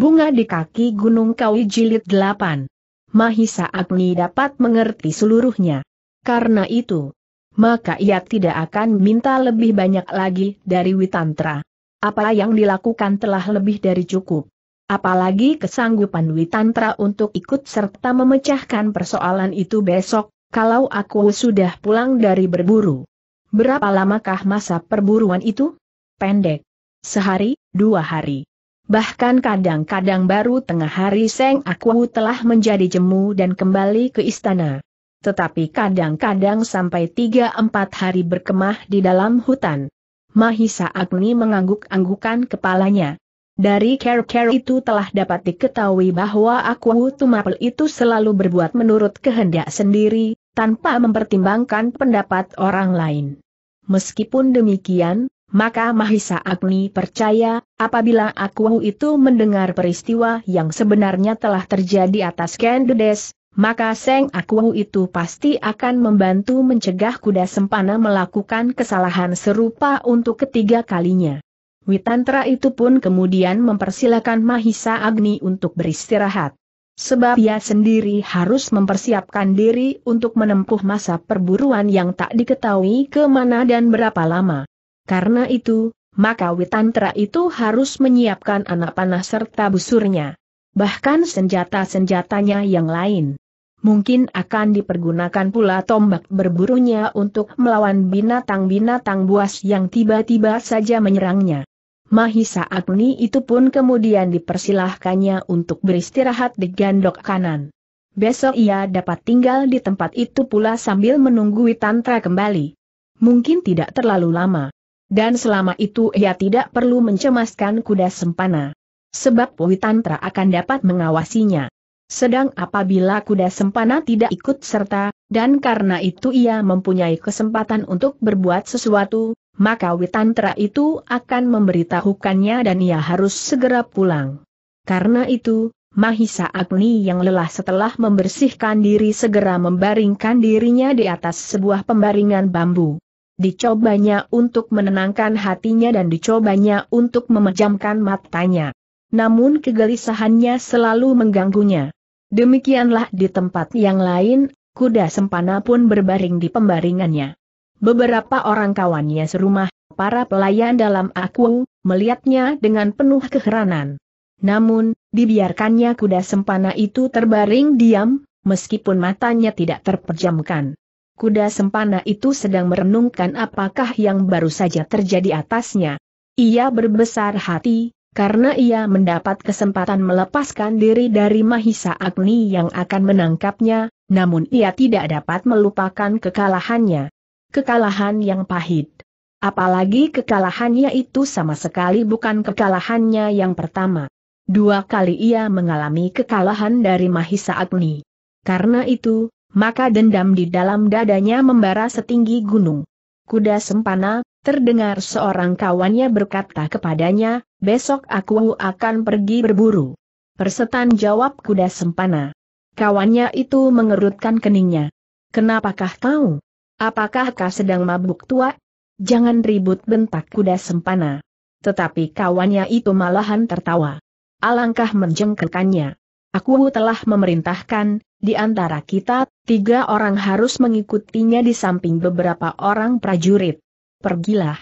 Bunga di kaki Gunung Kawi Jilid 8. Mahisa Agni dapat mengerti seluruhnya. Karena itu, maka ia tidak akan minta lebih banyak lagi dari Witantra. Apa yang dilakukan telah lebih dari cukup. Apalagi kesanggupan Witantra untuk ikut serta memecahkan persoalan itu besok, kalau aku sudah pulang dari berburu. Berapa lamakah masa perburuan itu? Pendek. Sehari, dua hari. Bahkan kadang-kadang baru tengah hari Seng Aku telah menjadi jemu dan kembali ke istana. Tetapi kadang-kadang sampai tiga empat hari berkemah di dalam hutan. Mahisa Agni mengangguk-anggukan kepalanya. Dari care-care itu telah dapat diketahui bahwa Aku Tumapel itu selalu berbuat menurut kehendak sendiri, tanpa mempertimbangkan pendapat orang lain. Meskipun demikian, maka Mahisa Agni percaya, apabila aku itu mendengar peristiwa yang sebenarnya telah terjadi atas Kendedes, maka Seng Aku itu pasti akan membantu mencegah kuda sempana melakukan kesalahan serupa untuk ketiga kalinya. Witantra itu pun kemudian mempersilahkan Mahisa Agni untuk beristirahat. Sebab ia sendiri harus mempersiapkan diri untuk menempuh masa perburuan yang tak diketahui kemana dan berapa lama. Karena itu, maka Witantra itu harus menyiapkan anak panah serta busurnya. Bahkan senjata-senjatanya yang lain. Mungkin akan dipergunakan pula tombak berburunya untuk melawan binatang-binatang buas yang tiba-tiba saja menyerangnya. Mahisa Agni itu pun kemudian dipersilahkannya untuk beristirahat di gandok kanan. Besok ia dapat tinggal di tempat itu pula sambil menunggu Tantra kembali. Mungkin tidak terlalu lama. Dan selama itu ia tidak perlu mencemaskan kuda sempana. Sebab Witantra akan dapat mengawasinya. Sedang apabila kuda sempana tidak ikut serta, dan karena itu ia mempunyai kesempatan untuk berbuat sesuatu, maka Witantra itu akan memberitahukannya dan ia harus segera pulang. Karena itu, Mahisa Agni yang lelah setelah membersihkan diri segera membaringkan dirinya di atas sebuah pembaringan bambu dicobanya untuk menenangkan hatinya dan dicobanya untuk memejamkan matanya. Namun kegelisahannya selalu mengganggunya. Demikianlah di tempat yang lain, kuda sempana pun berbaring di pembaringannya. Beberapa orang kawannya serumah, para pelayan dalam aku, melihatnya dengan penuh keheranan. Namun, dibiarkannya kuda sempana itu terbaring diam, meskipun matanya tidak terpejamkan kuda sempana itu sedang merenungkan apakah yang baru saja terjadi atasnya. Ia berbesar hati, karena ia mendapat kesempatan melepaskan diri dari Mahisa Agni yang akan menangkapnya, namun ia tidak dapat melupakan kekalahannya. Kekalahan yang pahit. Apalagi kekalahannya itu sama sekali bukan kekalahannya yang pertama. Dua kali ia mengalami kekalahan dari Mahisa Agni. Karena itu, maka dendam di dalam dadanya membara setinggi gunung. Kuda sempana, terdengar seorang kawannya berkata kepadanya, besok aku akan pergi berburu. Persetan jawab kuda sempana. Kawannya itu mengerutkan keningnya. Kenapakah kau? Apakah kau sedang mabuk tua? Jangan ribut bentak kuda sempana. Tetapi kawannya itu malahan tertawa. Alangkah menjengkelkannya. Aku telah memerintahkan, di antara kita, tiga orang harus mengikutinya di samping beberapa orang prajurit. Pergilah.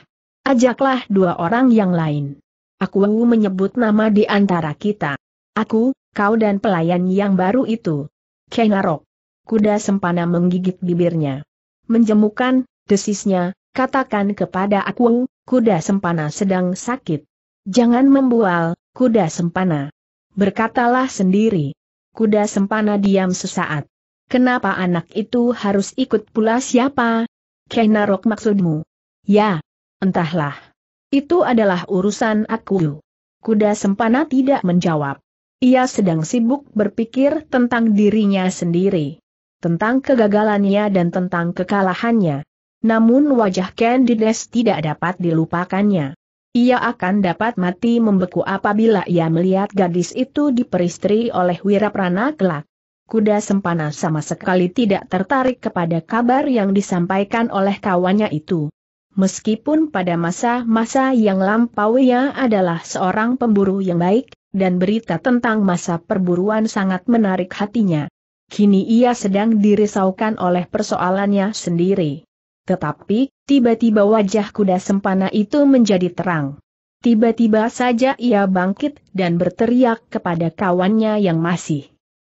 Ajaklah dua orang yang lain. Aku menyebut nama di antara kita. Aku, kau dan pelayan yang baru itu. Kenarok. Kuda sempana menggigit bibirnya. Menjemukan, desisnya, katakan kepada aku, kuda sempana sedang sakit. Jangan membual, kuda sempana berkatalah sendiri. Kuda sempana diam sesaat. Kenapa anak itu harus ikut pula siapa? Kenarok maksudmu? Ya, entahlah. Itu adalah urusan aku. Kuda sempana tidak menjawab. Ia sedang sibuk berpikir tentang dirinya sendiri. Tentang kegagalannya dan tentang kekalahannya. Namun wajah Candides tidak dapat dilupakannya. Ia akan dapat mati membeku apabila ia melihat gadis itu diperistri oleh Wiraprana kelak. Kuda Sempana sama sekali tidak tertarik kepada kabar yang disampaikan oleh kawannya itu. Meskipun pada masa-masa yang lampau ia adalah seorang pemburu yang baik, dan berita tentang masa perburuan sangat menarik hatinya. Kini ia sedang dirisaukan oleh persoalannya sendiri. Tetapi, tiba-tiba wajah kuda sempana itu menjadi terang. Tiba-tiba saja ia bangkit dan berteriak kepada kawannya yang masih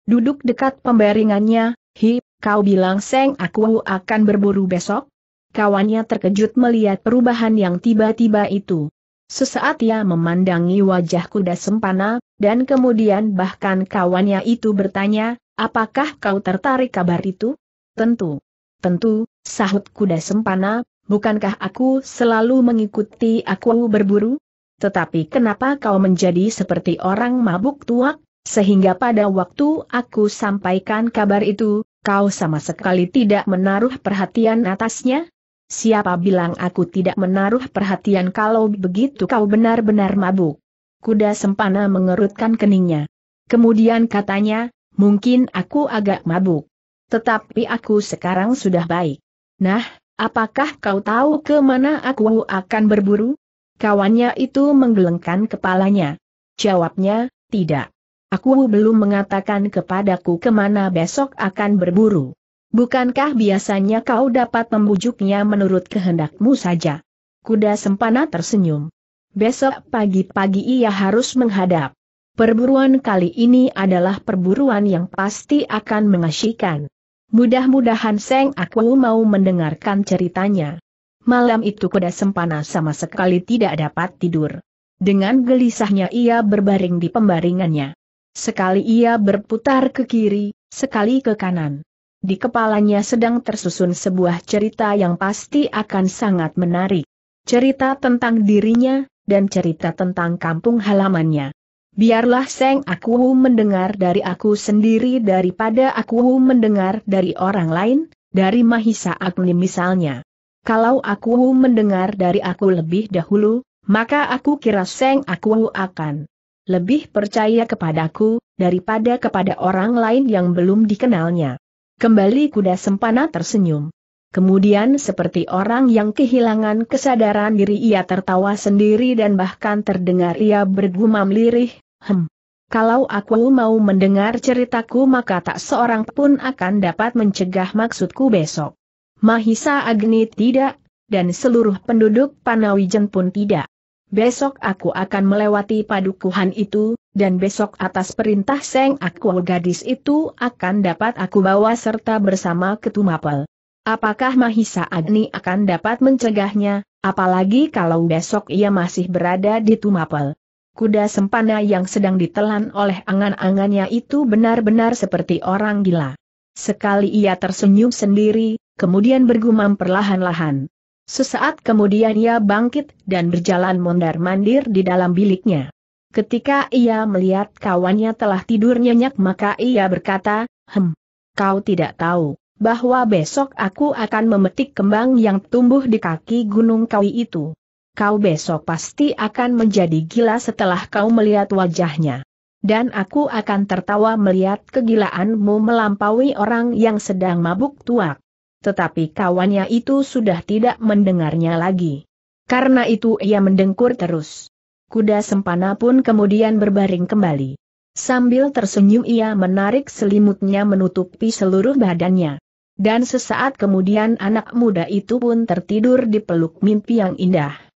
duduk dekat pembaringannya, Hi, kau bilang Seng aku akan berburu besok? Kawannya terkejut melihat perubahan yang tiba-tiba itu. Sesaat ia memandangi wajah kuda sempana, dan kemudian bahkan kawannya itu bertanya, apakah kau tertarik kabar itu? Tentu. Tentu, sahut kuda sempana, bukankah aku selalu mengikuti aku berburu? Tetapi kenapa kau menjadi seperti orang mabuk tuak, sehingga pada waktu aku sampaikan kabar itu, kau sama sekali tidak menaruh perhatian atasnya? Siapa bilang aku tidak menaruh perhatian kalau begitu kau benar-benar mabuk? Kuda sempana mengerutkan keningnya. Kemudian katanya, mungkin aku agak mabuk. Tetapi aku sekarang sudah baik. Nah, Apakah kau tahu ke mana aku akan berburu? Kawannya itu menggelengkan kepalanya. Jawabnya, tidak. Aku belum mengatakan kepadaku kemana besok akan berburu. Bukankah biasanya kau dapat membujuknya menurut kehendakmu saja? Kuda sempana tersenyum. Besok pagi-pagi ia harus menghadap. Perburuan kali ini adalah perburuan yang pasti akan mengasyikan. Mudah-mudahan Seng aku mau mendengarkan ceritanya. Malam itu kuda sempana sama sekali tidak dapat tidur. Dengan gelisahnya ia berbaring di pembaringannya. Sekali ia berputar ke kiri, sekali ke kanan. Di kepalanya sedang tersusun sebuah cerita yang pasti akan sangat menarik. Cerita tentang dirinya, dan cerita tentang kampung halamannya. Biarlah Seng Aku mendengar dari aku sendiri daripada aku mendengar dari orang lain, dari Mahisa Agni misalnya. Kalau aku mendengar dari aku lebih dahulu, maka aku kira Seng Aku akan lebih percaya kepadaku, daripada kepada orang lain yang belum dikenalnya. Kembali kuda sempana tersenyum. Kemudian seperti orang yang kehilangan kesadaran diri ia tertawa sendiri dan bahkan terdengar ia bergumam lirih, Hem. Kalau aku mau mendengar ceritaku maka tak seorang pun akan dapat mencegah maksudku besok. Mahisa Agni tidak, dan seluruh penduduk Panawijen pun tidak. Besok aku akan melewati padukuhan itu, dan besok atas perintah Seng Aku gadis itu akan dapat aku bawa serta bersama Ketumapel. Apakah Mahisa Agni akan dapat mencegahnya, apalagi kalau besok ia masih berada di Tumapel? kuda sempana yang sedang ditelan oleh angan-angannya itu benar-benar seperti orang gila. Sekali ia tersenyum sendiri, kemudian bergumam perlahan-lahan. Sesaat kemudian ia bangkit dan berjalan mondar-mandir di dalam biliknya. Ketika ia melihat kawannya telah tidur nyenyak maka ia berkata, Hem, kau tidak tahu bahwa besok aku akan memetik kembang yang tumbuh di kaki gunung kawi itu kau besok pasti akan menjadi gila setelah kau melihat wajahnya. Dan aku akan tertawa melihat kegilaanmu melampaui orang yang sedang mabuk tuak. Tetapi kawannya itu sudah tidak mendengarnya lagi. Karena itu ia mendengkur terus. Kuda sempana pun kemudian berbaring kembali. Sambil tersenyum ia menarik selimutnya menutupi seluruh badannya. Dan sesaat kemudian anak muda itu pun tertidur di peluk mimpi yang indah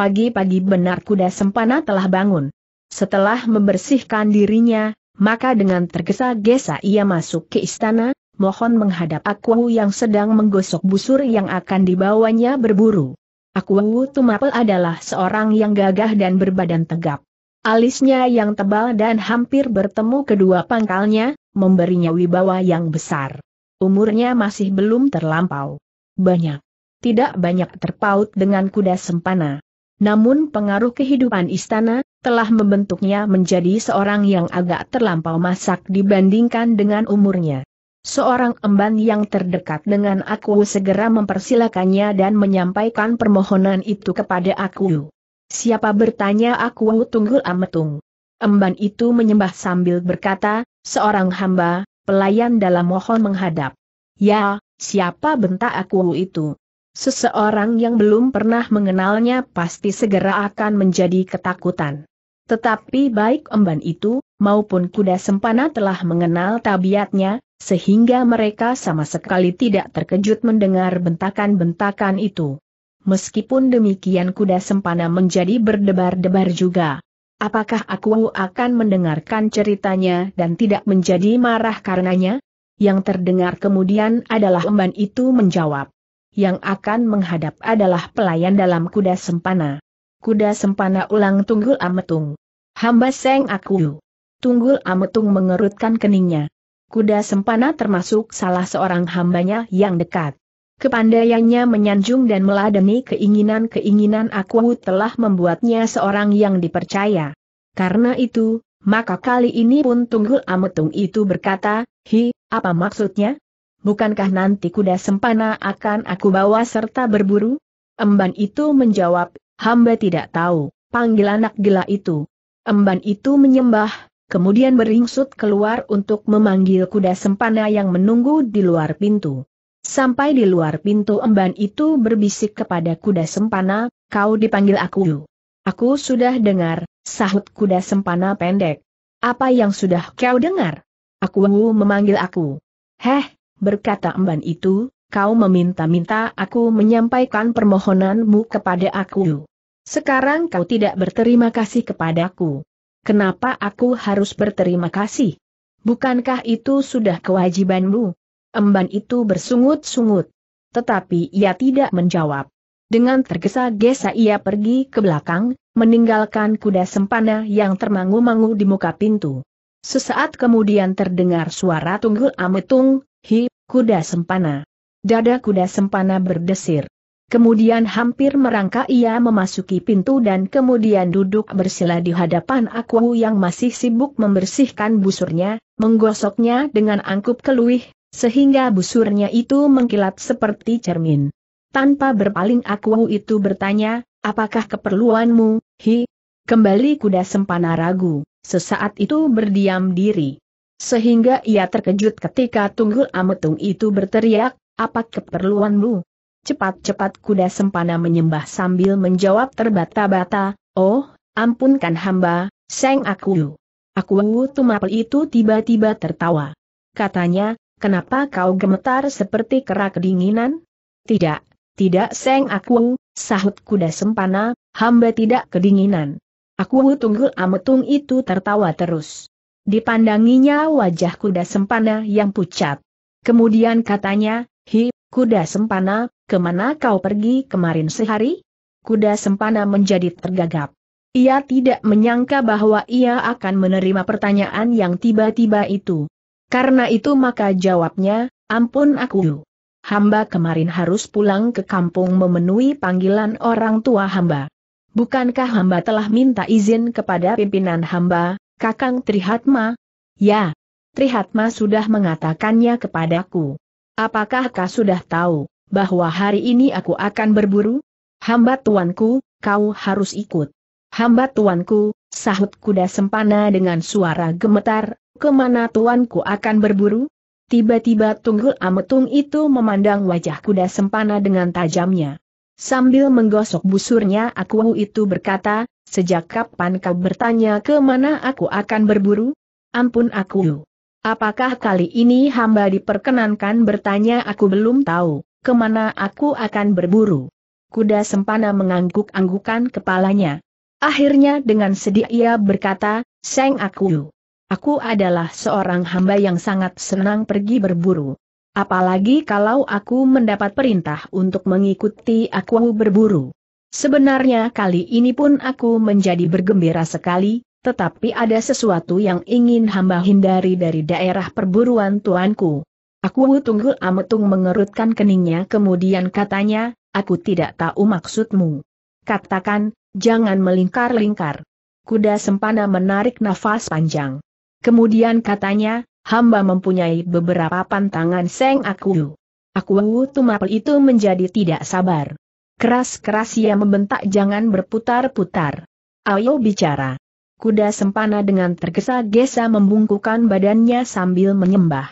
pagi-pagi benar kuda sempana telah bangun. Setelah membersihkan dirinya, maka dengan tergesa-gesa ia masuk ke istana, mohon menghadap Aku yang sedang menggosok busur yang akan dibawanya berburu. Aku Tumapel adalah seorang yang gagah dan berbadan tegap. Alisnya yang tebal dan hampir bertemu kedua pangkalnya, memberinya wibawa yang besar. Umurnya masih belum terlampau banyak. Tidak banyak terpaut dengan kuda sempana. Namun pengaruh kehidupan istana, telah membentuknya menjadi seorang yang agak terlampau masak dibandingkan dengan umurnya. Seorang emban yang terdekat dengan aku segera mempersilakannya dan menyampaikan permohonan itu kepada aku. Siapa bertanya aku tunggul ametung. Emban itu menyembah sambil berkata, seorang hamba, pelayan dalam mohon menghadap. Ya, siapa bentak aku itu? Seseorang yang belum pernah mengenalnya pasti segera akan menjadi ketakutan. Tetapi baik emban itu, maupun kuda sempana telah mengenal tabiatnya, sehingga mereka sama sekali tidak terkejut mendengar bentakan-bentakan itu. Meskipun demikian kuda sempana menjadi berdebar-debar juga. Apakah aku akan mendengarkan ceritanya dan tidak menjadi marah karenanya? Yang terdengar kemudian adalah emban itu menjawab yang akan menghadap adalah pelayan dalam kuda sempana. Kuda sempana ulang tunggul ametung. Hamba seng aku. Tunggul ametung mengerutkan keningnya. Kuda sempana termasuk salah seorang hambanya yang dekat. Kepandaiannya menyanjung dan meladeni keinginan-keinginan Aku telah membuatnya seorang yang dipercaya. Karena itu, maka kali ini pun Tunggul Ametung itu berkata, Hi, apa maksudnya? bukankah nanti kuda sempana akan aku bawa serta berburu? Emban itu menjawab, hamba tidak tahu, panggil anak gila itu. Emban itu menyembah, kemudian beringsut keluar untuk memanggil kuda sempana yang menunggu di luar pintu. Sampai di luar pintu emban itu berbisik kepada kuda sempana, kau dipanggil aku. Aku sudah dengar, sahut kuda sempana pendek. Apa yang sudah kau dengar? Aku memanggil aku. Heh, berkata emban itu, kau meminta-minta aku menyampaikan permohonanmu kepada aku. Sekarang kau tidak berterima kasih kepadaku. Kenapa aku harus berterima kasih? Bukankah itu sudah kewajibanmu? Emban itu bersungut-sungut. Tetapi ia tidak menjawab. Dengan tergesa-gesa ia pergi ke belakang, meninggalkan kuda sempana yang termangu-mangu di muka pintu. Sesaat kemudian terdengar suara tunggul ametung, Hi, kuda sempana. Dada kuda sempana berdesir. Kemudian hampir merangkak ia memasuki pintu dan kemudian duduk bersila di hadapan aku yang masih sibuk membersihkan busurnya, menggosoknya dengan angkup keluih, sehingga busurnya itu mengkilat seperti cermin. Tanpa berpaling aku itu bertanya, apakah keperluanmu, hi? Kembali kuda sempana ragu, sesaat itu berdiam diri. Sehingga ia terkejut ketika Tunggul Ametung itu berteriak, apa keperluanmu? Cepat-cepat kuda sempana menyembah sambil menjawab terbata-bata, oh, ampunkan hamba, Seng aku. Aku Wengu Tumapel itu tiba-tiba tertawa. Katanya, kenapa kau gemetar seperti kera kedinginan? Tidak, tidak Seng aku, sahut kuda sempana, hamba tidak kedinginan. Aku Tunggul Ametung itu tertawa terus dipandanginya wajah kuda sempana yang pucat. Kemudian katanya, hi, kuda sempana, kemana kau pergi kemarin sehari? Kuda sempana menjadi tergagap. Ia tidak menyangka bahwa ia akan menerima pertanyaan yang tiba-tiba itu. Karena itu maka jawabnya, ampun aku. Hamba kemarin harus pulang ke kampung memenuhi panggilan orang tua hamba. Bukankah hamba telah minta izin kepada pimpinan hamba, Kakang Trihatma? Ya. Trihatma sudah mengatakannya kepadaku. Apakah kau sudah tahu, bahwa hari ini aku akan berburu? Hamba tuanku, kau harus ikut. Hamba tuanku, sahut kuda sempana dengan suara gemetar, kemana tuanku akan berburu? Tiba-tiba Tunggul Ametung itu memandang wajah kuda sempana dengan tajamnya. Sambil menggosok busurnya aku itu berkata, Sejak kapan kau bertanya ke mana aku akan berburu? Ampun aku. Apakah kali ini hamba diperkenankan bertanya aku belum tahu, kemana aku akan berburu? Kuda sempana mengangguk-anggukan kepalanya. Akhirnya dengan sedih ia berkata, Seng aku. Aku adalah seorang hamba yang sangat senang pergi berburu. Apalagi kalau aku mendapat perintah untuk mengikuti aku berburu. Sebenarnya kali ini pun aku menjadi bergembira sekali, tetapi ada sesuatu yang ingin hamba hindari dari daerah perburuan tuanku. Aku tunggu ametung mengerutkan keningnya kemudian katanya, aku tidak tahu maksudmu. Katakan, jangan melingkar-lingkar. Kuda sempana menarik nafas panjang. Kemudian katanya, hamba mempunyai beberapa pantangan Seng Aku. Aku Tumapel itu menjadi tidak sabar. Keras-keras ia membentak jangan berputar-putar. Ayo bicara. Kuda sempana dengan tergesa-gesa membungkukan badannya sambil menyembah.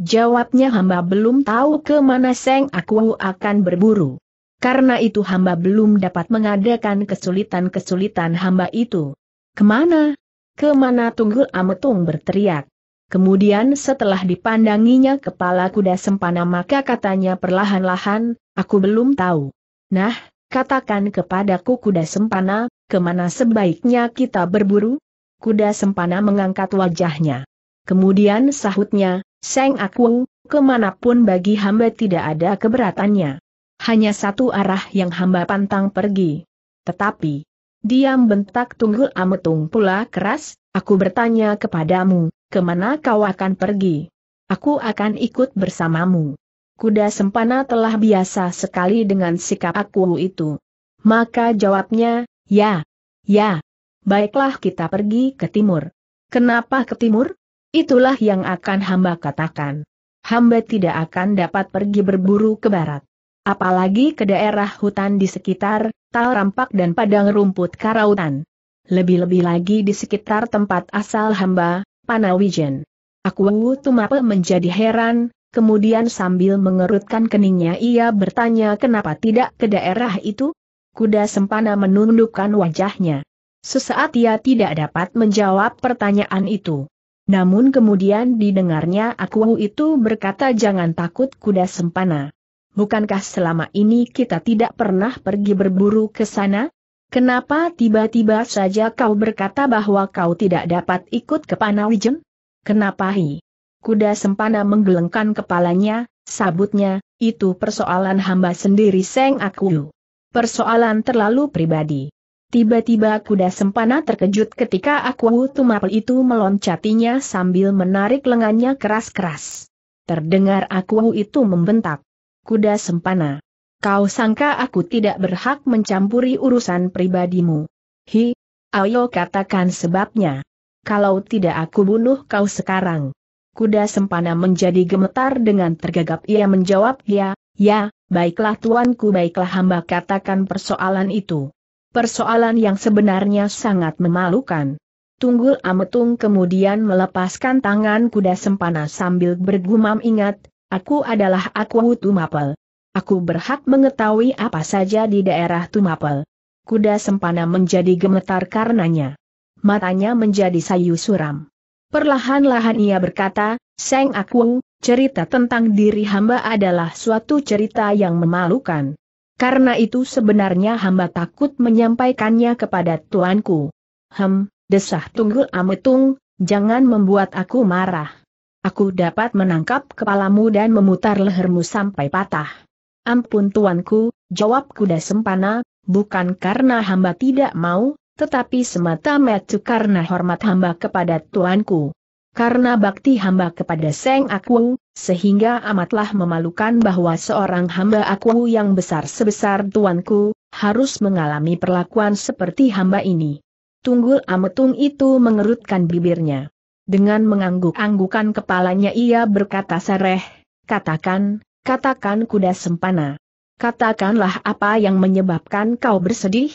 Jawabnya hamba belum tahu ke mana Seng Aku akan berburu. Karena itu hamba belum dapat mengadakan kesulitan-kesulitan hamba itu. Kemana? Kemana Tunggul Ametung berteriak. Kemudian setelah dipandanginya kepala kuda sempana maka katanya perlahan-lahan, aku belum tahu. Nah, katakan kepadaku kuda sempana, kemana sebaiknya kita berburu? Kuda sempana mengangkat wajahnya. Kemudian sahutnya, Seng aku, kemanapun bagi hamba tidak ada keberatannya. Hanya satu arah yang hamba pantang pergi. Tetapi, diam bentak tunggul ametung pula keras, aku bertanya kepadamu, kemana kau akan pergi? Aku akan ikut bersamamu kuda sempana telah biasa sekali dengan sikap aku itu. Maka jawabnya, ya, ya, baiklah kita pergi ke timur. Kenapa ke timur? Itulah yang akan hamba katakan. Hamba tidak akan dapat pergi berburu ke barat. Apalagi ke daerah hutan di sekitar, tal rampak dan padang rumput karautan. Lebih-lebih lagi di sekitar tempat asal hamba, Panawijen. Aku Tumape menjadi heran, kemudian sambil mengerutkan keningnya ia bertanya kenapa tidak ke daerah itu? Kuda sempana menundukkan wajahnya. Sesaat ia tidak dapat menjawab pertanyaan itu. Namun kemudian didengarnya aku itu berkata jangan takut kuda sempana. Bukankah selama ini kita tidak pernah pergi berburu ke sana? Kenapa tiba-tiba saja kau berkata bahwa kau tidak dapat ikut ke Panawijen? Kenapa hi? Kuda sempana menggelengkan kepalanya, sabutnya, itu persoalan hamba sendiri Seng Aku. Persoalan terlalu pribadi. Tiba-tiba kuda sempana terkejut ketika Aku Tumapel itu meloncatinya sambil menarik lengannya keras-keras. Terdengar Aku itu membentak. Kuda sempana. Kau sangka aku tidak berhak mencampuri urusan pribadimu. Hi, ayo katakan sebabnya. Kalau tidak aku bunuh kau sekarang. Kuda sempana menjadi gemetar dengan tergagap ia menjawab ya, ya, baiklah tuanku baiklah hamba katakan persoalan itu. Persoalan yang sebenarnya sangat memalukan. Tunggul Ametung kemudian melepaskan tangan kuda sempana sambil bergumam ingat, aku adalah aku Tumapel. Aku berhak mengetahui apa saja di daerah Tumapel. Kuda sempana menjadi gemetar karenanya. Matanya menjadi sayu suram. Perlahan-lahan ia berkata, Seng Aku, cerita tentang diri hamba adalah suatu cerita yang memalukan. Karena itu sebenarnya hamba takut menyampaikannya kepada tuanku. Hem, desah tunggul ametung, jangan membuat aku marah. Aku dapat menangkap kepalamu dan memutar lehermu sampai patah. Ampun tuanku, jawab kuda sempana, bukan karena hamba tidak mau, tetapi semata-mata karena hormat hamba kepada tuanku. Karena bakti hamba kepada Seng Aku, sehingga amatlah memalukan bahwa seorang hamba Aku yang besar sebesar tuanku, harus mengalami perlakuan seperti hamba ini. Tunggul Ametung itu mengerutkan bibirnya. Dengan mengangguk-anggukan kepalanya ia berkata sereh, katakan, katakan kuda sempana. Katakanlah apa yang menyebabkan kau bersedih?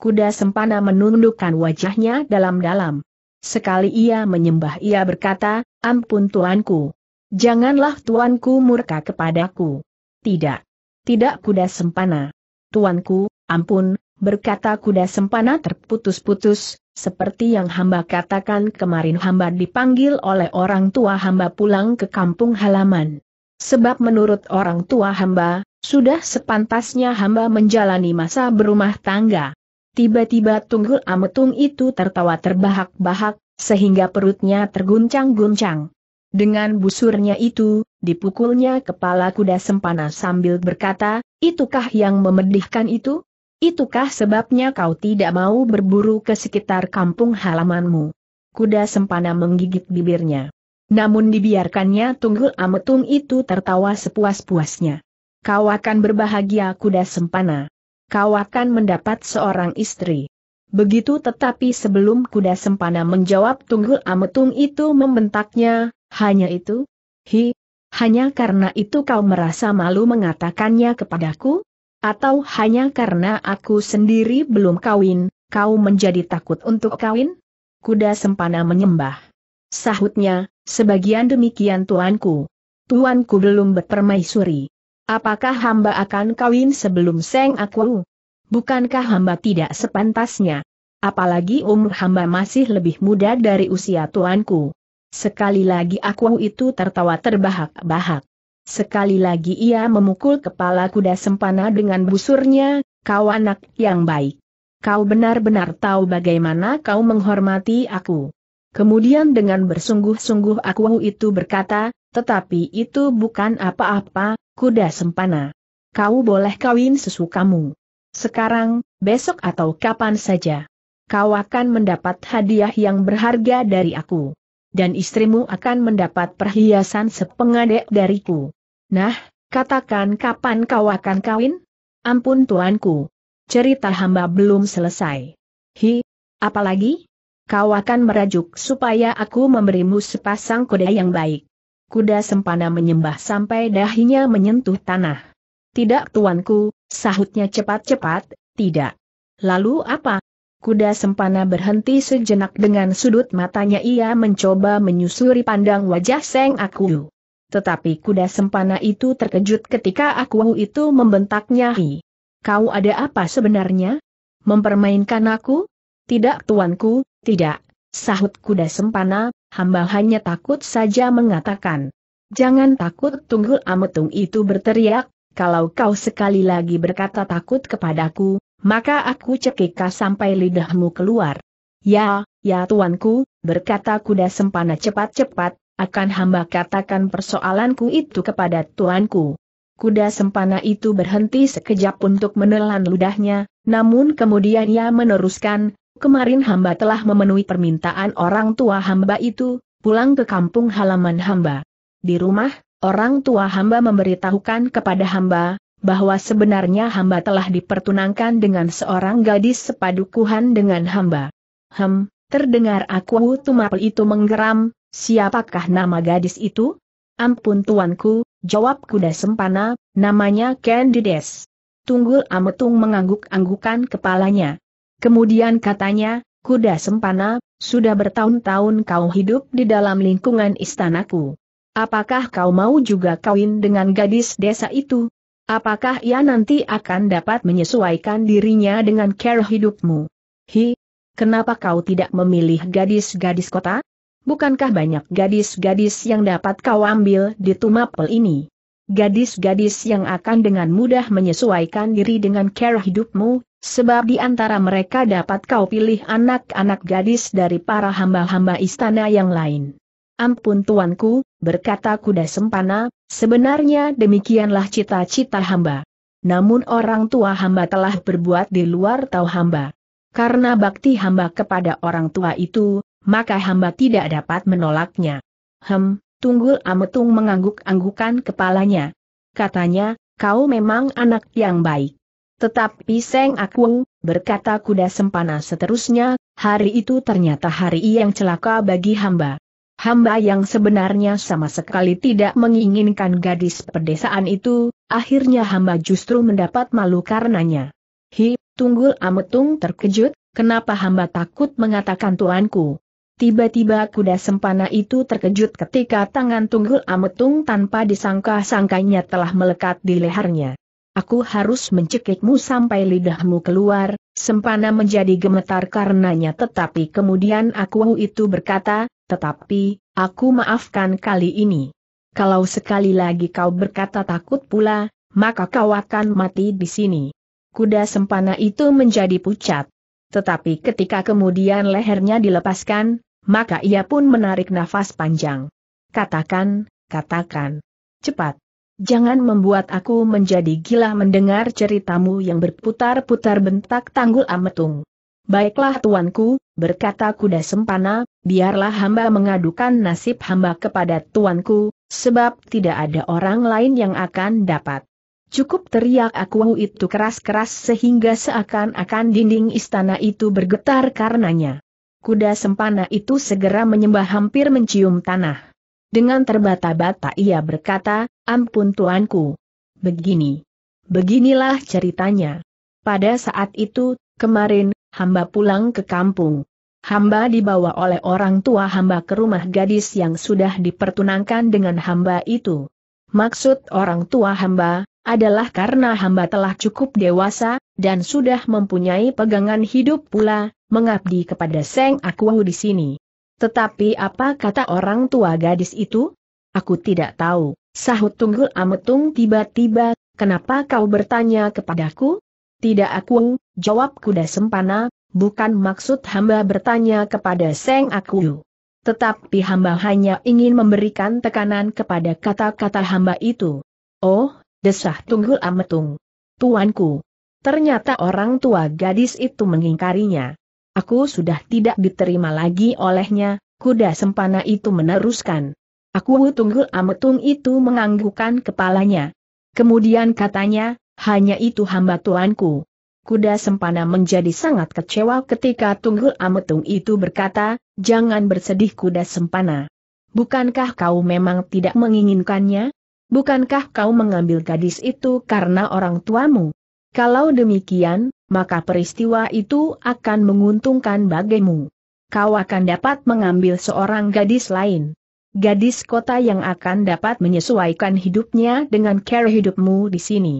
Kuda Sempana menundukkan wajahnya dalam-dalam. Sekali ia menyembah ia berkata, ampun tuanku. Janganlah tuanku murka kepadaku. Tidak. Tidak kuda Sempana. Tuanku, ampun, berkata kuda Sempana terputus-putus, seperti yang hamba katakan kemarin hamba dipanggil oleh orang tua hamba pulang ke kampung halaman. Sebab menurut orang tua hamba, sudah sepantasnya hamba menjalani masa berumah tangga. Tiba-tiba Tunggul Ametung itu tertawa terbahak-bahak, sehingga perutnya terguncang-guncang. Dengan busurnya itu, dipukulnya kepala kuda sempana sambil berkata, itukah yang memedihkan itu? Itukah sebabnya kau tidak mau berburu ke sekitar kampung halamanmu? Kuda sempana menggigit bibirnya. Namun dibiarkannya Tunggul Ametung itu tertawa sepuas-puasnya. Kau akan berbahagia kuda sempana kau akan mendapat seorang istri. Begitu tetapi sebelum kuda sempana menjawab tunggul ametung itu membentaknya, hanya itu? Hi, hanya karena itu kau merasa malu mengatakannya kepadaku? Atau hanya karena aku sendiri belum kawin, kau menjadi takut untuk kawin? Kuda sempana menyembah. Sahutnya, sebagian demikian tuanku. Tuanku belum berpermaisuri. Apakah hamba akan kawin sebelum Seng Aku? Bukankah hamba tidak sepantasnya? Apalagi umur hamba masih lebih muda dari usia tuanku. Sekali lagi Aku itu tertawa terbahak-bahak. Sekali lagi ia memukul kepala kuda sempana dengan busurnya, kau anak yang baik. Kau benar-benar tahu bagaimana kau menghormati aku. Kemudian dengan bersungguh-sungguh aku itu berkata, tetapi itu bukan apa-apa, kuda sempana. Kau boleh kawin sesukamu. Sekarang, besok atau kapan saja. Kau akan mendapat hadiah yang berharga dari aku. Dan istrimu akan mendapat perhiasan sepengadek dariku. Nah, katakan kapan kau akan kawin? Ampun tuanku. Cerita hamba belum selesai. Hi, apalagi? Kau akan merajuk supaya aku memberimu sepasang kuda yang baik kuda sempana menyembah sampai dahinya menyentuh tanah. Tidak tuanku, sahutnya cepat-cepat, tidak. Lalu apa? Kuda sempana berhenti sejenak dengan sudut matanya ia mencoba menyusuri pandang wajah Seng Aku. Tetapi kuda sempana itu terkejut ketika Aku itu membentaknya Hi. Kau ada apa sebenarnya? Mempermainkan aku? Tidak tuanku, tidak, sahut kuda sempana, hamba hanya takut saja mengatakan. Jangan takut tunggul ametung itu berteriak, kalau kau sekali lagi berkata takut kepadaku, maka aku cekika sampai lidahmu keluar. Ya, ya tuanku, berkata kuda sempana cepat-cepat, akan hamba katakan persoalanku itu kepada tuanku. Kuda sempana itu berhenti sekejap untuk menelan ludahnya, namun kemudian ia meneruskan, Kemarin hamba telah memenuhi permintaan orang tua hamba itu, pulang ke kampung halaman hamba. Di rumah, orang tua hamba memberitahukan kepada hamba, bahwa sebenarnya hamba telah dipertunangkan dengan seorang gadis sepadukuhan dengan hamba. Hem, terdengar aku tumapel itu menggeram, siapakah nama gadis itu? Ampun tuanku, jawab kuda sempana, namanya Candides. Tunggul Ametung mengangguk-anggukan kepalanya. Kemudian katanya, kuda sempana, sudah bertahun-tahun kau hidup di dalam lingkungan istanaku. Apakah kau mau juga kawin dengan gadis desa itu? Apakah ia nanti akan dapat menyesuaikan dirinya dengan care hidupmu? Hi, kenapa kau tidak memilih gadis-gadis kota? Bukankah banyak gadis-gadis yang dapat kau ambil di Tumapel ini? gadis-gadis yang akan dengan mudah menyesuaikan diri dengan cara hidupmu, sebab di antara mereka dapat kau pilih anak-anak gadis dari para hamba-hamba istana yang lain. Ampun tuanku, berkata kuda sempana, sebenarnya demikianlah cita-cita hamba. Namun orang tua hamba telah berbuat di luar tahu hamba. Karena bakti hamba kepada orang tua itu, maka hamba tidak dapat menolaknya. Hem, Tunggul Ametung mengangguk-anggukan kepalanya. Katanya, kau memang anak yang baik. Tetapi Seng Aku, berkata kuda sempana seterusnya, hari itu ternyata hari yang celaka bagi hamba. Hamba yang sebenarnya sama sekali tidak menginginkan gadis pedesaan itu, akhirnya hamba justru mendapat malu karenanya. Hi, Tunggul Ametung terkejut, kenapa hamba takut mengatakan tuanku? Tiba-tiba kuda sempana itu terkejut ketika tangan Tunggul Ametung tanpa disangka-sangkanya telah melekat di lehernya. Aku harus mencekikmu sampai lidahmu keluar, sempana menjadi gemetar karenanya tetapi kemudian aku itu berkata, tetapi, aku maafkan kali ini. Kalau sekali lagi kau berkata takut pula, maka kau akan mati di sini. Kuda sempana itu menjadi pucat. Tetapi ketika kemudian lehernya dilepaskan, maka ia pun menarik nafas panjang. Katakan, katakan. Cepat. Jangan membuat aku menjadi gila mendengar ceritamu yang berputar-putar bentak tanggul ametung. Baiklah tuanku, berkata kuda sempana, biarlah hamba mengadukan nasib hamba kepada tuanku, sebab tidak ada orang lain yang akan dapat. Cukup teriak aku itu keras-keras sehingga seakan-akan dinding istana itu bergetar karenanya kuda sempana itu segera menyembah hampir mencium tanah. Dengan terbata-bata ia berkata, ampun tuanku. Begini. Beginilah ceritanya. Pada saat itu, kemarin, hamba pulang ke kampung. Hamba dibawa oleh orang tua hamba ke rumah gadis yang sudah dipertunangkan dengan hamba itu. Maksud orang tua hamba, adalah karena hamba telah cukup dewasa, dan sudah mempunyai pegangan hidup pula, mengabdi kepada Seng Akuwu di sini. Tetapi apa kata orang tua gadis itu? Aku tidak tahu, sahut Tunggul Ametung tiba-tiba, kenapa kau bertanya kepadaku? Tidak aku, jawab kuda sempana, bukan maksud hamba bertanya kepada Seng Akuwu. Tetapi hamba hanya ingin memberikan tekanan kepada kata-kata hamba itu. Oh, desah Tunggul Ametung. Tuanku. Ternyata orang tua gadis itu mengingkarinya. Aku sudah tidak diterima lagi olehnya, kuda sempana itu meneruskan. Aku tunggu ametung itu menganggukkan kepalanya. Kemudian katanya, hanya itu hamba tuanku. Kuda sempana menjadi sangat kecewa ketika Tunggul Ametung itu berkata, jangan bersedih kuda sempana. Bukankah kau memang tidak menginginkannya? Bukankah kau mengambil gadis itu karena orang tuamu? Kalau demikian, maka peristiwa itu akan menguntungkan bagimu. Kau akan dapat mengambil seorang gadis lain. Gadis kota yang akan dapat menyesuaikan hidupnya dengan care hidupmu di sini.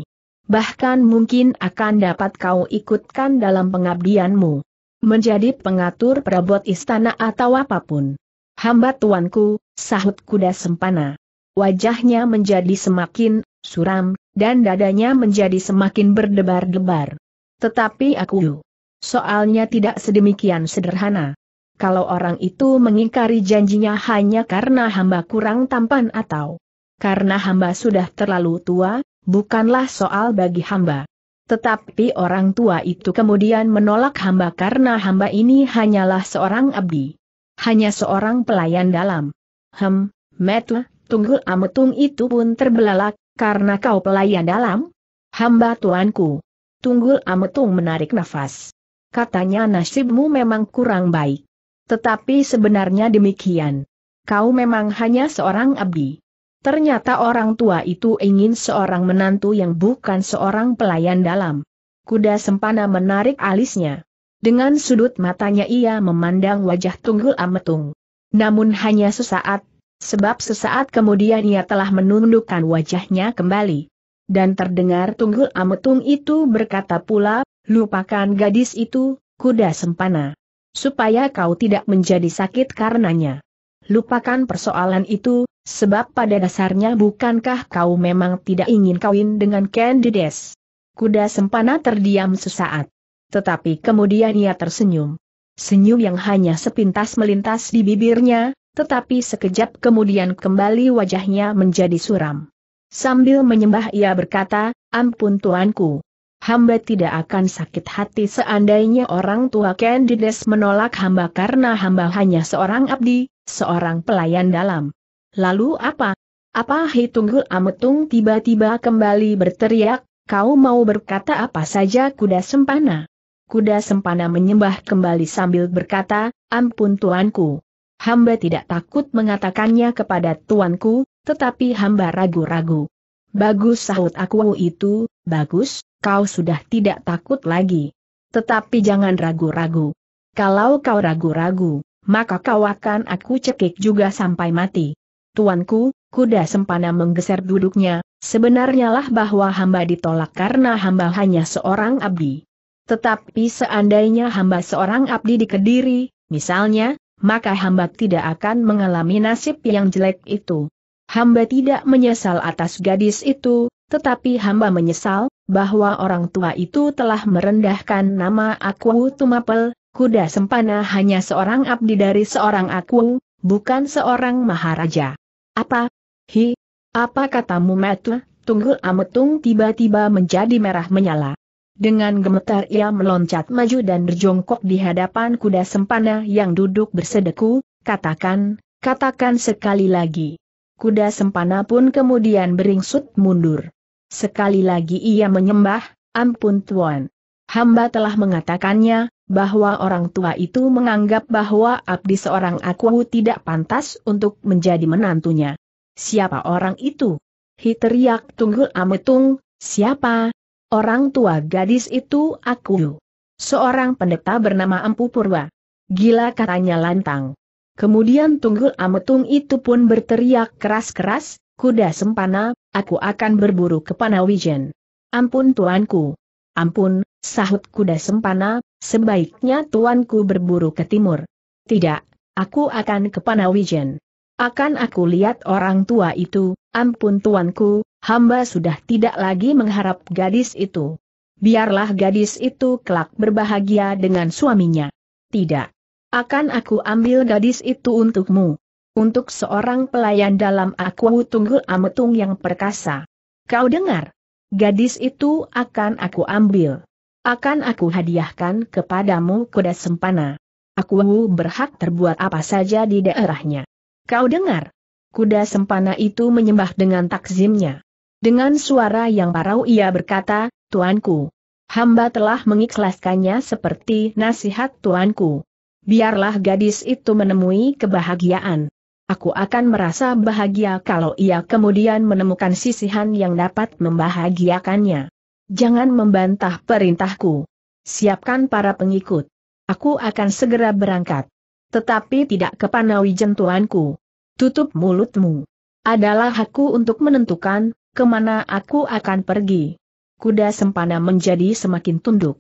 Bahkan mungkin akan dapat kau ikutkan dalam pengabdianmu. Menjadi pengatur perabot istana atau apapun. Hamba tuanku, sahut kuda sempana. Wajahnya menjadi semakin suram, dan dadanya menjadi semakin berdebar-debar. Tetapi aku. Soalnya tidak sedemikian sederhana. Kalau orang itu mengingkari janjinya hanya karena hamba kurang tampan atau karena hamba sudah terlalu tua, bukanlah soal bagi hamba. Tetapi orang tua itu kemudian menolak hamba karena hamba ini hanyalah seorang abdi. Hanya seorang pelayan dalam. Hem, metu, tunggul ametung itu pun terbelalak, karena kau pelayan dalam? Hamba tuanku. Tunggul Ametung menarik nafas. Katanya nasibmu memang kurang baik. Tetapi sebenarnya demikian. Kau memang hanya seorang abdi. Ternyata orang tua itu ingin seorang menantu yang bukan seorang pelayan dalam. Kuda sempana menarik alisnya. Dengan sudut matanya ia memandang wajah Tunggul Ametung. Namun hanya sesaat, sebab sesaat kemudian ia telah menundukkan wajahnya kembali dan terdengar tunggul ametung itu berkata pula, lupakan gadis itu, kuda sempana. Supaya kau tidak menjadi sakit karenanya. Lupakan persoalan itu, sebab pada dasarnya bukankah kau memang tidak ingin kawin dengan Candides. Kuda sempana terdiam sesaat. Tetapi kemudian ia tersenyum. Senyum yang hanya sepintas melintas di bibirnya, tetapi sekejap kemudian kembali wajahnya menjadi suram. Sambil menyembah ia berkata, ampun tuanku. Hamba tidak akan sakit hati seandainya orang tua Candides menolak hamba karena hamba hanya seorang abdi, seorang pelayan dalam. Lalu apa? Apa Hitunggul Ametung tiba-tiba kembali berteriak, kau mau berkata apa saja kuda sempana? Kuda sempana menyembah kembali sambil berkata, ampun tuanku. Hamba tidak takut mengatakannya kepada tuanku, tetapi hamba ragu-ragu. Bagus sahut aku oh, itu, bagus, kau sudah tidak takut lagi. Tetapi jangan ragu-ragu. Kalau kau ragu-ragu, maka kau akan aku cekik juga sampai mati. Tuanku, kuda sempana menggeser duduknya, sebenarnya lah bahwa hamba ditolak karena hamba hanya seorang abdi. Tetapi seandainya hamba seorang abdi di Kediri, misalnya, maka hamba tidak akan mengalami nasib yang jelek itu. Hamba tidak menyesal atas gadis itu, tetapi hamba menyesal, bahwa orang tua itu telah merendahkan nama aku Tumapel, kuda sempana hanya seorang abdi dari seorang aku, bukan seorang maharaja. Apa? Hi? Apa katamu Matu? Tunggul Ametung tiba-tiba menjadi merah menyala. Dengan gemetar ia meloncat maju dan berjongkok di hadapan kuda sempana yang duduk bersedeku, katakan, katakan sekali lagi kuda sempana pun kemudian beringsut mundur. Sekali lagi ia menyembah, ampun tuan. Hamba telah mengatakannya, bahwa orang tua itu menganggap bahwa abdi seorang aku tidak pantas untuk menjadi menantunya. Siapa orang itu? Hi teriak tunggul ametung, siapa? Orang tua gadis itu aku. Seorang pendeta bernama Empu Purwa. Gila katanya lantang. Kemudian Tunggul Ametung itu pun berteriak keras-keras, kuda sempana, aku akan berburu ke Panawijen. Ampun tuanku. Ampun, sahut kuda sempana, sebaiknya tuanku berburu ke timur. Tidak, aku akan ke Panawijen. Akan aku lihat orang tua itu, ampun tuanku, hamba sudah tidak lagi mengharap gadis itu. Biarlah gadis itu kelak berbahagia dengan suaminya. Tidak. Akan aku ambil gadis itu untukmu. Untuk seorang pelayan dalam aku tunggu ametung yang perkasa. Kau dengar? Gadis itu akan aku ambil. Akan aku hadiahkan kepadamu kuda sempana. Aku berhak terbuat apa saja di daerahnya. Kau dengar? Kuda sempana itu menyembah dengan takzimnya. Dengan suara yang parau ia berkata, Tuanku. Hamba telah mengikhlaskannya seperti nasihat Tuanku biarlah gadis itu menemui kebahagiaan. Aku akan merasa bahagia kalau ia kemudian menemukan sisihan yang dapat membahagiakannya. Jangan membantah perintahku. Siapkan para pengikut. Aku akan segera berangkat. Tetapi tidak kepanawi jentuanku. Tutup mulutmu. Adalah hakku untuk menentukan, kemana aku akan pergi. Kuda sempana menjadi semakin tunduk.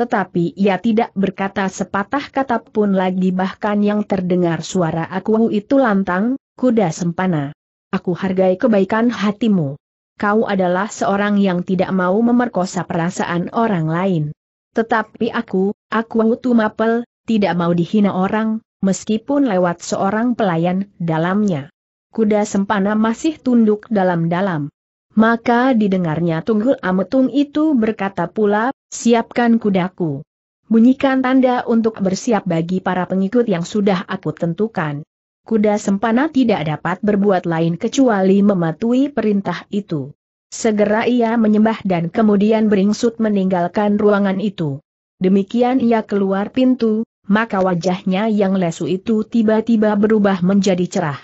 Tetapi ia tidak berkata sepatah kata pun lagi bahkan yang terdengar suara aku itu lantang, kuda sempana. Aku hargai kebaikan hatimu. Kau adalah seorang yang tidak mau memerkosa perasaan orang lain. Tetapi aku, aku utu mapel, tidak mau dihina orang, meskipun lewat seorang pelayan dalamnya. Kuda sempana masih tunduk dalam-dalam. Maka didengarnya Tunggul Ametung itu berkata pula, siapkan kudaku. Bunyikan tanda untuk bersiap bagi para pengikut yang sudah aku tentukan. Kuda sempana tidak dapat berbuat lain kecuali mematuhi perintah itu. Segera ia menyembah dan kemudian beringsut meninggalkan ruangan itu. Demikian ia keluar pintu, maka wajahnya yang lesu itu tiba-tiba berubah menjadi cerah.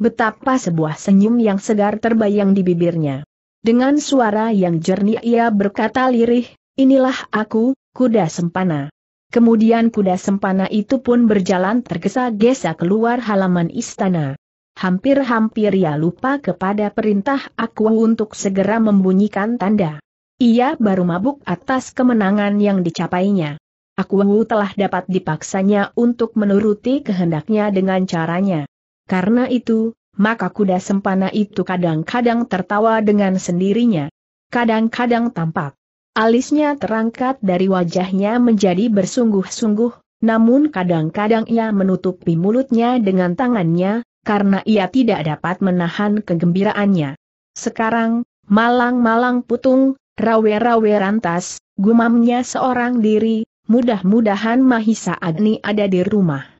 Betapa sebuah senyum yang segar terbayang di bibirnya. Dengan suara yang jernih ia berkata lirih, inilah aku, kuda sempana. Kemudian kuda sempana itu pun berjalan tergesa-gesa keluar halaman istana. Hampir-hampir ia lupa kepada perintah aku untuk segera membunyikan tanda. Ia baru mabuk atas kemenangan yang dicapainya. Aku telah dapat dipaksanya untuk menuruti kehendaknya dengan caranya. Karena itu, maka kuda sempana itu kadang-kadang tertawa dengan sendirinya. Kadang-kadang tampak. Alisnya terangkat dari wajahnya menjadi bersungguh-sungguh, namun kadang-kadang ia menutupi mulutnya dengan tangannya, karena ia tidak dapat menahan kegembiraannya. Sekarang, malang-malang putung, rawe-rawe rantas, gumamnya seorang diri, mudah-mudahan Mahisa Agni ada di rumah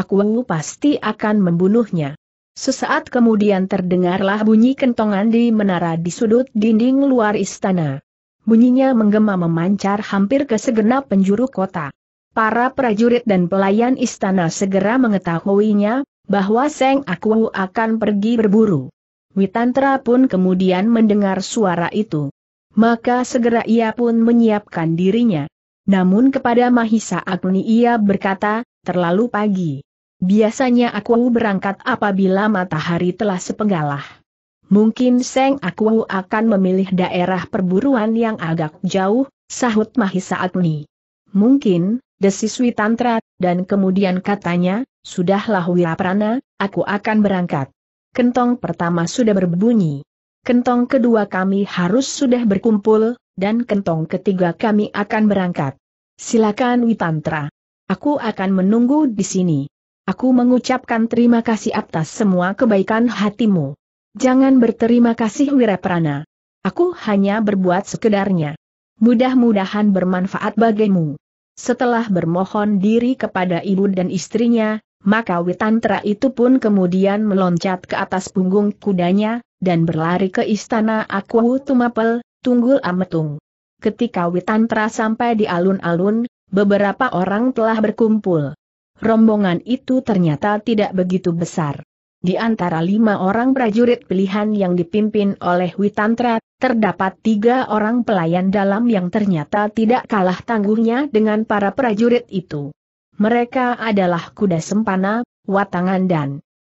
aku Wengu pasti akan membunuhnya. Sesaat kemudian terdengarlah bunyi kentongan di menara di sudut dinding luar istana. Bunyinya menggema memancar hampir ke segenap penjuru kota. Para prajurit dan pelayan istana segera mengetahuinya, bahwa Seng Aku akan pergi berburu. Witantra pun kemudian mendengar suara itu. Maka segera ia pun menyiapkan dirinya. Namun kepada Mahisa Agni ia berkata, terlalu pagi. Biasanya aku berangkat apabila matahari telah sepenggalah. Mungkin Seng aku akan memilih daerah perburuan yang agak jauh, sahut Mahisa Agni. Mungkin, desis tantra, dan kemudian katanya, Sudahlah Wiraprana, aku akan berangkat. Kentong pertama sudah berbunyi. Kentong kedua kami harus sudah berkumpul, dan kentong ketiga kami akan berangkat. Silakan Witantra. Aku akan menunggu di sini. Aku mengucapkan terima kasih atas semua kebaikan hatimu. Jangan berterima kasih Wiraprana. Aku hanya berbuat sekedarnya. Mudah-mudahan bermanfaat bagimu. Setelah bermohon diri kepada ibu dan istrinya, maka Witantra itu pun kemudian meloncat ke atas punggung kudanya, dan berlari ke istana Akwahu Tumapel, Tunggul Ametung. Ketika Witantra sampai di alun-alun, beberapa orang telah berkumpul rombongan itu ternyata tidak begitu besar. Di antara lima orang prajurit pilihan yang dipimpin oleh Witantra, terdapat tiga orang pelayan dalam yang ternyata tidak kalah tangguhnya dengan para prajurit itu. Mereka adalah kuda sempana, watangan dan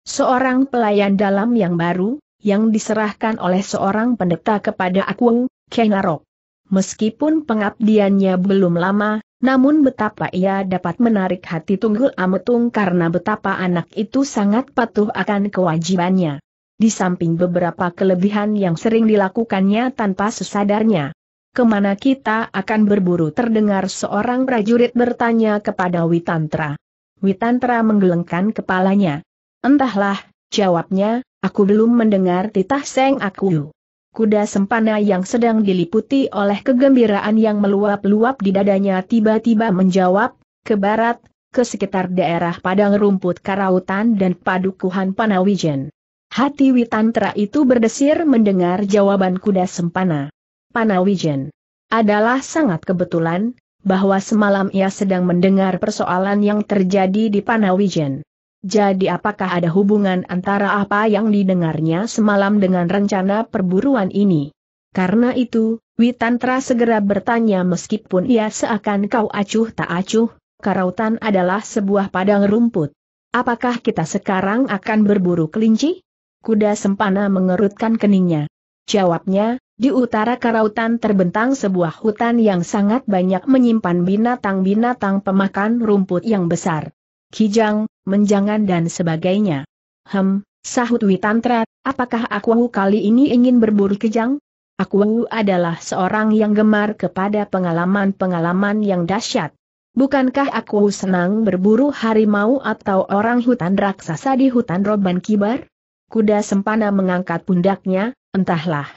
seorang pelayan dalam yang baru, yang diserahkan oleh seorang pendeta kepada Akung, Kenarok. Meskipun pengabdiannya belum lama, namun betapa ia dapat menarik hati Tunggul Ametung karena betapa anak itu sangat patuh akan kewajibannya. Di samping beberapa kelebihan yang sering dilakukannya tanpa sesadarnya. Kemana kita akan berburu terdengar seorang prajurit bertanya kepada Witantra. Witantra menggelengkan kepalanya. Entahlah, jawabnya, aku belum mendengar titah Seng Aku. Kuda sempana yang sedang diliputi oleh kegembiraan yang meluap-luap di dadanya tiba-tiba menjawab, ke barat, ke sekitar daerah padang rumput Karautan dan Padukuhan Panawijen. Hati Witantra itu berdesir mendengar jawaban kuda sempana. Panawijen. Adalah sangat kebetulan, bahwa semalam ia sedang mendengar persoalan yang terjadi di Panawijen. Jadi apakah ada hubungan antara apa yang didengarnya semalam dengan rencana perburuan ini? Karena itu, Witantra segera bertanya meskipun ia seakan kau acuh tak acuh, karautan adalah sebuah padang rumput. Apakah kita sekarang akan berburu kelinci? Kuda sempana mengerutkan keningnya. Jawabnya, di utara karautan terbentang sebuah hutan yang sangat banyak menyimpan binatang-binatang pemakan rumput yang besar kijang, menjangan dan sebagainya. Hem, sahut Witantra, apakah aku kali ini ingin berburu kijang? Aku adalah seorang yang gemar kepada pengalaman-pengalaman yang dahsyat. Bukankah aku senang berburu harimau atau orang hutan raksasa di hutan Roban Kibar? Kuda sempana mengangkat pundaknya, entahlah.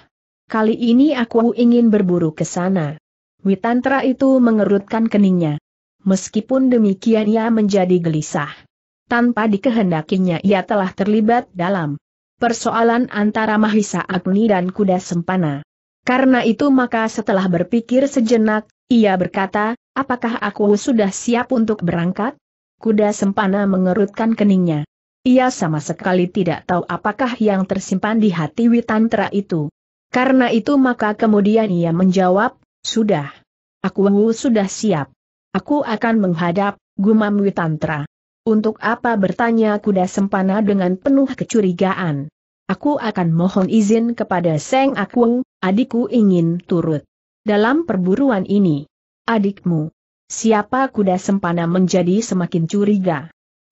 Kali ini aku ingin berburu ke sana. Witantra itu mengerutkan keningnya meskipun demikian ia menjadi gelisah. Tanpa dikehendakinya ia telah terlibat dalam persoalan antara Mahisa Agni dan Kuda Sempana. Karena itu maka setelah berpikir sejenak, ia berkata, apakah aku sudah siap untuk berangkat? Kuda Sempana mengerutkan keningnya. Ia sama sekali tidak tahu apakah yang tersimpan di hati Witantra itu. Karena itu maka kemudian ia menjawab, sudah. Aku sudah siap. Aku akan menghadap, gumam Witantra. Untuk apa bertanya kuda sempana dengan penuh kecurigaan? Aku akan mohon izin kepada Seng Akung, adikku ingin turut. Dalam perburuan ini, adikmu, siapa kuda sempana menjadi semakin curiga?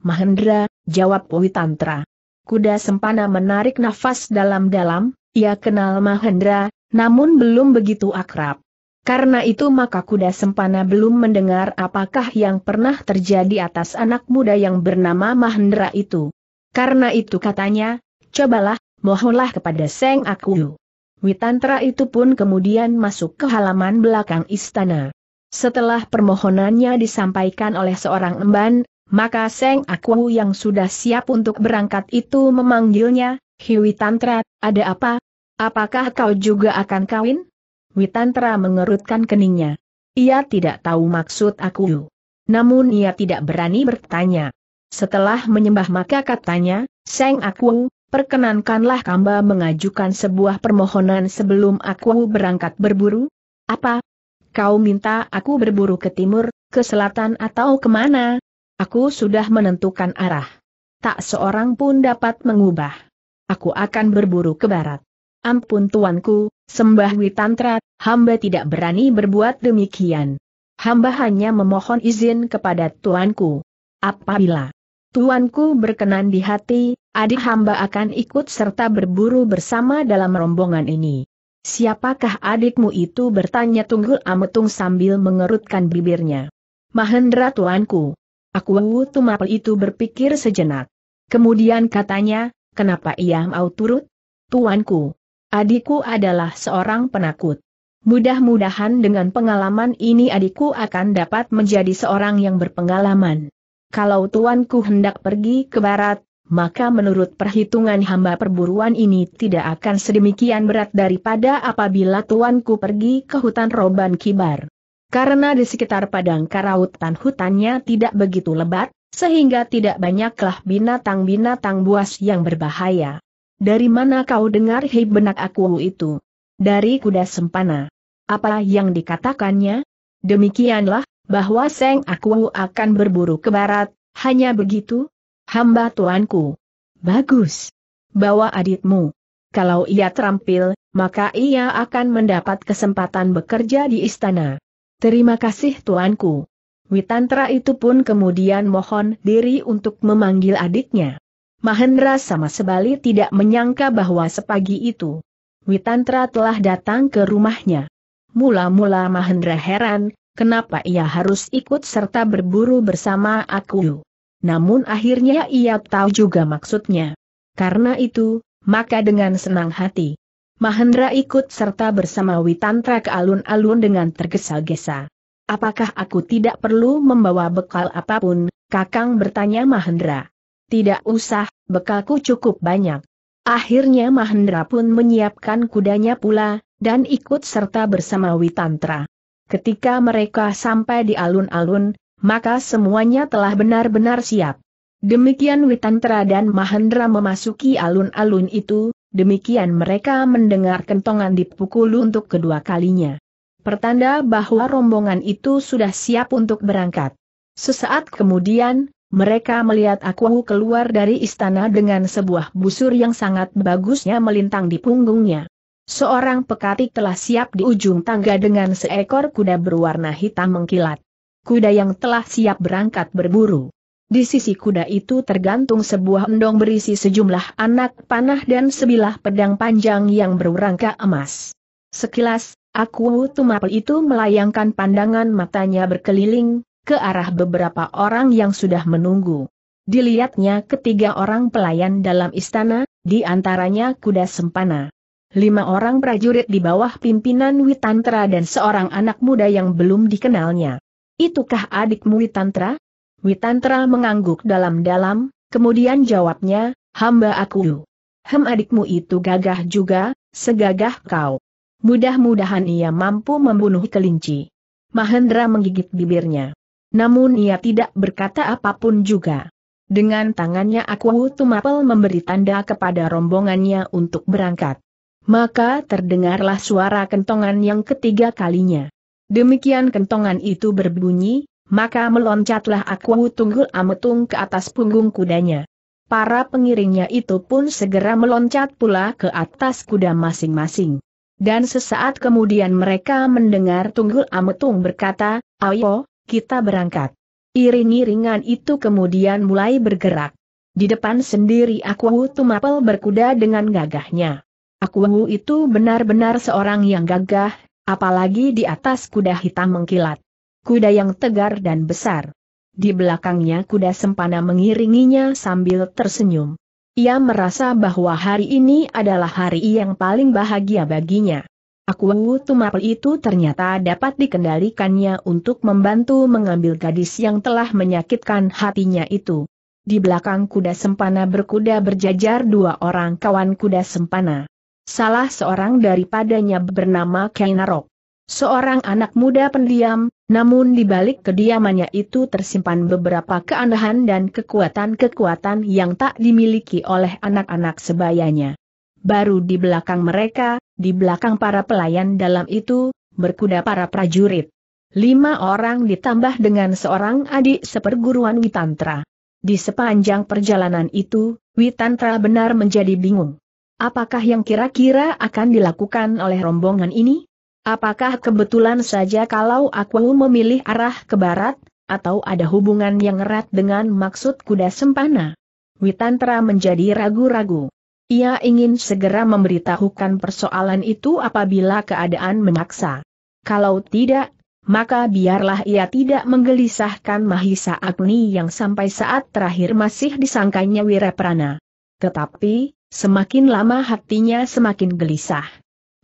Mahendra, jawab Witantra. Kuda sempana menarik nafas dalam-dalam, ia kenal Mahendra, namun belum begitu akrab. Karena itu maka kuda sempana belum mendengar apakah yang pernah terjadi atas anak muda yang bernama Mahendra itu. Karena itu katanya, cobalah, mohonlah kepada Seng Aku. Witantra itu pun kemudian masuk ke halaman belakang istana. Setelah permohonannya disampaikan oleh seorang emban, maka Seng Aku yang sudah siap untuk berangkat itu memanggilnya, Hiwitantra, ada apa? Apakah kau juga akan kawin? Witantra mengerutkan keningnya. Ia tidak tahu maksud aku. Namun ia tidak berani bertanya. Setelah menyembah maka katanya, Seng aku, perkenankanlah Kamba mengajukan sebuah permohonan sebelum aku berangkat berburu? Apa? Kau minta aku berburu ke timur, ke selatan atau kemana? Aku sudah menentukan arah. Tak seorang pun dapat mengubah. Aku akan berburu ke barat. Ampun tuanku, sembah Witantra Hamba tidak berani berbuat demikian. Hamba hanya memohon izin kepada tuanku. Apabila tuanku berkenan di hati, adik hamba akan ikut serta berburu bersama dalam rombongan ini. Siapakah adikmu itu bertanya Tunggul Ametung sambil mengerutkan bibirnya. Mahendra tuanku. Aku Tumapel itu berpikir sejenak. Kemudian katanya, kenapa ia mau turut? Tuanku, adikku adalah seorang penakut. Mudah-mudahan dengan pengalaman ini adikku akan dapat menjadi seorang yang berpengalaman. Kalau tuanku hendak pergi ke barat, maka menurut perhitungan hamba perburuan ini tidak akan sedemikian berat daripada apabila tuanku pergi ke hutan Roban Kibar. Karena di sekitar padang karautan hutannya tidak begitu lebat, sehingga tidak banyaklah binatang-binatang buas yang berbahaya. Dari mana kau dengar hei benak aku itu? Dari kuda sempana. Apa yang dikatakannya? Demikianlah, bahwa Seng Aku akan berburu ke barat, hanya begitu? Hamba tuanku. Bagus. Bawa aditmu. Kalau ia terampil, maka ia akan mendapat kesempatan bekerja di istana. Terima kasih tuanku. Witantra itu pun kemudian mohon diri untuk memanggil adiknya. Mahendra sama sebalik tidak menyangka bahwa sepagi itu, Witantra telah datang ke rumahnya. Mula-mula Mahendra heran, kenapa ia harus ikut serta berburu bersama aku. Namun akhirnya ia tahu juga maksudnya. Karena itu, maka dengan senang hati, Mahendra ikut serta bersama Witantra ke alun-alun dengan tergesa-gesa. Apakah aku tidak perlu membawa bekal apapun, Kakang bertanya Mahendra. Tidak usah, bekalku cukup banyak. Akhirnya Mahendra pun menyiapkan kudanya pula, dan ikut serta bersama Witantra. Ketika mereka sampai di alun-alun, maka semuanya telah benar-benar siap. Demikian Witantra dan Mahendra memasuki alun-alun itu, demikian mereka mendengar kentongan dipukul untuk kedua kalinya. Pertanda bahwa rombongan itu sudah siap untuk berangkat. Sesaat kemudian, mereka melihat aku keluar dari istana dengan sebuah busur yang sangat bagusnya melintang di punggungnya. Seorang pekatik telah siap di ujung tangga dengan seekor kuda berwarna hitam mengkilat. Kuda yang telah siap berangkat berburu. Di sisi kuda itu tergantung sebuah endong berisi sejumlah anak panah dan sebilah pedang panjang yang berurangka emas. Sekilas, aku Tumapel itu melayangkan pandangan matanya berkeliling, ke arah beberapa orang yang sudah menunggu. Dilihatnya ketiga orang pelayan dalam istana, di antaranya kuda sempana. Lima orang prajurit di bawah pimpinan Witantra dan seorang anak muda yang belum dikenalnya. Itukah adikmu Witantra? Witantra mengangguk dalam-dalam, kemudian jawabnya, hamba aku. Hem adikmu itu gagah juga, segagah kau. Mudah-mudahan ia mampu membunuh kelinci. Mahendra menggigit bibirnya. Namun ia tidak berkata apapun juga. Dengan tangannya Aku Tumapel memberi tanda kepada rombongannya untuk berangkat. Maka terdengarlah suara kentongan yang ketiga kalinya. Demikian kentongan itu berbunyi, maka meloncatlah Aku Tunggul Ametung ke atas punggung kudanya. Para pengiringnya itu pun segera meloncat pula ke atas kuda masing-masing. Dan sesaat kemudian mereka mendengar Tunggul Ametung berkata, Ayo, kita berangkat. Iring-iringan itu kemudian mulai bergerak. Di depan sendiri akuwu Tumapel berkuda dengan gagahnya. Akuwu itu benar-benar seorang yang gagah, apalagi di atas kuda hitam mengkilat. Kuda yang tegar dan besar. Di belakangnya kuda sempana mengiringinya sambil tersenyum. Ia merasa bahwa hari ini adalah hari yang paling bahagia baginya. Aku Tumapel itu ternyata dapat dikendalikannya untuk membantu mengambil gadis yang telah menyakitkan hatinya itu. Di belakang kuda sempana berkuda berjajar dua orang kawan kuda sempana. Salah seorang daripadanya bernama Kainarok. Seorang anak muda pendiam, namun di balik kediamannya itu tersimpan beberapa keanehan dan kekuatan-kekuatan yang tak dimiliki oleh anak-anak sebayanya. Baru di belakang mereka, di belakang para pelayan dalam itu, berkuda para prajurit. Lima orang ditambah dengan seorang adik seperguruan Witantra. Di sepanjang perjalanan itu, Witantra benar menjadi bingung. Apakah yang kira-kira akan dilakukan oleh rombongan ini? Apakah kebetulan saja kalau aku memilih arah ke barat, atau ada hubungan yang erat dengan maksud kuda sempana? Witantra menjadi ragu-ragu. Ia ingin segera memberitahukan persoalan itu apabila keadaan memaksa. Kalau tidak, maka biarlah ia tidak menggelisahkan Mahisa Agni yang sampai saat terakhir masih disangkanya Prana. Tetapi, semakin lama hatinya semakin gelisah.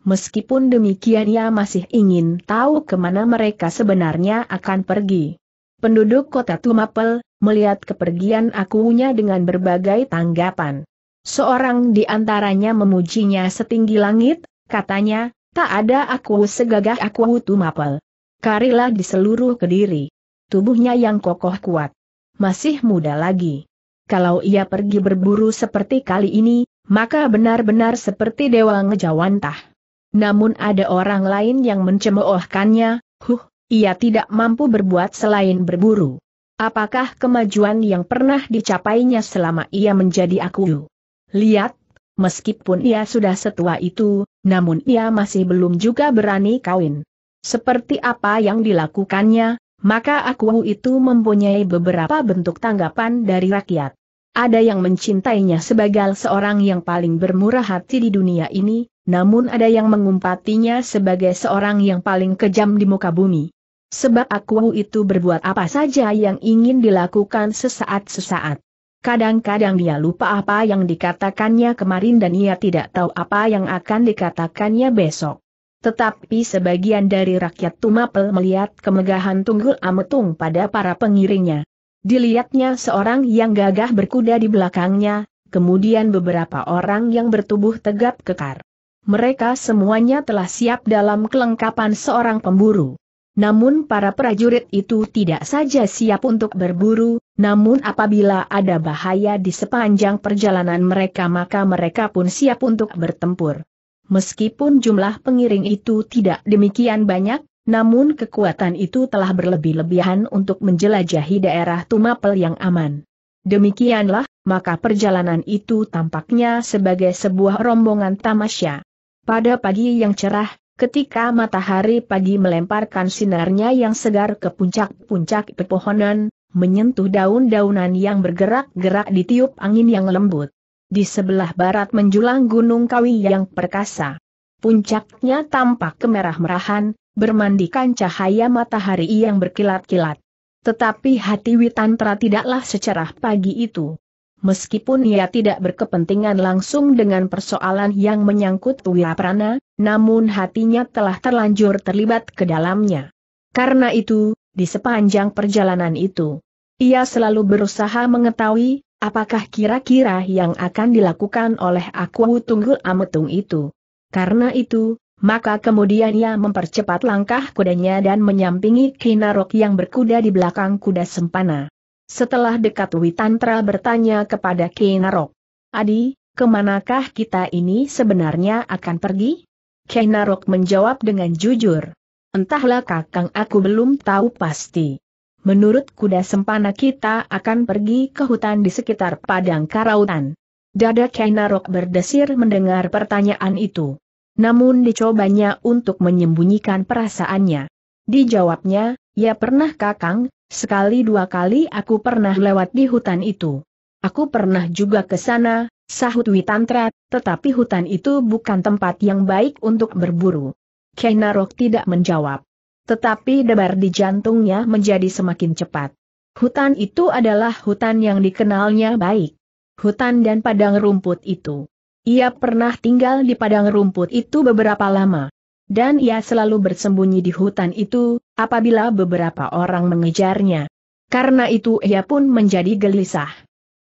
Meskipun demikian ia masih ingin tahu kemana mereka sebenarnya akan pergi. Penduduk kota Tumapel, melihat kepergian akunya dengan berbagai tanggapan. Seorang di antaranya memujinya setinggi langit, katanya, tak ada aku segagah aku tumapel. Karilah di seluruh kediri. Tubuhnya yang kokoh kuat. Masih muda lagi. Kalau ia pergi berburu seperti kali ini, maka benar-benar seperti dewa ngejawantah. Namun ada orang lain yang mencemoohkannya, huh, ia tidak mampu berbuat selain berburu. Apakah kemajuan yang pernah dicapainya selama ia menjadi aku? Lihat, meskipun ia sudah setua itu, namun ia masih belum juga berani kawin. Seperti apa yang dilakukannya, maka aku itu mempunyai beberapa bentuk tanggapan dari rakyat. Ada yang mencintainya sebagai seorang yang paling bermurah hati di dunia ini, namun ada yang mengumpatinya sebagai seorang yang paling kejam di muka bumi. Sebab aku itu berbuat apa saja yang ingin dilakukan sesaat-sesaat. Kadang-kadang dia lupa apa yang dikatakannya kemarin dan ia tidak tahu apa yang akan dikatakannya besok. Tetapi sebagian dari rakyat Tumapel melihat kemegahan Tunggul Ametung pada para pengiringnya. Dilihatnya seorang yang gagah berkuda di belakangnya, kemudian beberapa orang yang bertubuh tegap kekar. Mereka semuanya telah siap dalam kelengkapan seorang pemburu. Namun para prajurit itu tidak saja siap untuk berburu, namun apabila ada bahaya di sepanjang perjalanan mereka maka mereka pun siap untuk bertempur. Meskipun jumlah pengiring itu tidak demikian banyak, namun kekuatan itu telah berlebih-lebihan untuk menjelajahi daerah Tumapel yang aman. Demikianlah, maka perjalanan itu tampaknya sebagai sebuah rombongan tamasya. Pada pagi yang cerah, ketika matahari pagi melemparkan sinarnya yang segar ke puncak-puncak pepohonan, menyentuh daun-daunan yang bergerak-gerak di tiup angin yang lembut. Di sebelah barat menjulang Gunung Kawi yang perkasa. Puncaknya tampak kemerah-merahan, bermandikan cahaya matahari yang berkilat-kilat. Tetapi hati Witantra tidaklah secerah pagi itu. Meskipun ia tidak berkepentingan langsung dengan persoalan yang menyangkut Wiaprana, namun hatinya telah terlanjur terlibat ke dalamnya. Karena itu, di sepanjang perjalanan itu. Ia selalu berusaha mengetahui, apakah kira-kira yang akan dilakukan oleh aku Tunggul Ametung itu. Karena itu, maka kemudian ia mempercepat langkah kudanya dan menyampingi Kinarok yang berkuda di belakang kuda sempana. Setelah dekat Witantra bertanya kepada Kinarok, Adi, kemanakah kita ini sebenarnya akan pergi? Kinarok menjawab dengan jujur, Entahlah kakang aku belum tahu pasti. Menurut kuda sempana kita akan pergi ke hutan di sekitar padang karautan. Dada Kainarok berdesir mendengar pertanyaan itu. Namun dicobanya untuk menyembunyikan perasaannya. Dijawabnya, ya pernah kakang, sekali dua kali aku pernah lewat di hutan itu. Aku pernah juga ke sana, sahut Witantra, tetapi hutan itu bukan tempat yang baik untuk berburu. Kenarok tidak menjawab. Tetapi debar di jantungnya menjadi semakin cepat. Hutan itu adalah hutan yang dikenalnya baik. Hutan dan padang rumput itu. Ia pernah tinggal di padang rumput itu beberapa lama. Dan ia selalu bersembunyi di hutan itu, apabila beberapa orang mengejarnya. Karena itu ia pun menjadi gelisah.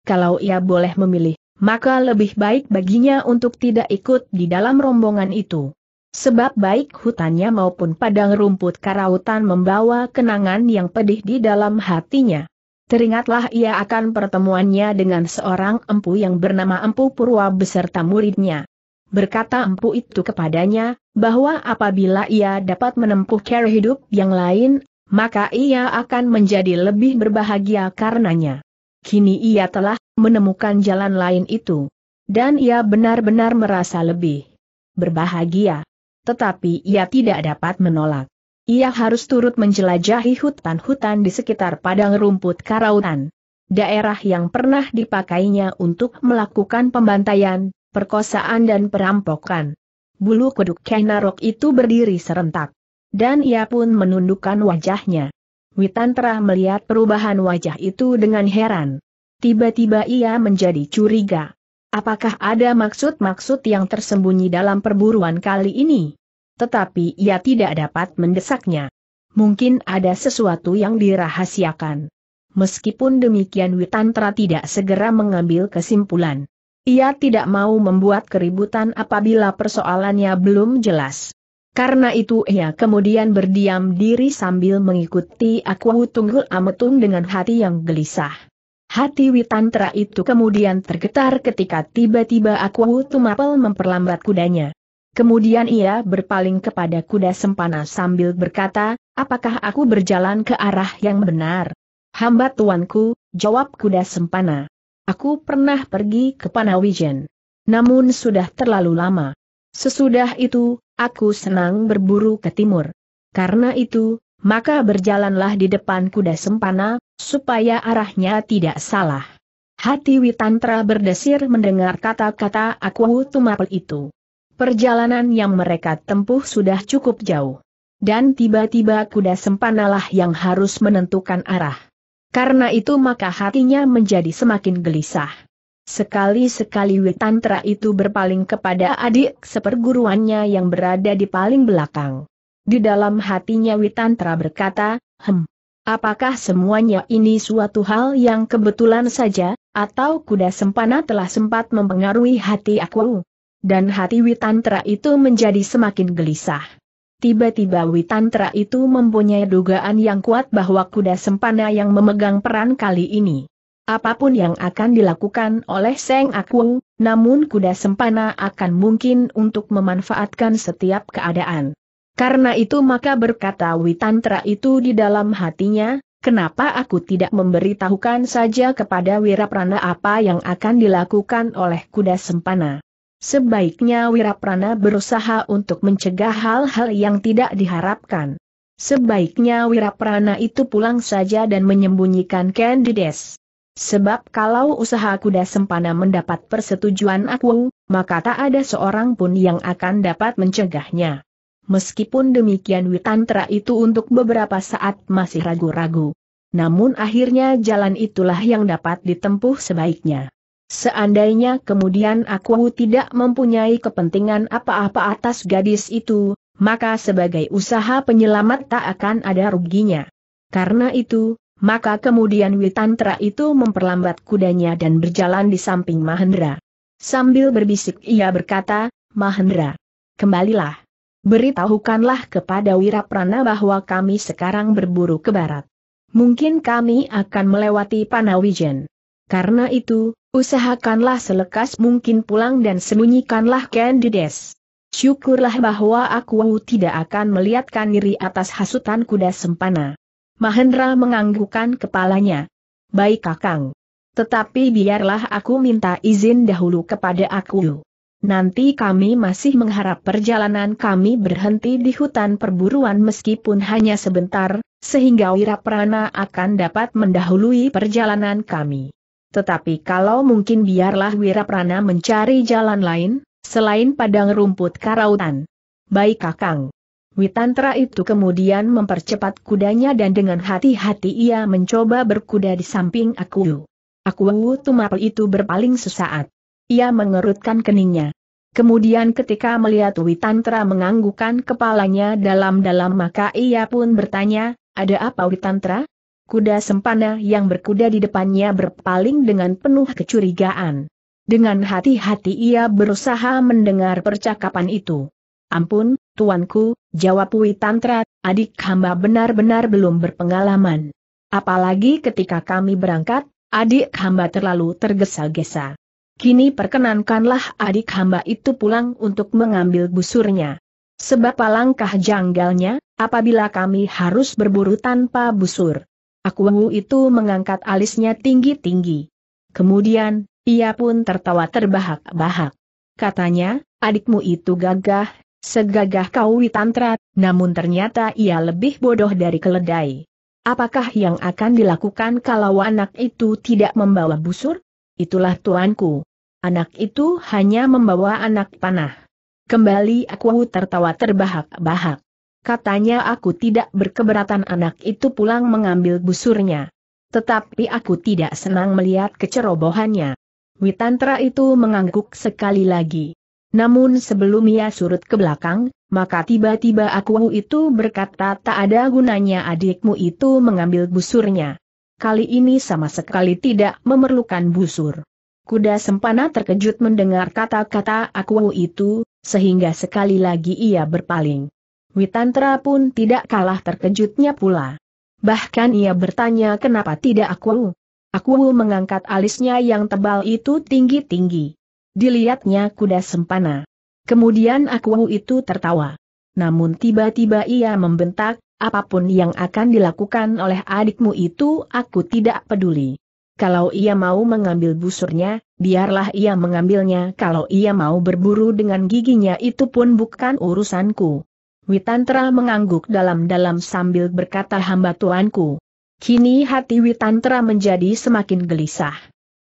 Kalau ia boleh memilih, maka lebih baik baginya untuk tidak ikut di dalam rombongan itu. Sebab baik hutannya maupun padang rumput karautan membawa kenangan yang pedih di dalam hatinya. Teringatlah ia akan pertemuannya dengan seorang empu yang bernama Empu Purwa beserta muridnya. Berkata empu itu kepadanya, bahwa apabila ia dapat menempuh cara hidup yang lain, maka ia akan menjadi lebih berbahagia karenanya. Kini ia telah menemukan jalan lain itu. Dan ia benar-benar merasa lebih berbahagia tetapi ia tidak dapat menolak. Ia harus turut menjelajahi hutan-hutan di sekitar padang rumput Karautan. Daerah yang pernah dipakainya untuk melakukan pembantaian, perkosaan dan perampokan. Bulu kuduk Kainarok itu berdiri serentak. Dan ia pun menundukkan wajahnya. Witantra melihat perubahan wajah itu dengan heran. Tiba-tiba ia menjadi curiga. Apakah ada maksud-maksud yang tersembunyi dalam perburuan kali ini? Tetapi ia tidak dapat mendesaknya. Mungkin ada sesuatu yang dirahasiakan. Meskipun demikian Witantra tidak segera mengambil kesimpulan. Ia tidak mau membuat keributan apabila persoalannya belum jelas. Karena itu ia kemudian berdiam diri sambil mengikuti Aku Tunggul Ametung dengan hati yang gelisah. Hati Witantra itu kemudian tergetar ketika tiba-tiba Aku Tumapel memperlambat kudanya. Kemudian ia berpaling kepada kuda sempana sambil berkata, apakah aku berjalan ke arah yang benar? Hamba tuanku, jawab kuda sempana. Aku pernah pergi ke Panawijen. Namun sudah terlalu lama. Sesudah itu, aku senang berburu ke timur. Karena itu, maka berjalanlah di depan kuda sempana, supaya arahnya tidak salah. Hati Witantra berdesir mendengar kata-kata aku Tumapel itu. Perjalanan yang mereka tempuh sudah cukup jauh. Dan tiba-tiba kuda sempanalah yang harus menentukan arah. Karena itu maka hatinya menjadi semakin gelisah. Sekali-sekali Witantra itu berpaling kepada adik seperguruannya yang berada di paling belakang. Di dalam hatinya Witantra berkata, hem, apakah semuanya ini suatu hal yang kebetulan saja, atau kuda sempana telah sempat mempengaruhi hati aku? Dan hati Witantra itu menjadi semakin gelisah. Tiba-tiba Witantra itu mempunyai dugaan yang kuat bahwa kuda sempana yang memegang peran kali ini. Apapun yang akan dilakukan oleh Seng Aku, namun kuda sempana akan mungkin untuk memanfaatkan setiap keadaan. Karena itu maka berkata Witantra itu di dalam hatinya, kenapa aku tidak memberitahukan saja kepada Wiraprana apa yang akan dilakukan oleh kuda sempana. Sebaiknya Wiraprana berusaha untuk mencegah hal-hal yang tidak diharapkan. Sebaiknya Wiraprana itu pulang saja dan menyembunyikan Candides. Sebab kalau usaha kuda sempana mendapat persetujuan aku, maka tak ada seorang pun yang akan dapat mencegahnya. Meskipun demikian Witantra itu untuk beberapa saat masih ragu-ragu. Namun akhirnya jalan itulah yang dapat ditempuh sebaiknya. Seandainya kemudian aku tidak mempunyai kepentingan apa-apa atas gadis itu, maka sebagai usaha penyelamat tak akan ada ruginya. Karena itu, maka kemudian Witantra itu memperlambat kudanya dan berjalan di samping Mahendra. Sambil berbisik ia berkata, Mahendra, kembalilah. Beritahukanlah kepada Wiraprana bahwa kami sekarang berburu ke barat. Mungkin kami akan melewati Panawijen. Karena itu, usahakanlah selekas mungkin pulang dan sembunyikanlah Candides. Syukurlah bahwa aku tidak akan melihatkan diri atas hasutan kuda sempana. Mahendra menganggukkan kepalanya. Baik kakang. Tetapi biarlah aku minta izin dahulu kepada aku. Nanti kami masih mengharap perjalanan kami berhenti di hutan perburuan meskipun hanya sebentar, sehingga Wiraprana akan dapat mendahului perjalanan kami. Tetapi kalau mungkin biarlah Wiraprana mencari jalan lain, selain padang rumput karautan. Baik Kakang. Witantra itu kemudian mempercepat kudanya dan dengan hati-hati ia mencoba berkuda di samping aku. Aku Tumapel itu berpaling sesaat. Ia mengerutkan keningnya. Kemudian ketika melihat Witantra menganggukkan kepalanya dalam-dalam maka ia pun bertanya, ada apa Witantra? Kuda sempana yang berkuda di depannya berpaling dengan penuh kecurigaan. Dengan hati-hati ia berusaha mendengar percakapan itu. Ampun, tuanku, jawab Witantra, adik hamba benar-benar belum berpengalaman. Apalagi ketika kami berangkat, adik hamba terlalu tergesa-gesa. Kini perkenankanlah adik hamba itu pulang untuk mengambil busurnya. Sebab langkah janggalnya, apabila kami harus berburu tanpa busur. Aku itu mengangkat alisnya tinggi-tinggi. Kemudian, ia pun tertawa terbahak-bahak. Katanya, adikmu itu gagah, segagah kau witantra, namun ternyata ia lebih bodoh dari keledai. Apakah yang akan dilakukan kalau anak itu tidak membawa busur? Itulah tuanku. Anak itu hanya membawa anak panah. Kembali aku tertawa terbahak-bahak. Katanya aku tidak berkeberatan anak itu pulang mengambil busurnya. Tetapi aku tidak senang melihat kecerobohannya. Witantra itu mengangguk sekali lagi. Namun sebelum ia surut ke belakang, maka tiba-tiba aku itu berkata tak ada gunanya adikmu itu mengambil busurnya kali ini sama sekali tidak memerlukan busur. Kuda sempana terkejut mendengar kata-kata aku itu, sehingga sekali lagi ia berpaling. Witantra pun tidak kalah terkejutnya pula. Bahkan ia bertanya kenapa tidak aku. Aku mengangkat alisnya yang tebal itu tinggi-tinggi. Dilihatnya kuda sempana. Kemudian aku itu tertawa. Namun tiba-tiba ia membentak, Apapun yang akan dilakukan oleh adikmu itu aku tidak peduli. Kalau ia mau mengambil busurnya, biarlah ia mengambilnya. Kalau ia mau berburu dengan giginya itu pun bukan urusanku. Witantra mengangguk dalam-dalam sambil berkata hamba tuanku. Kini hati Witantra menjadi semakin gelisah.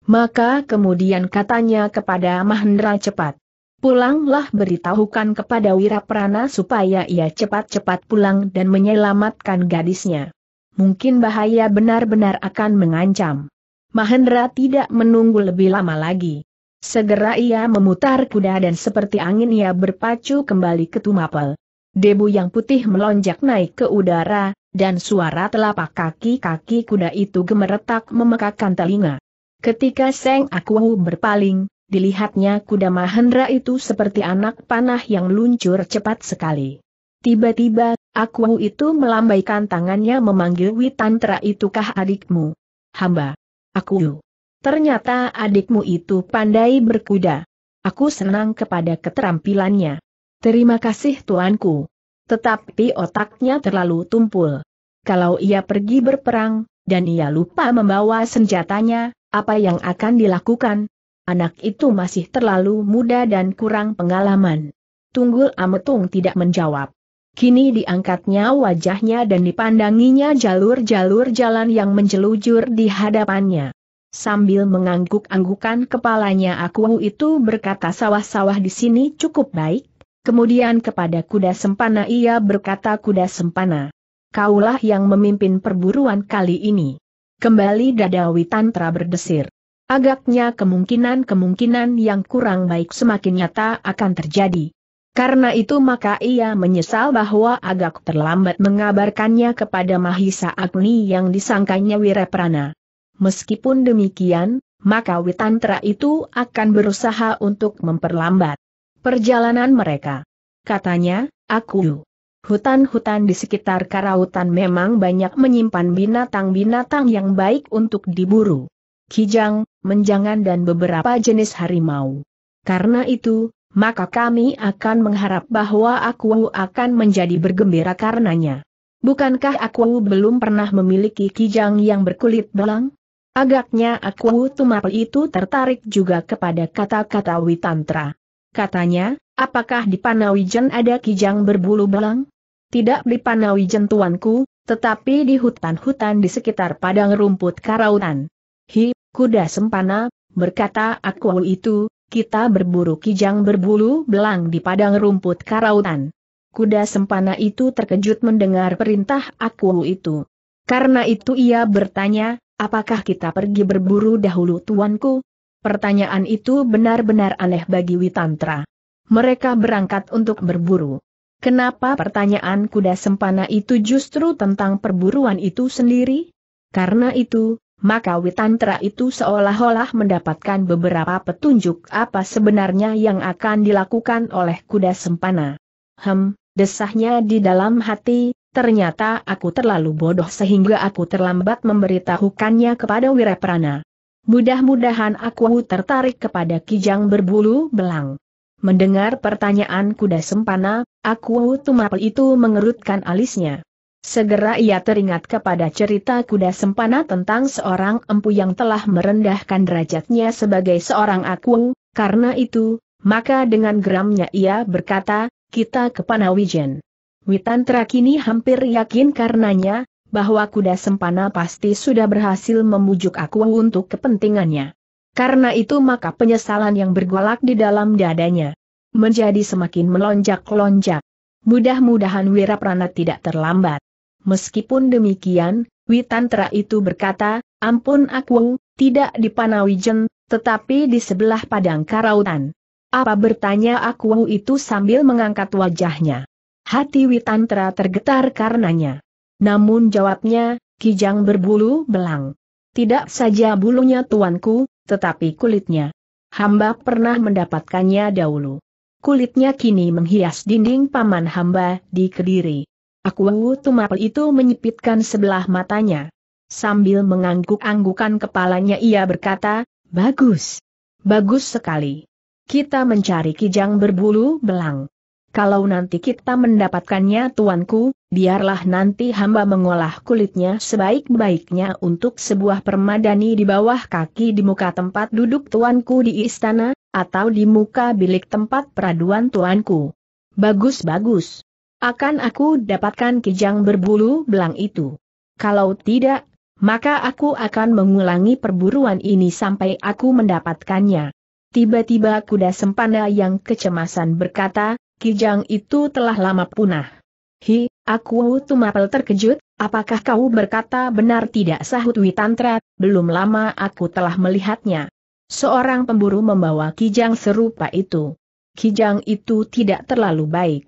Maka kemudian katanya kepada Mahendra cepat. Pulanglah beritahukan kepada Wiraprana supaya ia cepat-cepat pulang dan menyelamatkan gadisnya. Mungkin bahaya benar-benar akan mengancam. Mahendra tidak menunggu lebih lama lagi. Segera ia memutar kuda dan seperti angin ia berpacu kembali ke Tumapel. Debu yang putih melonjak naik ke udara, dan suara telapak kaki-kaki kuda itu gemeretak memekakkan telinga. Ketika Seng Aku berpaling, dilihatnya kuda Mahendra itu seperti anak panah yang luncur cepat sekali. Tiba-tiba, aku itu melambaikan tangannya memanggil Witantra itukah adikmu? Hamba. Aku. Ternyata adikmu itu pandai berkuda. Aku senang kepada keterampilannya. Terima kasih tuanku. Tetapi otaknya terlalu tumpul. Kalau ia pergi berperang, dan ia lupa membawa senjatanya, apa yang akan dilakukan? anak itu masih terlalu muda dan kurang pengalaman. Tunggul Ametung tidak menjawab. Kini diangkatnya wajahnya dan dipandanginya jalur-jalur jalan yang menjelujur di hadapannya. Sambil mengangguk-anggukan kepalanya aku itu berkata sawah-sawah di sini cukup baik, kemudian kepada kuda sempana ia berkata kuda sempana. Kaulah yang memimpin perburuan kali ini. Kembali Dadawi Tantra berdesir. Agaknya kemungkinan-kemungkinan yang kurang baik semakin nyata akan terjadi. Karena itu maka ia menyesal bahwa agak terlambat mengabarkannya kepada Mahisa Agni yang disangkanya Wiraprana. Meskipun demikian, maka Witantra itu akan berusaha untuk memperlambat perjalanan mereka. Katanya, aku. Hutan-hutan di sekitar Karautan memang banyak menyimpan binatang-binatang yang baik untuk diburu. Kijang, menjangan dan beberapa jenis harimau. Karena itu, maka kami akan mengharap bahwa aku akan menjadi bergembira karenanya. Bukankah aku belum pernah memiliki kijang yang berkulit belang? Agaknya aku tumar itu tertarik juga kepada kata-kata Witantra. Katanya, apakah di Panawijen ada kijang berbulu belang? Tidak di Panawijen tuanku, tetapi di hutan-hutan di sekitar padang rumput karautan. Hi, kuda sempana, berkata aku itu, kita berburu kijang berbulu belang di padang rumput karautan. Kuda sempana itu terkejut mendengar perintah aku itu. Karena itu ia bertanya, apakah kita pergi berburu dahulu tuanku? Pertanyaan itu benar-benar aneh bagi Witantra. Mereka berangkat untuk berburu. Kenapa pertanyaan kuda sempana itu justru tentang perburuan itu sendiri? Karena itu, maka Witantra itu seolah-olah mendapatkan beberapa petunjuk apa sebenarnya yang akan dilakukan oleh kuda sempana. Hem, desahnya di dalam hati, ternyata aku terlalu bodoh sehingga aku terlambat memberitahukannya kepada Wireprana. Mudah-mudahan aku tertarik kepada kijang berbulu belang. Mendengar pertanyaan kuda sempana, aku tumapel itu mengerutkan alisnya. Segera ia teringat kepada cerita kuda sempana tentang seorang empu yang telah merendahkan derajatnya sebagai seorang akung, karena itu, maka dengan geramnya ia berkata, kita ke Panawijen. Witantra kini hampir yakin karenanya, bahwa kuda sempana pasti sudah berhasil memujuk aku untuk kepentingannya. Karena itu maka penyesalan yang bergolak di dalam dadanya menjadi semakin melonjak-lonjak. Mudah-mudahan Wiraprana tidak terlambat. Meskipun demikian, Witantra itu berkata, ampun aku, tidak di Panawijen, tetapi di sebelah padang karautan. Apa bertanya aku itu sambil mengangkat wajahnya. Hati Witantra tergetar karenanya. Namun jawabnya, Kijang berbulu belang. Tidak saja bulunya tuanku, tetapi kulitnya. Hamba pernah mendapatkannya dahulu. Kulitnya kini menghias dinding paman hamba di Kediri. Aku Tumapel itu menyipitkan sebelah matanya. Sambil mengangguk-anggukan kepalanya ia berkata, Bagus. Bagus sekali. Kita mencari kijang berbulu belang. Kalau nanti kita mendapatkannya tuanku, biarlah nanti hamba mengolah kulitnya sebaik-baiknya untuk sebuah permadani di bawah kaki di muka tempat duduk tuanku di istana, atau di muka bilik tempat peraduan tuanku. Bagus-bagus. Akan aku dapatkan kijang berbulu belang itu. Kalau tidak, maka aku akan mengulangi perburuan ini sampai aku mendapatkannya. Tiba-tiba kuda sempana yang kecemasan berkata, kijang itu telah lama punah. Hi, aku tumapel terkejut, apakah kau berkata benar tidak sahut Witantra, belum lama aku telah melihatnya. Seorang pemburu membawa kijang serupa itu. Kijang itu tidak terlalu baik.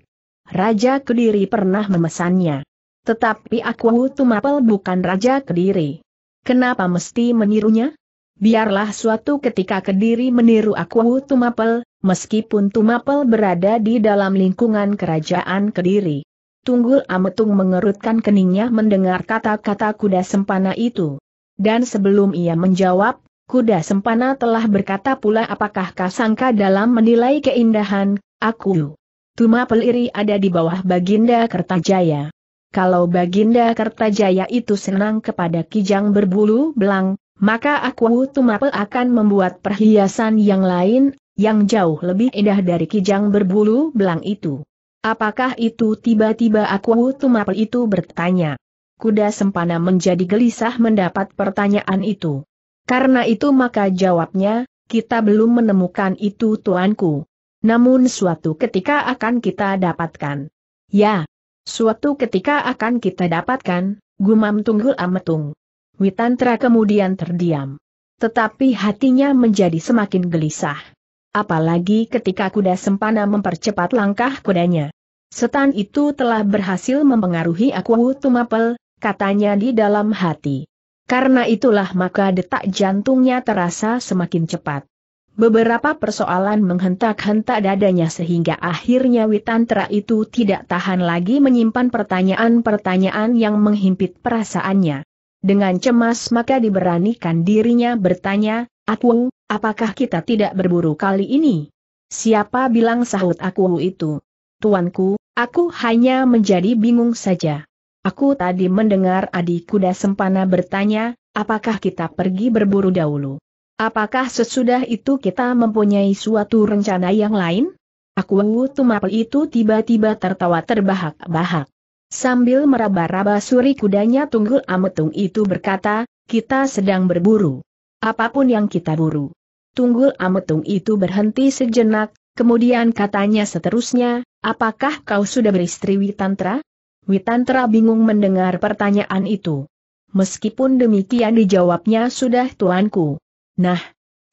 Raja Kediri pernah memesannya. Tetapi aku Tumapel bukan Raja Kediri. Kenapa mesti menirunya? Biarlah suatu ketika Kediri meniru aku Tumapel, meskipun Tumapel berada di dalam lingkungan kerajaan Kediri. Tunggul Ametung mengerutkan keningnya mendengar kata-kata kuda sempana itu. Dan sebelum ia menjawab, kuda sempana telah berkata pula apakah kasangka dalam menilai keindahan, aku. Tuma Peliri ada di bawah Baginda Kertajaya. Kalau Baginda Kertajaya itu senang kepada kijang berbulu belang, maka aku Tumapel akan membuat perhiasan yang lain, yang jauh lebih indah dari kijang berbulu belang itu. Apakah itu tiba-tiba aku Tumapel itu bertanya. Kuda Sempana menjadi gelisah mendapat pertanyaan itu. Karena itu maka jawabnya, kita belum menemukan itu tuanku. Namun suatu ketika akan kita dapatkan. Ya, suatu ketika akan kita dapatkan, gumam tunggul ametung. Witantra kemudian terdiam. Tetapi hatinya menjadi semakin gelisah. Apalagi ketika kuda sempana mempercepat langkah kudanya. Setan itu telah berhasil mempengaruhi aku Tumapel, katanya di dalam hati. Karena itulah maka detak jantungnya terasa semakin cepat. Beberapa persoalan menghentak-hentak dadanya sehingga akhirnya Witantra itu tidak tahan lagi menyimpan pertanyaan-pertanyaan yang menghimpit perasaannya. Dengan cemas maka diberanikan dirinya bertanya, Aku, apakah kita tidak berburu kali ini? Siapa bilang sahut aku itu? Tuanku, aku hanya menjadi bingung saja. Aku tadi mendengar adik kuda sempana bertanya, apakah kita pergi berburu dahulu? Apakah sesudah itu kita mempunyai suatu rencana yang lain? Aku Tumapel itu tiba-tiba tertawa terbahak-bahak. Sambil meraba-raba suri kudanya Tunggul Ametung itu berkata, kita sedang berburu. Apapun yang kita buru. Tunggul Ametung itu berhenti sejenak, kemudian katanya seterusnya, apakah kau sudah beristri Witantra? Witantra bingung mendengar pertanyaan itu. Meskipun demikian dijawabnya sudah tuanku. Nah,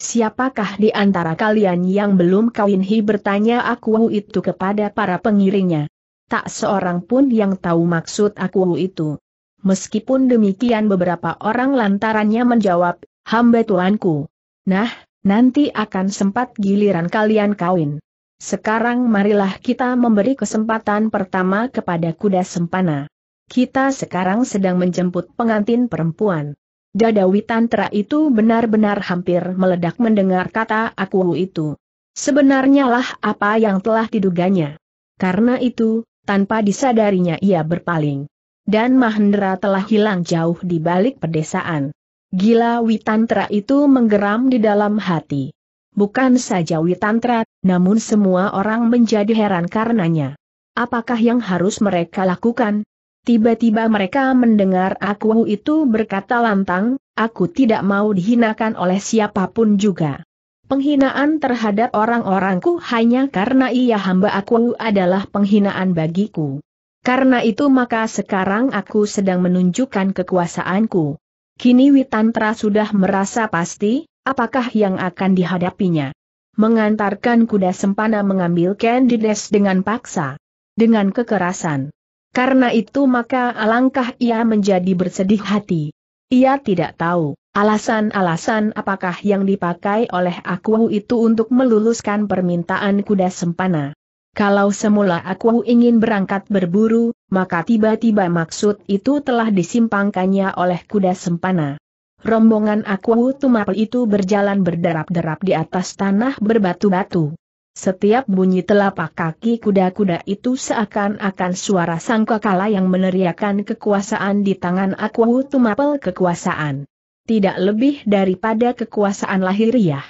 siapakah di antara kalian yang belum kawinhi bertanya aku itu kepada para pengiringnya. Tak seorang pun yang tahu maksud aku itu. Meskipun demikian beberapa orang lantarannya menjawab, hamba tuanku. Nah, nanti akan sempat giliran kalian kawin. Sekarang marilah kita memberi kesempatan pertama kepada kuda sempana. Kita sekarang sedang menjemput pengantin perempuan. Dada Witantra itu benar-benar hampir meledak mendengar kata aku itu. Sebenarnya lah apa yang telah diduganya. Karena itu, tanpa disadarinya ia berpaling. Dan Mahendra telah hilang jauh di balik pedesaan. Gila Witantra itu menggeram di dalam hati. Bukan saja Witantra, namun semua orang menjadi heran karenanya. Apakah yang harus mereka lakukan? Tiba-tiba mereka mendengar aku itu berkata lantang, aku tidak mau dihinakan oleh siapapun juga. Penghinaan terhadap orang-orangku hanya karena ia hamba aku adalah penghinaan bagiku. Karena itu maka sekarang aku sedang menunjukkan kekuasaanku. Kini Witantra sudah merasa pasti, apakah yang akan dihadapinya. Mengantarkan kuda sempana mengambil Candides dengan paksa. Dengan kekerasan. Karena itu maka alangkah ia menjadi bersedih hati. Ia tidak tahu, alasan-alasan apakah yang dipakai oleh aku itu untuk meluluskan permintaan kuda sempana. Kalau semula aku ingin berangkat berburu, maka tiba-tiba maksud itu telah disimpangkannya oleh kuda sempana. Rombongan aku Tumapel itu berjalan berderap-derap di atas tanah berbatu-batu. Setiap bunyi telapak kaki kuda-kuda itu seakan-akan suara sangkakala yang meneriakan kekuasaan di tangan aku tumapel kekuasaan. Tidak lebih daripada kekuasaan lahiriah.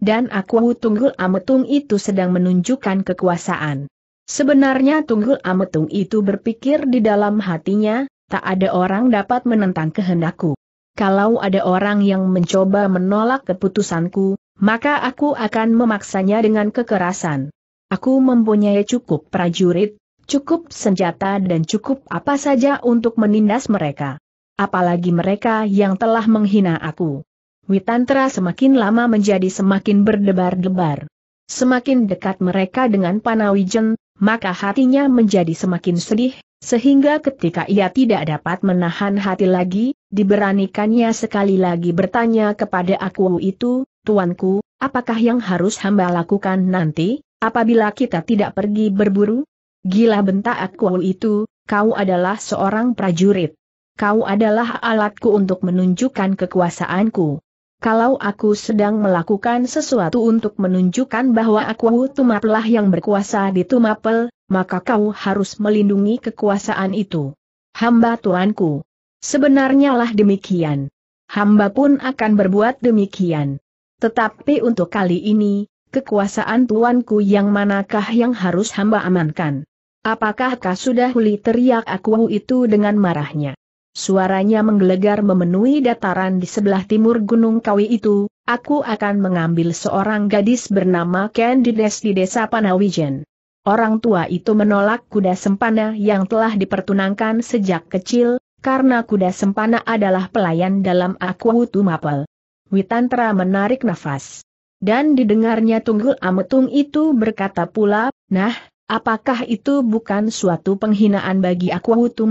Dan aku tunggul ametung itu sedang menunjukkan kekuasaan. Sebenarnya tunggul ametung itu berpikir di dalam hatinya, tak ada orang dapat menentang kehendakku. Kalau ada orang yang mencoba menolak keputusanku, maka aku akan memaksanya dengan kekerasan. Aku mempunyai cukup prajurit, cukup senjata dan cukup apa saja untuk menindas mereka. Apalagi mereka yang telah menghina aku. Witantra semakin lama menjadi semakin berdebar-debar. Semakin dekat mereka dengan Panawijen, maka hatinya menjadi semakin sedih, sehingga ketika ia tidak dapat menahan hati lagi, diberanikannya sekali lagi bertanya kepada aku itu, Tuanku, apakah yang harus hamba lakukan nanti, apabila kita tidak pergi berburu? Gila bentak aku itu, kau adalah seorang prajurit. Kau adalah alatku untuk menunjukkan kekuasaanku. Kalau aku sedang melakukan sesuatu untuk menunjukkan bahwa aku Tumaplah yang berkuasa di Tumapel, maka kau harus melindungi kekuasaan itu. Hamba tuanku. Sebenarnya lah demikian. Hamba pun akan berbuat demikian. Tetapi untuk kali ini, kekuasaan tuanku yang manakah yang harus hamba amankan? Apakah kau sudah huli teriak aku itu dengan marahnya? Suaranya menggelegar memenuhi dataran di sebelah timur Gunung Kawi itu, aku akan mengambil seorang gadis bernama Candides di desa Panawijen. Orang tua itu menolak kuda sempana yang telah dipertunangkan sejak kecil, karena kuda sempana adalah pelayan dalam Aku Tumapel. Witantra menarik nafas. Dan didengarnya Tunggul Ametung itu berkata pula, nah, apakah itu bukan suatu penghinaan bagi aku Wutu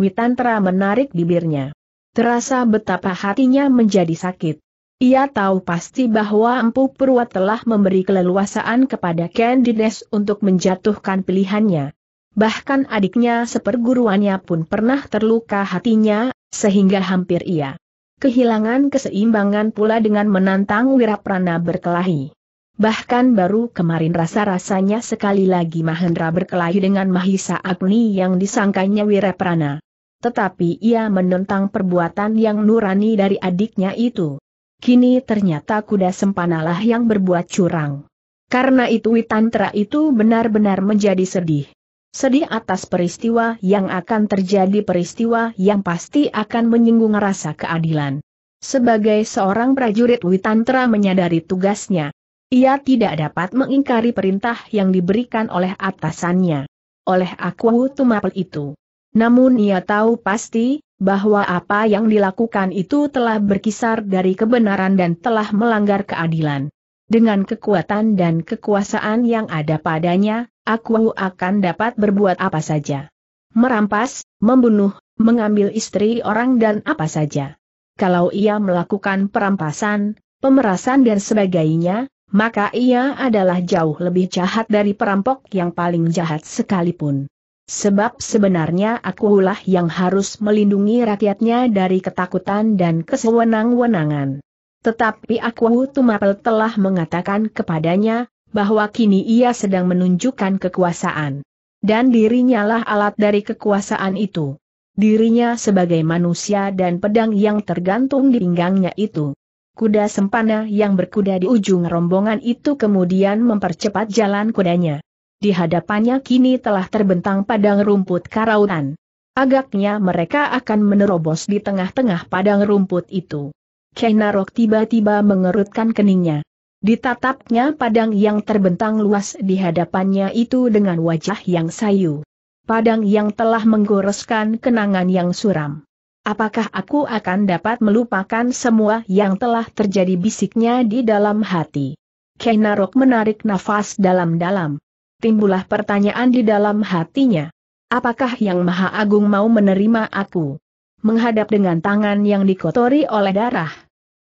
Witantra menarik bibirnya. Terasa betapa hatinya menjadi sakit. Ia tahu pasti bahwa Empu Purwa telah memberi keleluasaan kepada Candides untuk menjatuhkan pilihannya. Bahkan adiknya seperguruannya pun pernah terluka hatinya, sehingga hampir ia kehilangan keseimbangan pula dengan menantang Wiraprana berkelahi. Bahkan baru kemarin rasa-rasanya sekali lagi Mahendra berkelahi dengan Mahisa Agni yang disangkanya Wiraprana. Tetapi ia menentang perbuatan yang nurani dari adiknya itu. Kini ternyata kuda sempanalah yang berbuat curang. Karena itu Witantra itu benar-benar menjadi sedih. Sedih atas peristiwa yang akan terjadi peristiwa yang pasti akan menyinggung rasa keadilan. Sebagai seorang prajurit Witantra menyadari tugasnya. Ia tidak dapat mengingkari perintah yang diberikan oleh atasannya. Oleh Aku Tumapel itu. Namun ia tahu pasti, bahwa apa yang dilakukan itu telah berkisar dari kebenaran dan telah melanggar keadilan dengan kekuatan dan kekuasaan yang ada padanya, aku akan dapat berbuat apa saja. Merampas, membunuh, mengambil istri orang dan apa saja. Kalau ia melakukan perampasan, pemerasan dan sebagainya, maka ia adalah jauh lebih jahat dari perampok yang paling jahat sekalipun. Sebab sebenarnya akulah yang harus melindungi rakyatnya dari ketakutan dan kesewenang-wenangan. Tetapi Aku Tumapel telah mengatakan kepadanya, bahwa kini ia sedang menunjukkan kekuasaan. Dan dirinya lah alat dari kekuasaan itu. Dirinya sebagai manusia dan pedang yang tergantung di pinggangnya itu. Kuda sempana yang berkuda di ujung rombongan itu kemudian mempercepat jalan kudanya. Di hadapannya kini telah terbentang padang rumput karautan. Agaknya mereka akan menerobos di tengah-tengah padang rumput itu. Cheh Narok tiba-tiba mengerutkan keningnya. Ditatapnya padang yang terbentang luas di hadapannya itu dengan wajah yang sayu. Padang yang telah menggoreskan kenangan yang suram. Apakah aku akan dapat melupakan semua yang telah terjadi bisiknya di dalam hati? Cheh Narok menarik nafas dalam-dalam. Timbullah pertanyaan di dalam hatinya. Apakah Yang Maha Agung mau menerima aku? menghadap dengan tangan yang dikotori oleh darah.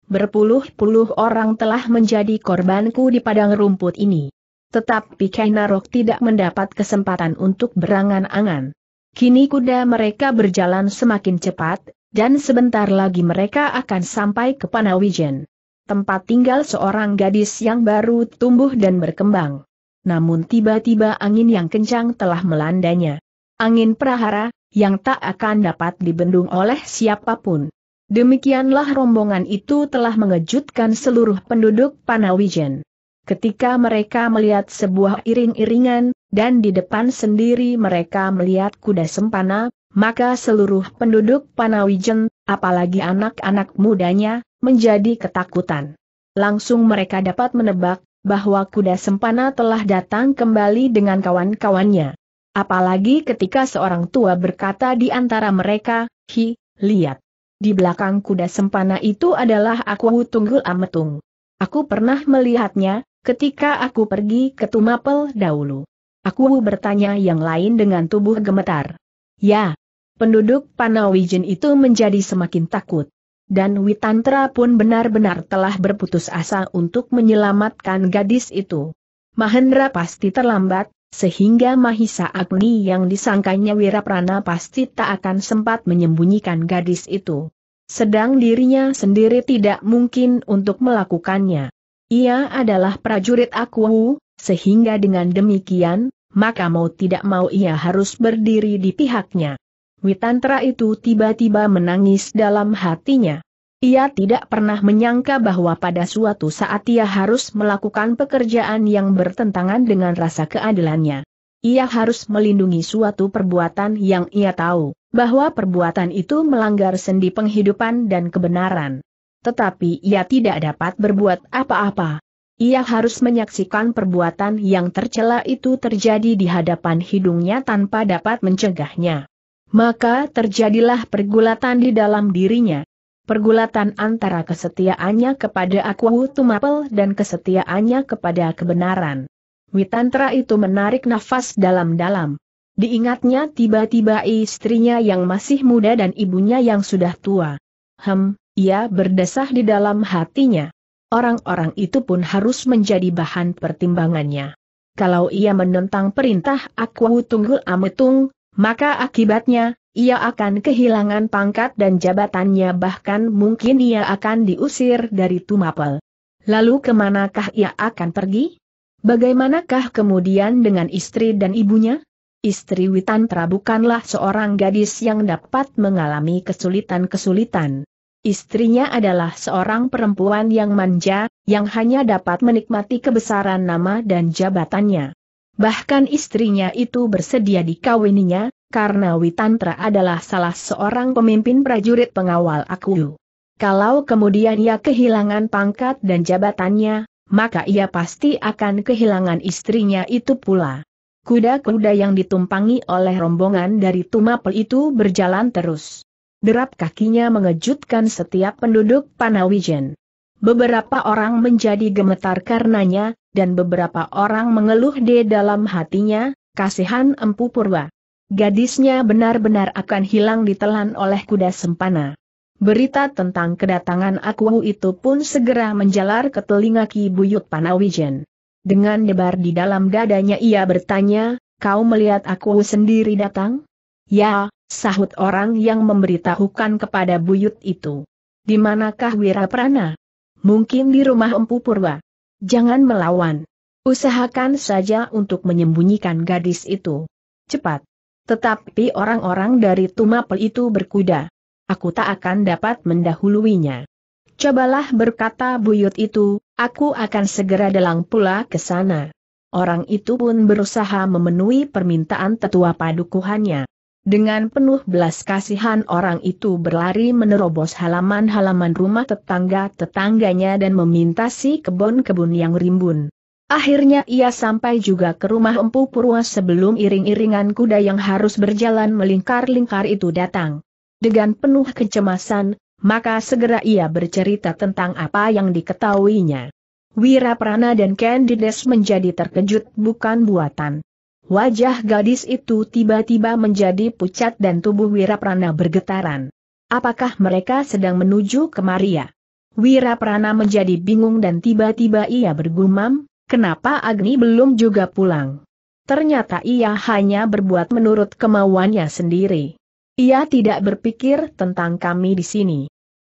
Berpuluh-puluh orang telah menjadi korbanku di padang rumput ini. Tetapi Kainarok tidak mendapat kesempatan untuk berangan-angan. Kini kuda mereka berjalan semakin cepat, dan sebentar lagi mereka akan sampai ke Panawijen. Tempat tinggal seorang gadis yang baru tumbuh dan berkembang. Namun tiba-tiba angin yang kencang telah melandanya. Angin prahara, yang tak akan dapat dibendung oleh siapapun. Demikianlah rombongan itu telah mengejutkan seluruh penduduk Panawijen. Ketika mereka melihat sebuah iring-iringan, dan di depan sendiri mereka melihat kuda sempana, maka seluruh penduduk Panawijen, apalagi anak-anak mudanya, menjadi ketakutan. Langsung mereka dapat menebak bahwa kuda sempana telah datang kembali dengan kawan-kawannya. Apalagi ketika seorang tua berkata di antara mereka, Hi, lihat. Di belakang kuda sempana itu adalah aku tunggul ametung. Aku pernah melihatnya, ketika aku pergi ke Tumapel dahulu. Aku bertanya yang lain dengan tubuh gemetar. Ya, penduduk Panawijen itu menjadi semakin takut. Dan Witantra pun benar-benar telah berputus asa untuk menyelamatkan gadis itu. Mahendra pasti terlambat, sehingga Mahisa Agni yang disangkanya Wiraprana pasti tak akan sempat menyembunyikan gadis itu. Sedang dirinya sendiri tidak mungkin untuk melakukannya. Ia adalah prajurit aku, sehingga dengan demikian, maka mau tidak mau ia harus berdiri di pihaknya. Witantra itu tiba-tiba menangis dalam hatinya. Ia tidak pernah menyangka bahwa pada suatu saat ia harus melakukan pekerjaan yang bertentangan dengan rasa keadilannya. Ia harus melindungi suatu perbuatan yang ia tahu, bahwa perbuatan itu melanggar sendi penghidupan dan kebenaran. Tetapi ia tidak dapat berbuat apa-apa. Ia harus menyaksikan perbuatan yang tercela itu terjadi di hadapan hidungnya tanpa dapat mencegahnya. Maka terjadilah pergulatan di dalam dirinya, Pergulatan antara kesetiaannya kepada Akuwu Tumapel dan kesetiaannya kepada kebenaran. Witantra itu menarik nafas dalam-dalam. Diingatnya tiba-tiba istrinya yang masih muda dan ibunya yang sudah tua. Hem, ia berdesah di dalam hatinya. Orang-orang itu pun harus menjadi bahan pertimbangannya. Kalau ia menentang perintah Akuwu Tunggul Ametung, maka akibatnya, ia akan kehilangan pangkat dan jabatannya bahkan mungkin ia akan diusir dari Tumapel. Lalu kemanakah ia akan pergi? Bagaimanakah kemudian dengan istri dan ibunya? Istri Witantra bukanlah seorang gadis yang dapat mengalami kesulitan-kesulitan. Istrinya adalah seorang perempuan yang manja, yang hanya dapat menikmati kebesaran nama dan jabatannya. Bahkan istrinya itu bersedia dikawininya, karena Witantra adalah salah seorang pemimpin prajurit pengawal aku. Kalau kemudian ia kehilangan pangkat dan jabatannya, maka ia pasti akan kehilangan istrinya itu pula. Kuda-kuda yang ditumpangi oleh rombongan dari Tumapel itu berjalan terus. Derap kakinya mengejutkan setiap penduduk Panawijen. Beberapa orang menjadi gemetar karenanya, dan beberapa orang mengeluh di dalam hatinya, kasihan Empu Purba. Gadisnya benar-benar akan hilang ditelan oleh kuda sempana. Berita tentang kedatangan aku itu pun segera menjalar ke telinga Ki Buyut Panawijen. Dengan debar di dalam dadanya ia bertanya, kau melihat aku sendiri datang? Ya, sahut orang yang memberitahukan kepada Buyut itu. Di manakah Wiraprana? Mungkin di rumah Empu Purwa. Jangan melawan. Usahakan saja untuk menyembunyikan gadis itu. Cepat. Tetapi orang-orang dari Tumapel itu berkuda. Aku tak akan dapat mendahuluinya. Cobalah berkata buyut itu, aku akan segera dalang pula ke sana. Orang itu pun berusaha memenuhi permintaan tetua padukuhannya. Dengan penuh belas kasihan orang itu berlari menerobos halaman-halaman rumah tetangga-tetangganya dan meminta si kebun-kebun yang rimbun. Akhirnya ia sampai juga ke rumah Empu Purwa sebelum iring-iringan kuda yang harus berjalan melingkar-lingkar itu datang. Dengan penuh kecemasan, maka segera ia bercerita tentang apa yang diketahuinya. Wira Prana dan Candides menjadi terkejut bukan buatan. Wajah gadis itu tiba-tiba menjadi pucat dan tubuh Wira Prana bergetaran. Apakah mereka sedang menuju ke Maria? Wira Prana menjadi bingung dan tiba-tiba ia bergumam, Kenapa Agni belum juga pulang? Ternyata ia hanya berbuat menurut kemauannya sendiri. Ia tidak berpikir tentang kami di sini.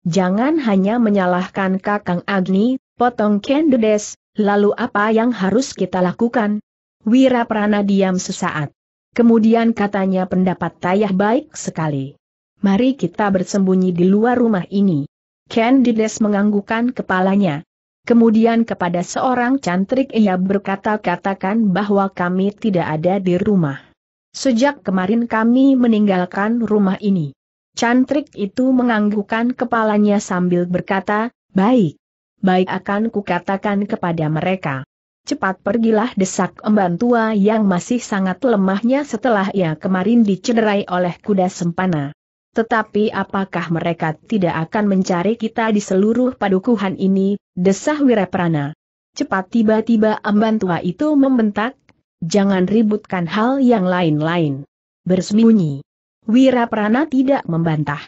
Jangan hanya menyalahkan Kakang Agni, potong Kendedes, lalu apa yang harus kita lakukan? Wira Prana diam sesaat. Kemudian katanya pendapat Tayah baik sekali. Mari kita bersembunyi di luar rumah ini. Kendedes menganggukkan kepalanya. Kemudian kepada seorang cantrik ia berkata-katakan bahwa kami tidak ada di rumah. Sejak kemarin kami meninggalkan rumah ini. Cantrik itu menganggukkan kepalanya sambil berkata, baik. Baik akan kukatakan kepada mereka. Cepat pergilah desak emban tua yang masih sangat lemahnya setelah ia kemarin dicederai oleh kuda sempana. Tetapi apakah mereka tidak akan mencari kita di seluruh padukuhan ini, desah Wiraprana. Cepat tiba-tiba ambantua tua itu membentak, jangan ributkan hal yang lain-lain. Bersembunyi. Wiraprana tidak membantah.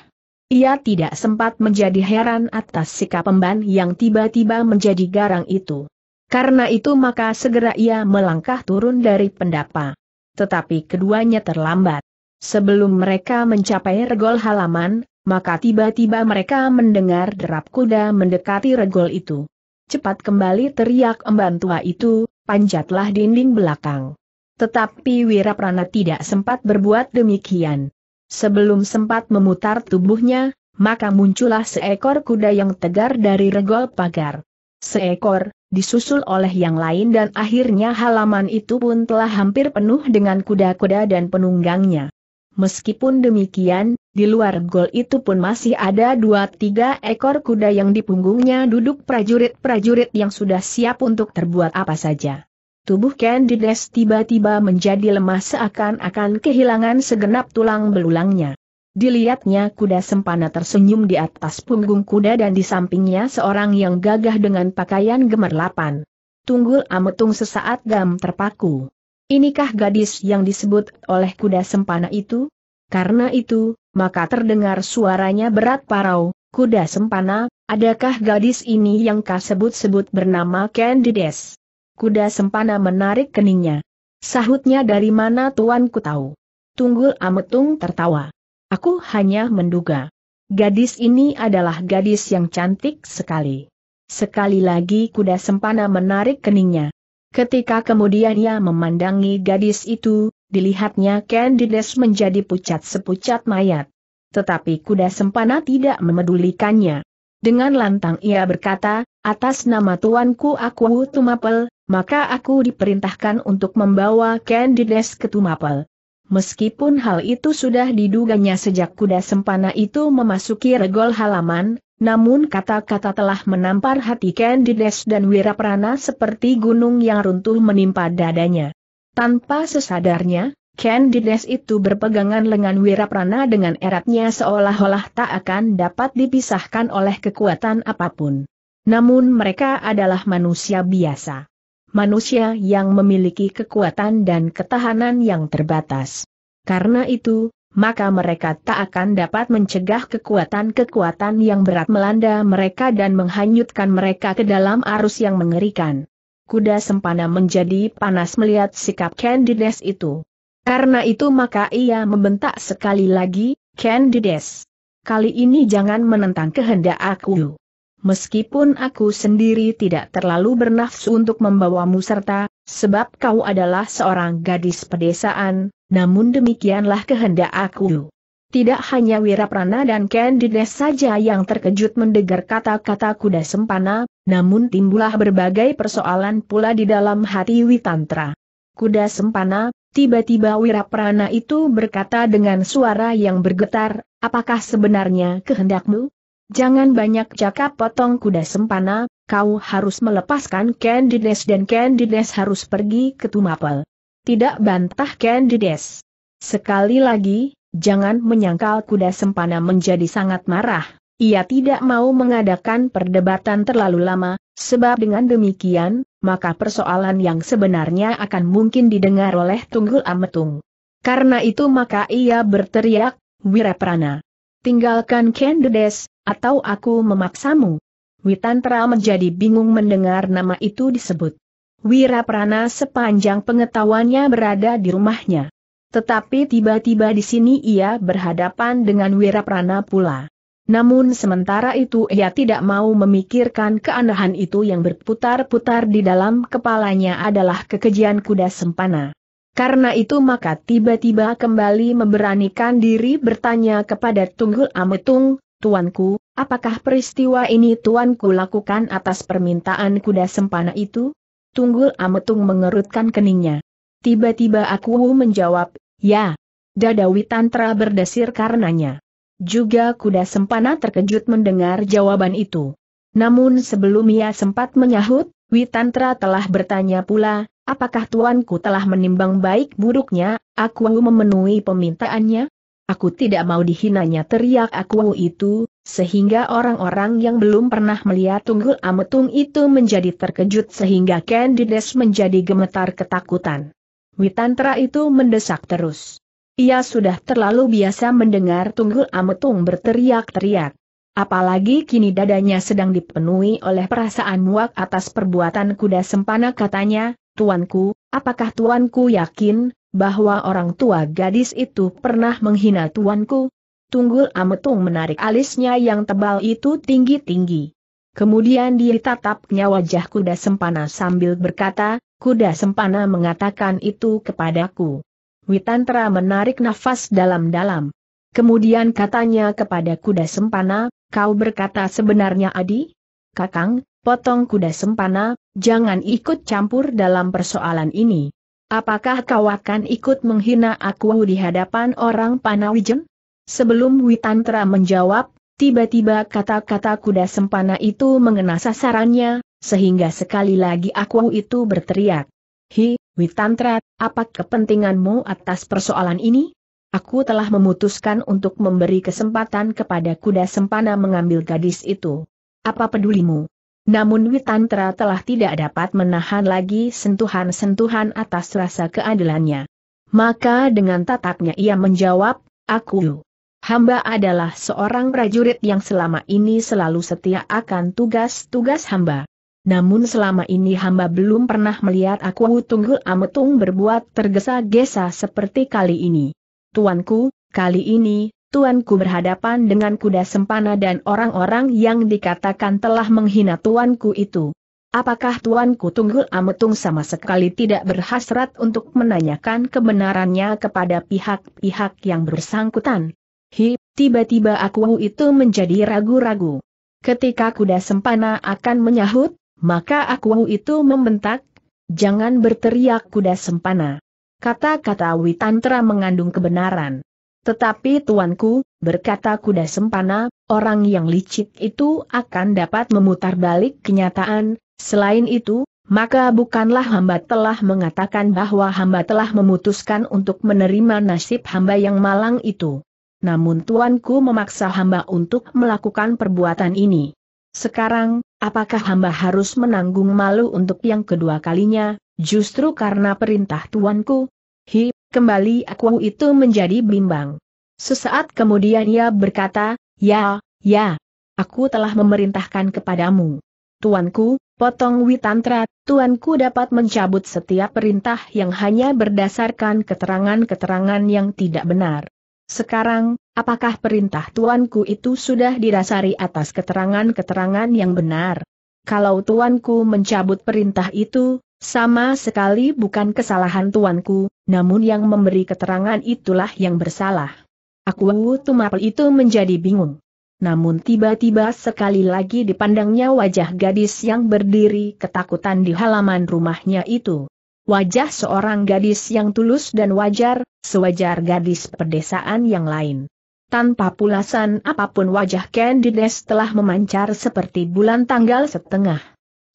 Ia tidak sempat menjadi heran atas sikap emban yang tiba-tiba menjadi garang itu. Karena itu maka segera ia melangkah turun dari pendapa. Tetapi keduanya terlambat. Sebelum mereka mencapai regol halaman, maka tiba-tiba mereka mendengar derap kuda mendekati regol itu. Cepat kembali teriak emban tua itu, panjatlah dinding belakang. Tetapi Wiraprana tidak sempat berbuat demikian. Sebelum sempat memutar tubuhnya, maka muncullah seekor kuda yang tegar dari regol pagar. Seekor, disusul oleh yang lain dan akhirnya halaman itu pun telah hampir penuh dengan kuda-kuda dan penunggangnya. Meskipun demikian, di luar gol itu pun masih ada dua tiga ekor kuda yang di punggungnya duduk prajurit-prajurit yang sudah siap untuk terbuat apa saja. Tubuh Candides tiba-tiba menjadi lemah seakan-akan kehilangan segenap tulang belulangnya. Dilihatnya kuda sempana tersenyum di atas punggung kuda dan di sampingnya seorang yang gagah dengan pakaian gemerlapan. Tunggul Ametung sesaat gam terpaku. Inikah gadis yang disebut oleh kuda sempana itu? Karena itu, maka terdengar suaranya berat parau, kuda sempana, adakah gadis ini yang kau sebut-sebut bernama Candides? Kuda sempana menarik keningnya. Sahutnya dari mana tuanku tahu? Tunggul Ametung tertawa. Aku hanya menduga. Gadis ini adalah gadis yang cantik sekali. Sekali lagi kuda sempana menarik keningnya. Ketika kemudian ia memandangi gadis itu, dilihatnya Candides menjadi pucat sepucat mayat. Tetapi kuda sempana tidak memedulikannya. Dengan lantang ia berkata, atas nama tuanku aku Tumapel, maka aku diperintahkan untuk membawa Candides ke Tumapel. Meskipun hal itu sudah diduganya sejak kuda sempana itu memasuki regol halaman, namun kata-kata telah menampar hati Candides dan Wiraprana seperti gunung yang runtuh menimpa dadanya. Tanpa sesadarnya, Candides itu berpegangan lengan Wiraprana dengan eratnya seolah-olah tak akan dapat dipisahkan oleh kekuatan apapun. Namun mereka adalah manusia biasa. Manusia yang memiliki kekuatan dan ketahanan yang terbatas. Karena itu, maka mereka tak akan dapat mencegah kekuatan-kekuatan yang berat melanda mereka dan menghanyutkan mereka ke dalam arus yang mengerikan. Kuda Sempana menjadi panas melihat sikap Candides itu. Karena itu maka ia membentak sekali lagi, Candides. Kali ini jangan menentang kehendak aku. Meskipun aku sendiri tidak terlalu bernafsu untuk membawamu serta, sebab kau adalah seorang gadis pedesaan, namun demikianlah kehendak aku. Tidak hanya Wiraprana dan Candides saja yang terkejut mendengar kata-kata kuda sempana, namun timbullah berbagai persoalan pula di dalam hati Witantra. Kuda sempana, tiba-tiba Wiraprana itu berkata dengan suara yang bergetar, apakah sebenarnya kehendakmu? Jangan banyak cakap potong kuda sempana, kau harus melepaskan Candides dan Candides harus pergi ke Tumapel. Tidak bantah Candides. Sekali lagi, jangan menyangkal kuda sempana menjadi sangat marah. Ia tidak mau mengadakan perdebatan terlalu lama, sebab dengan demikian, maka persoalan yang sebenarnya akan mungkin didengar oleh Tunggul Ametung. Karena itu maka ia berteriak, Wiraprana. Tinggalkan Candides, atau aku memaksamu. Witantra menjadi bingung mendengar nama itu disebut. Wiraprana sepanjang pengetahuannya berada di rumahnya. Tetapi tiba-tiba di sini ia berhadapan dengan Wiraprana pula. Namun sementara itu ia tidak mau memikirkan keanehan itu yang berputar-putar di dalam kepalanya adalah kekejian kuda sempana. Karena itu maka tiba-tiba kembali memberanikan diri bertanya kepada Tunggul Ametung, Tuanku, apakah peristiwa ini Tuanku lakukan atas permintaan kuda sempana itu? Tunggul Ametung mengerutkan keningnya. Tiba-tiba aku menjawab, ya. Dadawi Tantra berdesir karenanya. Juga kuda sempana terkejut mendengar jawaban itu. Namun sebelum ia sempat menyahut, Witantra telah bertanya pula, apakah tuanku telah menimbang baik buruknya, aku memenuhi permintaannya? Aku tidak mau dihinanya teriak aku itu, sehingga orang-orang yang belum pernah melihat tunggul ametung itu menjadi terkejut sehingga Candides menjadi gemetar ketakutan. Witantra itu mendesak terus. Ia sudah terlalu biasa mendengar tunggul ametung berteriak-teriak. Apalagi kini dadanya sedang dipenuhi oleh perasaan muak atas perbuatan kuda sempana katanya, Tuanku, apakah Tuanku yakin, bahwa orang tua gadis itu pernah menghina Tuanku? Tunggul Ametung menarik alisnya yang tebal itu tinggi-tinggi. Kemudian dia tatapnya wajah kuda sempana sambil berkata, kuda sempana mengatakan itu kepadaku. Witantra menarik nafas dalam-dalam. Kemudian katanya kepada kuda sempana, kau berkata sebenarnya Adi? Kakang, potong kuda sempana, jangan ikut campur dalam persoalan ini. Apakah kau akan ikut menghina aku di hadapan orang Panawijen? Sebelum Witantra menjawab, tiba-tiba kata-kata kuda sempana itu mengena sasarannya, sehingga sekali lagi aku itu berteriak. Hi, Witantra, apa kepentinganmu atas persoalan ini? Aku telah memutuskan untuk memberi kesempatan kepada kuda sempana mengambil gadis itu. Apa pedulimu? Namun Witantra telah tidak dapat menahan lagi sentuhan-sentuhan atas rasa keadilannya. Maka dengan tatapnya ia menjawab, Aku Hamba adalah seorang prajurit yang selama ini selalu setia akan tugas-tugas hamba. Namun selama ini hamba belum pernah melihat aku Tunggul Ametung berbuat tergesa-gesa seperti kali ini. Tuanku, kali ini, tuanku berhadapan dengan kuda sempana dan orang-orang yang dikatakan telah menghina tuanku itu. Apakah Tuanku Tunggul Ametung sama sekali tidak berhasrat untuk menanyakan kebenarannya kepada pihak-pihak yang bersangkutan? Hi, tiba-tiba aku itu menjadi ragu-ragu. Ketika kuda sempana akan menyahut, maka aku itu membentak, jangan berteriak kuda sempana. Kata-kata Witantra mengandung kebenaran. Tetapi tuanku, berkata kuda sempana, orang yang licik itu akan dapat memutar balik kenyataan, selain itu, maka bukanlah hamba telah mengatakan bahwa hamba telah memutuskan untuk menerima nasib hamba yang malang itu namun tuanku memaksa hamba untuk melakukan perbuatan ini. Sekarang, apakah hamba harus menanggung malu untuk yang kedua kalinya, justru karena perintah tuanku? Hi, kembali aku itu menjadi bimbang. Sesaat kemudian ia berkata, ya, ya, aku telah memerintahkan kepadamu. Tuanku, potong witantra, tuanku dapat mencabut setiap perintah yang hanya berdasarkan keterangan-keterangan yang tidak benar. Sekarang, apakah perintah tuanku itu sudah didasari atas keterangan-keterangan yang benar? Kalau tuanku mencabut perintah itu, sama sekali bukan kesalahan tuanku, namun yang memberi keterangan itulah yang bersalah. Aku Tumapel itu menjadi bingung. Namun tiba-tiba sekali lagi dipandangnya wajah gadis yang berdiri ketakutan di halaman rumahnya itu wajah seorang gadis yang tulus dan wajar, sewajar gadis pedesaan yang lain. Tanpa pulasan apapun wajah Candides telah memancar seperti bulan tanggal setengah.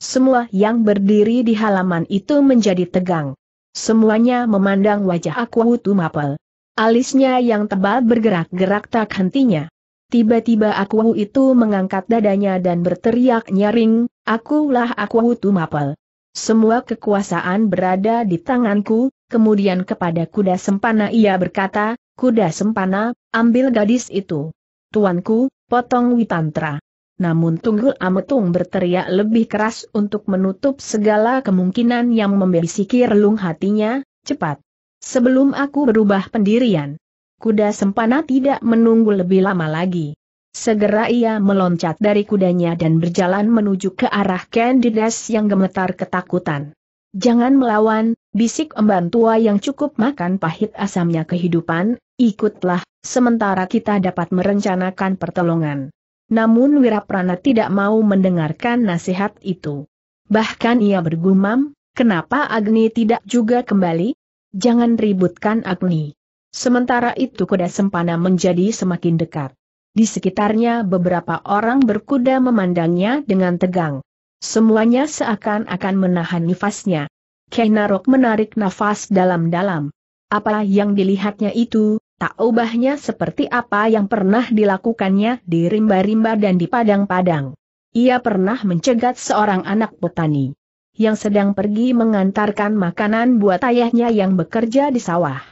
Semua yang berdiri di halaman itu menjadi tegang. Semuanya memandang wajah Aquahutu Mapel. Alisnya yang tebal bergerak-gerak tak hentinya. Tiba-tiba Aquahu itu mengangkat dadanya dan berteriak nyaring, akulah Aquahutu Mapel. Semua kekuasaan berada di tanganku, kemudian kepada kuda sempana ia berkata, kuda sempana, ambil gadis itu. Tuanku, potong Witantra. Namun Tunggul Ametung berteriak lebih keras untuk menutup segala kemungkinan yang membisiki relung hatinya, cepat. Sebelum aku berubah pendirian. Kuda sempana tidak menunggu lebih lama lagi. Segera ia meloncat dari kudanya dan berjalan menuju ke arah Candides yang gemetar ketakutan. Jangan melawan, bisik emban tua yang cukup makan pahit asamnya kehidupan, ikutlah, sementara kita dapat merencanakan pertolongan. Namun Wiraprana tidak mau mendengarkan nasihat itu. Bahkan ia bergumam, kenapa Agni tidak juga kembali? Jangan ributkan Agni. Sementara itu kuda sempana menjadi semakin dekat. Di sekitarnya beberapa orang berkuda memandangnya dengan tegang. Semuanya seakan-akan menahan nifasnya. Kenarok menarik nafas dalam-dalam. Apa yang dilihatnya itu, tak ubahnya seperti apa yang pernah dilakukannya di rimba-rimba dan di padang-padang. Ia pernah mencegat seorang anak petani yang sedang pergi mengantarkan makanan buat ayahnya yang bekerja di sawah.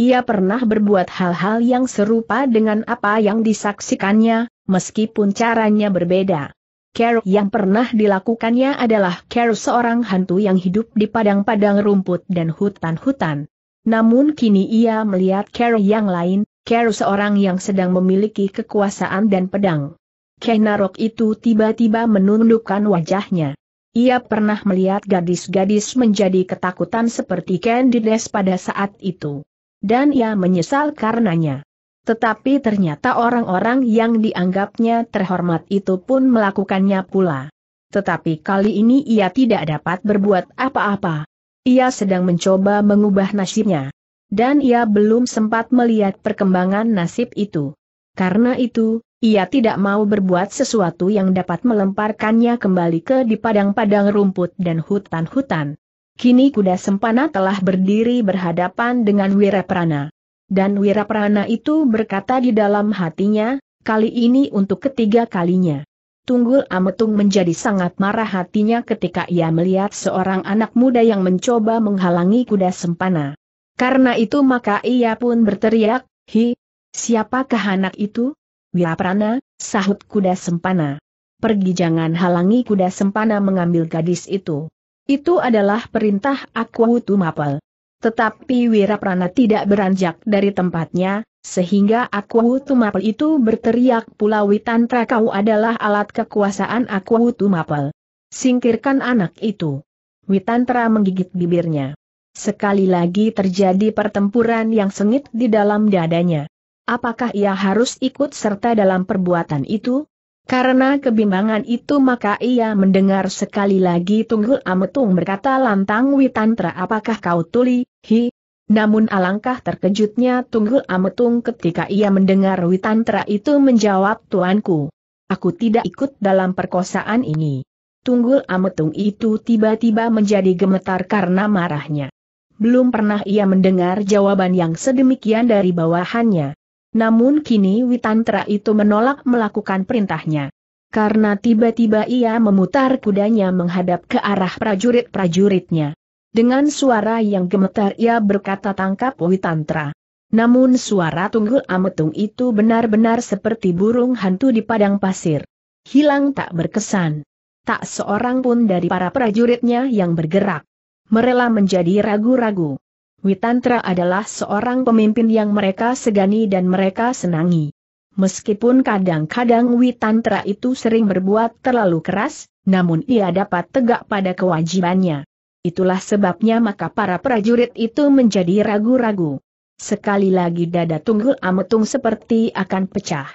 Ia pernah berbuat hal-hal yang serupa dengan apa yang disaksikannya, meskipun caranya berbeda. Care yang pernah dilakukannya adalah care seorang hantu yang hidup di padang-padang rumput dan hutan-hutan. Namun kini ia melihat care yang lain, care seorang yang sedang memiliki kekuasaan dan pedang. Kenarok itu tiba-tiba menundukkan wajahnya. Ia pernah melihat gadis-gadis menjadi ketakutan seperti Candides pada saat itu. Dan ia menyesal karenanya. Tetapi ternyata orang-orang yang dianggapnya terhormat itu pun melakukannya pula. Tetapi kali ini ia tidak dapat berbuat apa-apa. Ia sedang mencoba mengubah nasibnya. Dan ia belum sempat melihat perkembangan nasib itu. Karena itu, ia tidak mau berbuat sesuatu yang dapat melemparkannya kembali ke di padang-padang rumput dan hutan-hutan. Kini kuda sempana telah berdiri berhadapan dengan Wiraprana. Dan Wiraprana itu berkata di dalam hatinya, kali ini untuk ketiga kalinya. Tunggul Ametung menjadi sangat marah hatinya ketika ia melihat seorang anak muda yang mencoba menghalangi kuda sempana. Karena itu maka ia pun berteriak, Hi, siapakah anak itu? Wiraprana, sahut kuda sempana. Pergi jangan halangi kuda sempana mengambil gadis itu. Itu adalah perintah Akwutu Mapel. Tetapi Wiraprana tidak beranjak dari tempatnya, sehingga Akwutu Mapel itu berteriak pula. Witantra kau adalah alat kekuasaan Akwutu Mapel. Singkirkan anak itu. Witantra menggigit bibirnya. Sekali lagi terjadi pertempuran yang sengit di dalam dadanya. Apakah ia harus ikut serta dalam perbuatan itu? Karena kebimbangan itu maka ia mendengar sekali lagi Tunggul Ametung berkata lantang Witantra apakah kau tuli, hi? Namun alangkah terkejutnya Tunggul Ametung ketika ia mendengar Witantra itu menjawab tuanku. Aku tidak ikut dalam perkosaan ini. Tunggul Ametung itu tiba-tiba menjadi gemetar karena marahnya. Belum pernah ia mendengar jawaban yang sedemikian dari bawahannya. Namun kini Witantra itu menolak melakukan perintahnya. Karena tiba-tiba ia memutar kudanya menghadap ke arah prajurit-prajuritnya. Dengan suara yang gemetar ia berkata tangkap Witantra. Namun suara tunggul ametung itu benar-benar seperti burung hantu di padang pasir. Hilang tak berkesan. Tak seorang pun dari para prajuritnya yang bergerak. Merela menjadi ragu-ragu. Witantra adalah seorang pemimpin yang mereka segani dan mereka senangi. Meskipun kadang-kadang Witantra itu sering berbuat terlalu keras, namun ia dapat tegak pada kewajibannya. Itulah sebabnya maka para prajurit itu menjadi ragu-ragu. Sekali lagi dada tunggul ametung seperti akan pecah.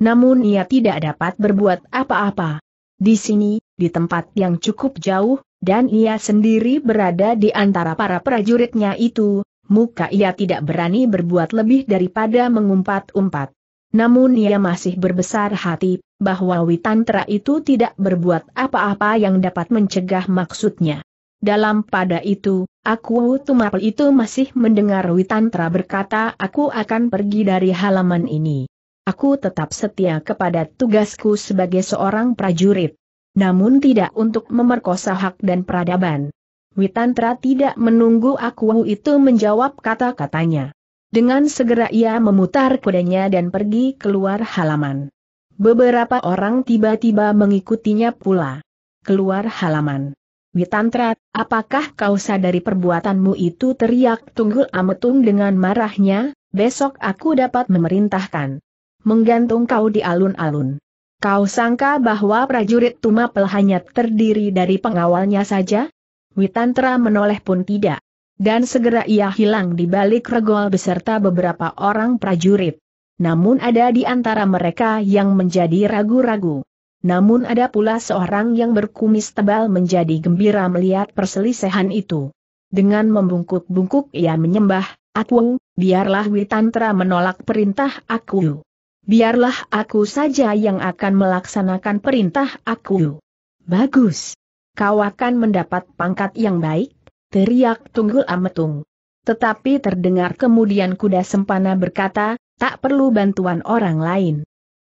Namun ia tidak dapat berbuat apa-apa. Di sini, di tempat yang cukup jauh, dan ia sendiri berada di antara para prajuritnya itu, muka ia tidak berani berbuat lebih daripada mengumpat-umpat. Namun ia masih berbesar hati, bahwa Witantra itu tidak berbuat apa-apa yang dapat mencegah maksudnya. Dalam pada itu, aku Tumapel itu masih mendengar Witantra berkata aku akan pergi dari halaman ini. Aku tetap setia kepada tugasku sebagai seorang prajurit. Namun tidak untuk memerkosa hak dan peradaban. Witantra tidak menunggu aku itu menjawab kata-katanya. Dengan segera ia memutar kudanya dan pergi keluar halaman. Beberapa orang tiba-tiba mengikutinya pula. Keluar halaman. Witantra, apakah kau sadari perbuatanmu itu teriak Tunggul Ametung dengan marahnya, besok aku dapat memerintahkan menggantung kau di alun-alun. Kau sangka bahwa prajurit Tumapel hanya terdiri dari pengawalnya saja? Witantra menoleh pun tidak. Dan segera ia hilang di balik regol beserta beberapa orang prajurit. Namun ada di antara mereka yang menjadi ragu-ragu. Namun ada pula seorang yang berkumis tebal menjadi gembira melihat perselisihan itu. Dengan membungkuk-bungkuk ia menyembah, Aku, biarlah Witantra menolak perintah aku biarlah aku saja yang akan melaksanakan perintah aku. Bagus. Kau akan mendapat pangkat yang baik, teriak Tunggul Ametung. Tetapi terdengar kemudian kuda sempana berkata, tak perlu bantuan orang lain.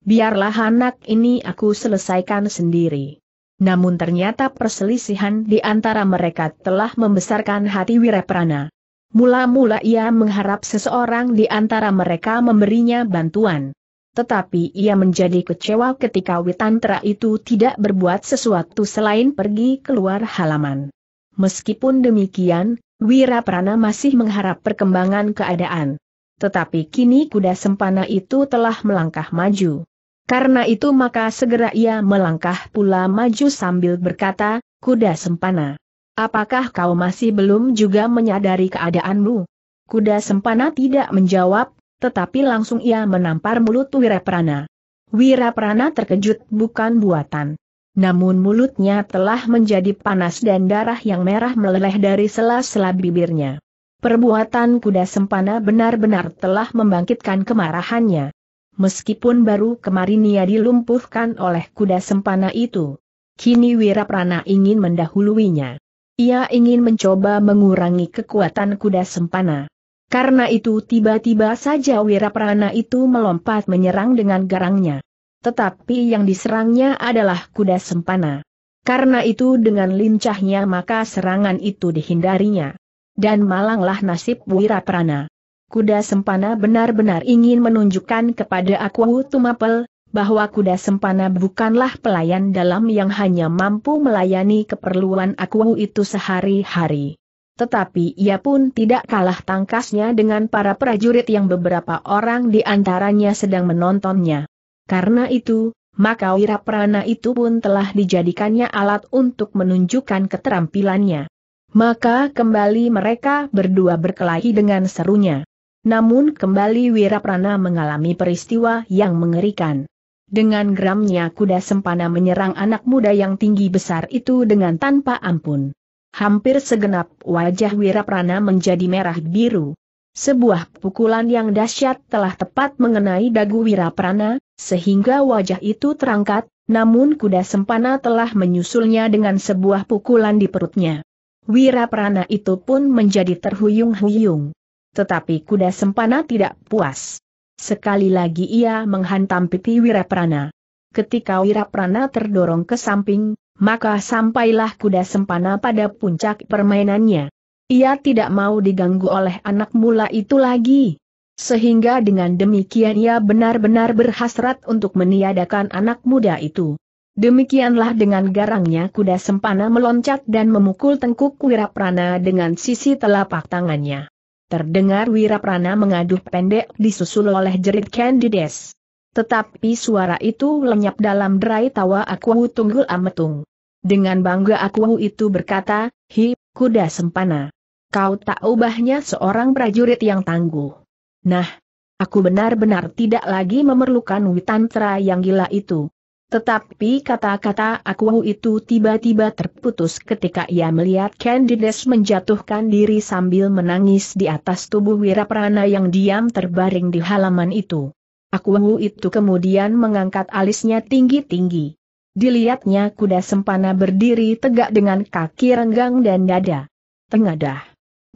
Biarlah anak ini aku selesaikan sendiri. Namun ternyata perselisihan di antara mereka telah membesarkan hati Wiraprana. Mula-mula ia mengharap seseorang di antara mereka memberinya bantuan tetapi ia menjadi kecewa ketika Witantra itu tidak berbuat sesuatu selain pergi keluar halaman. Meskipun demikian, Wira Prana masih mengharap perkembangan keadaan. Tetapi kini kuda sempana itu telah melangkah maju. Karena itu maka segera ia melangkah pula maju sambil berkata, kuda sempana. Apakah kau masih belum juga menyadari keadaanmu? Kuda sempana tidak menjawab, tetapi langsung ia menampar mulut Wiraprana. Wiraprana terkejut bukan buatan. Namun mulutnya telah menjadi panas dan darah yang merah meleleh dari sela-sela bibirnya. Perbuatan kuda sempana benar-benar telah membangkitkan kemarahannya. Meskipun baru kemarin ia dilumpuhkan oleh kuda sempana itu. Kini Wiraprana ingin mendahuluinya. Ia ingin mencoba mengurangi kekuatan kuda sempana. Karena itu tiba-tiba saja Wiraprana itu melompat menyerang dengan garangnya. Tetapi yang diserangnya adalah kuda sempana. Karena itu dengan lincahnya maka serangan itu dihindarinya. Dan malanglah nasib Wiraprana. Kuda sempana benar-benar ingin menunjukkan kepada aku Tumapel, bahwa kuda sempana bukanlah pelayan dalam yang hanya mampu melayani keperluan aku itu sehari-hari. Tetapi ia pun tidak kalah tangkasnya dengan para prajurit yang beberapa orang di antaranya sedang menontonnya. Karena itu, maka wiraprana itu pun telah dijadikannya alat untuk menunjukkan keterampilannya. Maka kembali mereka berdua berkelahi dengan serunya. Namun kembali wiraprana mengalami peristiwa yang mengerikan. Dengan geramnya kuda sempana menyerang anak muda yang tinggi besar itu dengan tanpa ampun. Hampir segenap wajah Wiraprana menjadi merah biru. Sebuah pukulan yang dahsyat telah tepat mengenai dagu Wiraprana, sehingga wajah itu terangkat, namun kuda sempana telah menyusulnya dengan sebuah pukulan di perutnya. Wiraprana itu pun menjadi terhuyung-huyung. Tetapi kuda sempana tidak puas. Sekali lagi ia menghantam pipi Wiraprana. Ketika Wiraprana terdorong ke samping, maka sampailah kuda sempana pada puncak permainannya. Ia tidak mau diganggu oleh anak mula itu lagi. Sehingga dengan demikian ia benar-benar berhasrat untuk meniadakan anak muda itu. Demikianlah dengan garangnya kuda sempana meloncat dan memukul tengkuk Wiraprana dengan sisi telapak tangannya. Terdengar Wiraprana mengaduh pendek disusul oleh jerit Candides. Tetapi suara itu lenyap dalam derai tawa aku tunggul ametung. Dengan bangga aku itu berkata, hi, kuda sempana. Kau tak ubahnya seorang prajurit yang tangguh. Nah, aku benar-benar tidak lagi memerlukan witantra yang gila itu. Tetapi kata-kata aku itu tiba-tiba terputus ketika ia melihat Candides menjatuhkan diri sambil menangis di atas tubuh Wiraprana yang diam terbaring di halaman itu. Aku itu kemudian mengangkat alisnya tinggi-tinggi. Dilihatnya kuda sempana berdiri tegak dengan kaki renggang dan dada. Tengadah.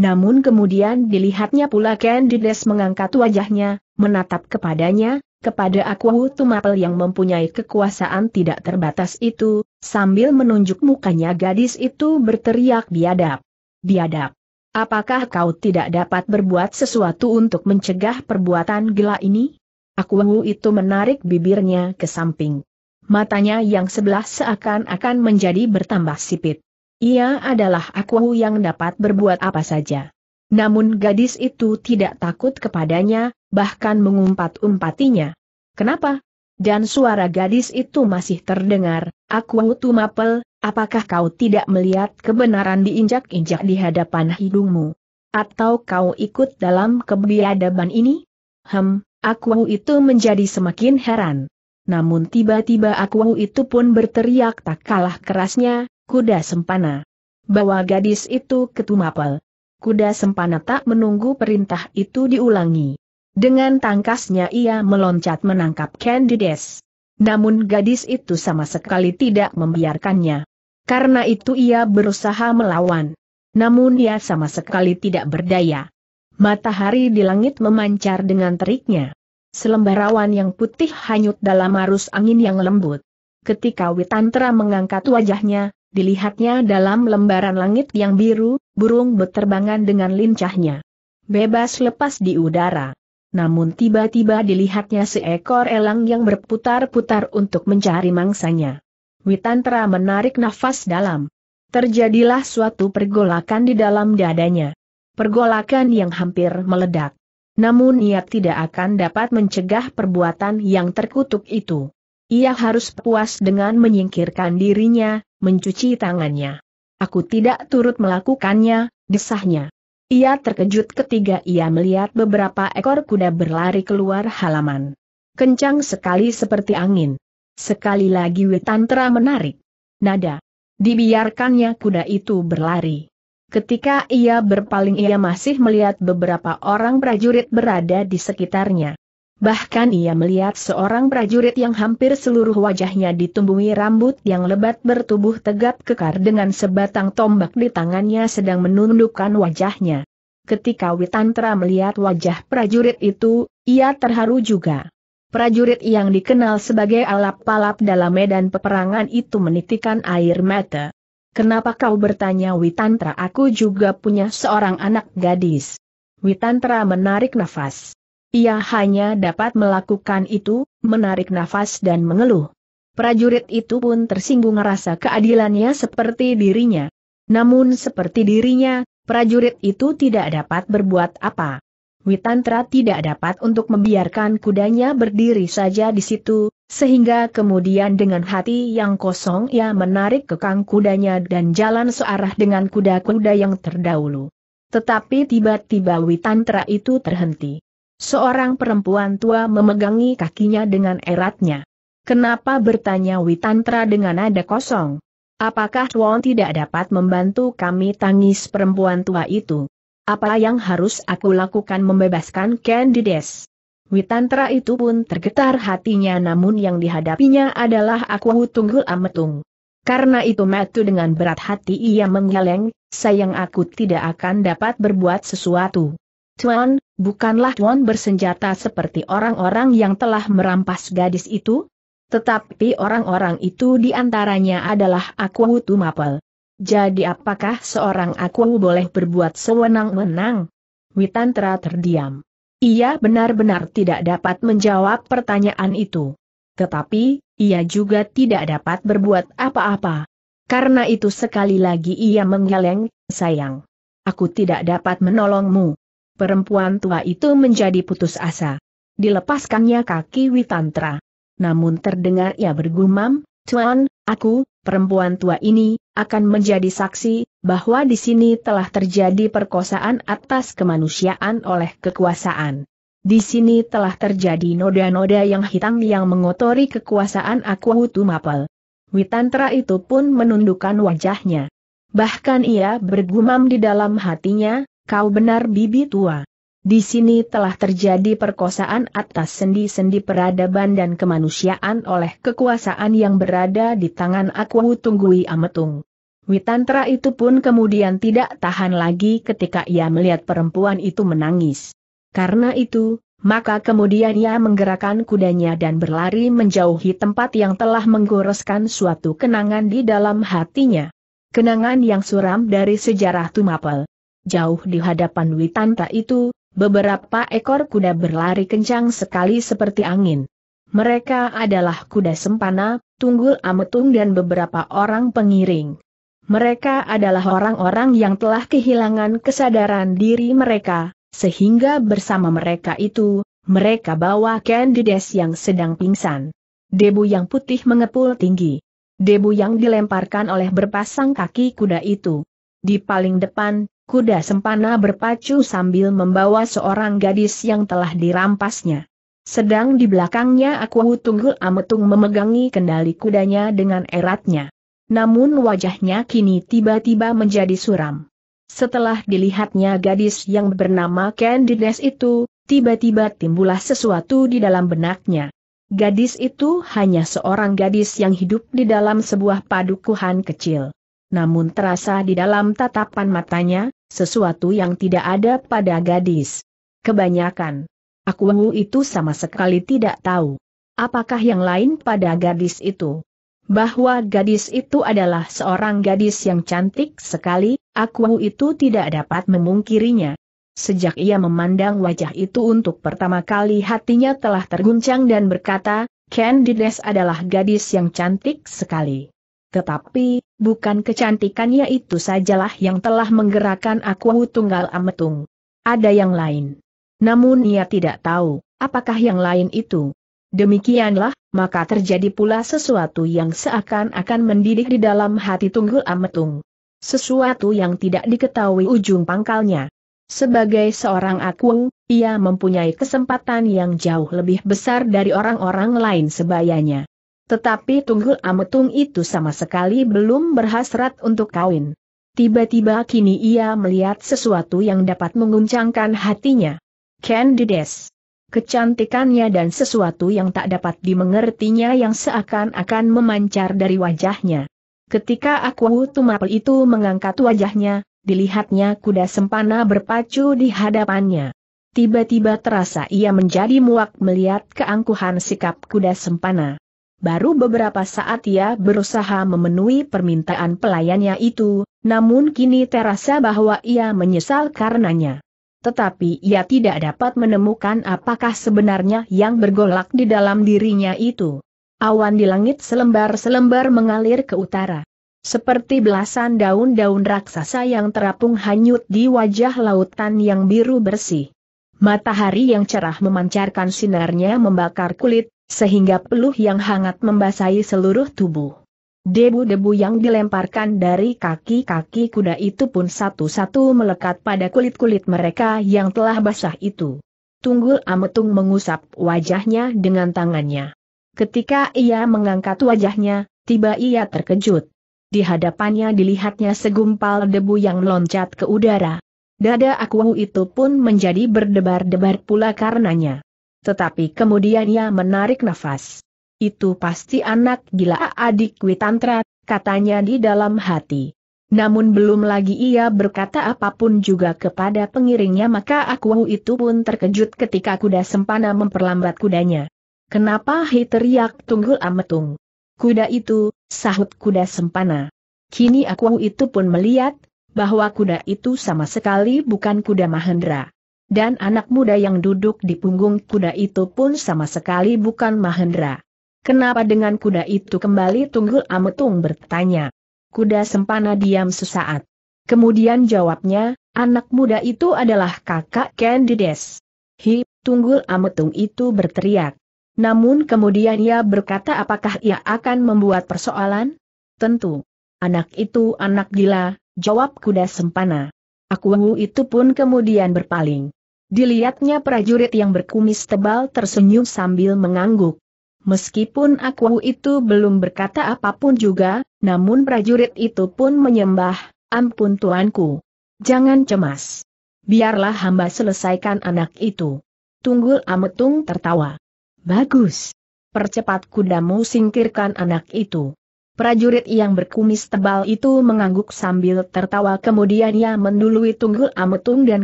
Namun kemudian dilihatnya pula Candides mengangkat wajahnya, menatap kepadanya, kepada Aku Tumapel yang mempunyai kekuasaan tidak terbatas itu, sambil menunjuk mukanya gadis itu berteriak biadab. Biadab. Apakah kau tidak dapat berbuat sesuatu untuk mencegah perbuatan gila ini? Aku itu menarik bibirnya ke samping. Matanya yang sebelah seakan-akan menjadi bertambah sipit. Ia adalah aku yang dapat berbuat apa saja. Namun gadis itu tidak takut kepadanya, bahkan mengumpat-umpatinya. Kenapa? Dan suara gadis itu masih terdengar, aku tumapel, apakah kau tidak melihat kebenaran diinjak-injak di hadapan hidungmu? Atau kau ikut dalam kebiadaban ini? Hem, Aku itu menjadi semakin heran. Namun tiba-tiba aku itu pun berteriak tak kalah kerasnya, kuda sempana. Bawa gadis itu ke Tumapel. Kuda sempana tak menunggu perintah itu diulangi. Dengan tangkasnya ia meloncat menangkap Candides. Namun gadis itu sama sekali tidak membiarkannya. Karena itu ia berusaha melawan. Namun ia sama sekali tidak berdaya. Matahari di langit memancar dengan teriknya. Selembar awan yang putih hanyut dalam arus angin yang lembut. Ketika Witantra mengangkat wajahnya, dilihatnya dalam lembaran langit yang biru, burung berterbangan dengan lincahnya. Bebas lepas di udara. Namun tiba-tiba dilihatnya seekor elang yang berputar-putar untuk mencari mangsanya. Witantra menarik nafas dalam. Terjadilah suatu pergolakan di dalam dadanya. Pergolakan yang hampir meledak. Namun ia tidak akan dapat mencegah perbuatan yang terkutuk itu. Ia harus puas dengan menyingkirkan dirinya, mencuci tangannya. Aku tidak turut melakukannya, desahnya. Ia terkejut ketika ia melihat beberapa ekor kuda berlari keluar halaman. Kencang sekali seperti angin. Sekali lagi Witantra menarik. Nada. Dibiarkannya kuda itu berlari. Ketika ia berpaling ia masih melihat beberapa orang prajurit berada di sekitarnya. Bahkan ia melihat seorang prajurit yang hampir seluruh wajahnya ditumbuhi rambut yang lebat bertubuh tegap kekar dengan sebatang tombak di tangannya sedang menundukkan wajahnya. Ketika Witantra melihat wajah prajurit itu, ia terharu juga. Prajurit yang dikenal sebagai alap-palap dalam medan peperangan itu menitikan air mata. Kenapa kau bertanya Witantra aku juga punya seorang anak gadis. Witantra menarik nafas. Ia hanya dapat melakukan itu, menarik nafas dan mengeluh. Prajurit itu pun tersinggung rasa keadilannya seperti dirinya. Namun seperti dirinya, prajurit itu tidak dapat berbuat apa. Witantra tidak dapat untuk membiarkan kudanya berdiri saja di situ, sehingga kemudian dengan hati yang kosong ia menarik kekang kudanya dan jalan searah dengan kuda-kuda yang terdahulu. Tetapi tiba-tiba Witantra itu terhenti. Seorang perempuan tua memegangi kakinya dengan eratnya. Kenapa bertanya Witantra dengan nada kosong? Apakah Tuan tidak dapat membantu kami tangis perempuan tua itu? Apa yang harus aku lakukan membebaskan Candides? Witantra itu pun tergetar hatinya namun yang dihadapinya adalah aku tunggul ametung. Karena itu metu dengan berat hati ia menggeleng, sayang aku tidak akan dapat berbuat sesuatu. Tuan, bukanlah Tuan bersenjata seperti orang-orang yang telah merampas gadis itu? Tetapi orang-orang itu diantaranya adalah aku Tumapel. Jadi apakah seorang aku boleh berbuat sewenang-wenang? Witantra terdiam. Ia benar-benar tidak dapat menjawab pertanyaan itu. Tetapi, ia juga tidak dapat berbuat apa-apa. Karena itu sekali lagi ia menggeleng, sayang. Aku tidak dapat menolongmu. Perempuan tua itu menjadi putus asa. Dilepaskannya kaki Witantra. Namun terdengar ia bergumam, Tuan, aku, perempuan tua ini, akan menjadi saksi bahwa di sini telah terjadi perkosaan atas kemanusiaan oleh kekuasaan. Di sini telah terjadi noda-noda yang hitam yang mengotori kekuasaan Akuwutu Mapel. Witantra itu pun menundukkan wajahnya. Bahkan ia bergumam di dalam hatinya, kau benar bibi tua. Di sini telah terjadi perkosaan atas sendi-sendi peradaban dan kemanusiaan oleh kekuasaan yang berada di tangan Akwu Tunggui Ametung. Witantra itu pun kemudian tidak tahan lagi ketika ia melihat perempuan itu menangis. Karena itu, maka kemudian ia menggerakkan kudanya dan berlari menjauhi tempat yang telah menggoreskan suatu kenangan di dalam hatinya. Kenangan yang suram dari sejarah Tumapel. Jauh di hadapan Witantra itu, Beberapa ekor kuda berlari kencang sekali seperti angin. Mereka adalah kuda sempana, tunggul ametung dan beberapa orang pengiring. Mereka adalah orang-orang yang telah kehilangan kesadaran diri mereka, sehingga bersama mereka itu, mereka bawa Candides yang sedang pingsan. Debu yang putih mengepul tinggi. Debu yang dilemparkan oleh berpasang kaki kuda itu. Di paling depan, kuda sempana berpacu sambil membawa seorang gadis yang telah dirampasnya. Sedang di belakangnya aku Tunggul Ametung memegangi kendali kudanya dengan eratnya. Namun wajahnya kini tiba-tiba menjadi suram. Setelah dilihatnya gadis yang bernama Candides itu, tiba-tiba timbullah sesuatu di dalam benaknya. Gadis itu hanya seorang gadis yang hidup di dalam sebuah padukuhan kecil. Namun terasa di dalam tatapan matanya, sesuatu yang tidak ada pada gadis. Kebanyakan, aku itu sama sekali tidak tahu. Apakah yang lain pada gadis itu? Bahwa gadis itu adalah seorang gadis yang cantik sekali, aku itu tidak dapat memungkirinya. Sejak ia memandang wajah itu untuk pertama kali hatinya telah terguncang dan berkata, Candides adalah gadis yang cantik sekali. Tetapi, Bukan kecantikannya itu sajalah yang telah menggerakkan aku tunggal ametung. Ada yang lain. Namun ia tidak tahu, apakah yang lain itu. Demikianlah, maka terjadi pula sesuatu yang seakan-akan mendidik di dalam hati tunggul ametung. Sesuatu yang tidak diketahui ujung pangkalnya. Sebagai seorang aku, ia mempunyai kesempatan yang jauh lebih besar dari orang-orang lain sebayanya. Tetapi Tunggul Ametung itu sama sekali belum berhasrat untuk kawin. Tiba-tiba kini ia melihat sesuatu yang dapat mengguncangkan hatinya. Candides. Kecantikannya dan sesuatu yang tak dapat dimengertinya yang seakan-akan memancar dari wajahnya. Ketika Aku Tumapel itu mengangkat wajahnya, dilihatnya kuda sempana berpacu di hadapannya. Tiba-tiba terasa ia menjadi muak melihat keangkuhan sikap kuda sempana. Baru beberapa saat ia berusaha memenuhi permintaan pelayannya itu, namun kini terasa bahwa ia menyesal karenanya. Tetapi ia tidak dapat menemukan apakah sebenarnya yang bergolak di dalam dirinya itu. Awan di langit selembar-selembar mengalir ke utara. Seperti belasan daun-daun raksasa yang terapung hanyut di wajah lautan yang biru bersih. Matahari yang cerah memancarkan sinarnya membakar kulit, sehingga peluh yang hangat membasahi seluruh tubuh. Debu-debu yang dilemparkan dari kaki-kaki kuda itu pun satu-satu melekat pada kulit-kulit mereka yang telah basah itu. Tunggul Ametung mengusap wajahnya dengan tangannya. Ketika ia mengangkat wajahnya, tiba ia terkejut. Di hadapannya dilihatnya segumpal debu yang loncat ke udara. Dada Akuau itu pun menjadi berdebar-debar pula karenanya. Tetapi kemudian ia menarik nafas. Itu pasti anak gila adik Witantra, katanya di dalam hati. Namun belum lagi ia berkata apapun juga kepada pengiringnya maka aku itu pun terkejut ketika kuda sempana memperlambat kudanya. Kenapa Hi teriak tunggul ametung? Kuda itu, sahut kuda sempana. Kini aku itu pun melihat, bahwa kuda itu sama sekali bukan kuda Mahendra. Dan anak muda yang duduk di punggung kuda itu pun sama sekali bukan Mahendra. Kenapa dengan kuda itu kembali Tunggul Ametung bertanya. Kuda sempana diam sesaat. Kemudian jawabnya, anak muda itu adalah kakak Candides. Hi, Tunggul Ametung itu berteriak. Namun kemudian ia berkata apakah ia akan membuat persoalan? Tentu. Anak itu anak gila, jawab kuda sempana. Aku itu pun kemudian berpaling. Dilihatnya prajurit yang berkumis tebal tersenyum sambil mengangguk. Meskipun aku itu belum berkata apapun juga, namun prajurit itu pun menyembah, ampun tuanku. Jangan cemas. Biarlah hamba selesaikan anak itu. Tunggul Ametung tertawa. Bagus. Percepat kudamu singkirkan anak itu. Prajurit yang berkumis tebal itu mengangguk sambil tertawa kemudian ia mendului Tunggul Ametung dan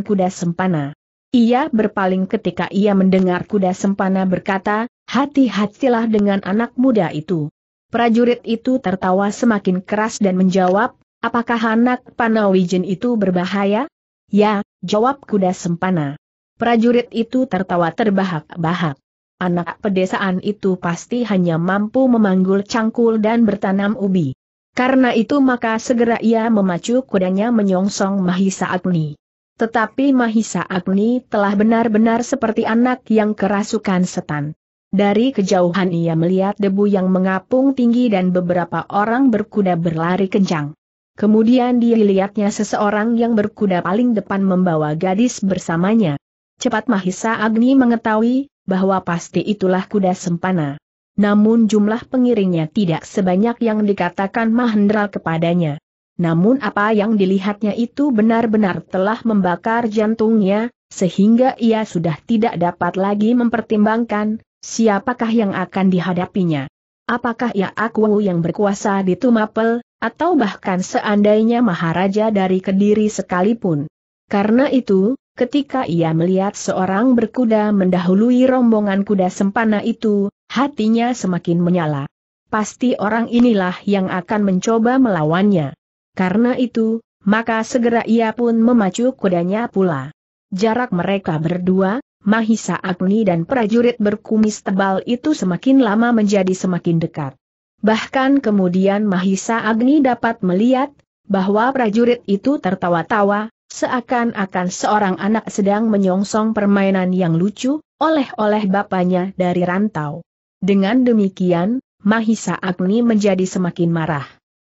kuda sempana. Ia berpaling ketika ia mendengar kuda sempana berkata, hati-hatilah dengan anak muda itu. Prajurit itu tertawa semakin keras dan menjawab, apakah anak Panawijen itu berbahaya? Ya, jawab kuda sempana. Prajurit itu tertawa terbahak-bahak. Anak pedesaan itu pasti hanya mampu memanggul cangkul dan bertanam ubi. Karena itu maka segera ia memacu kudanya menyongsong Mahisa Agni. Tetapi Mahisa Agni telah benar-benar seperti anak yang kerasukan setan. Dari kejauhan ia melihat debu yang mengapung tinggi dan beberapa orang berkuda berlari kencang. Kemudian dilihatnya seseorang yang berkuda paling depan membawa gadis bersamanya. Cepat Mahisa Agni mengetahui bahwa pasti itulah kuda sempana. Namun jumlah pengiringnya tidak sebanyak yang dikatakan Mahendral kepadanya namun apa yang dilihatnya itu benar-benar telah membakar jantungnya, sehingga ia sudah tidak dapat lagi mempertimbangkan, siapakah yang akan dihadapinya. Apakah ia ya aku yang berkuasa di Tumapel, atau bahkan seandainya Maharaja dari Kediri sekalipun. Karena itu, ketika ia melihat seorang berkuda mendahului rombongan kuda sempana itu, hatinya semakin menyala. Pasti orang inilah yang akan mencoba melawannya. Karena itu, maka segera ia pun memacu kudanya pula. Jarak mereka berdua, Mahisa Agni dan prajurit berkumis tebal itu semakin lama menjadi semakin dekat. Bahkan kemudian Mahisa Agni dapat melihat, bahwa prajurit itu tertawa-tawa, seakan-akan seorang anak sedang menyongsong permainan yang lucu, oleh-oleh bapaknya dari rantau. Dengan demikian, Mahisa Agni menjadi semakin marah.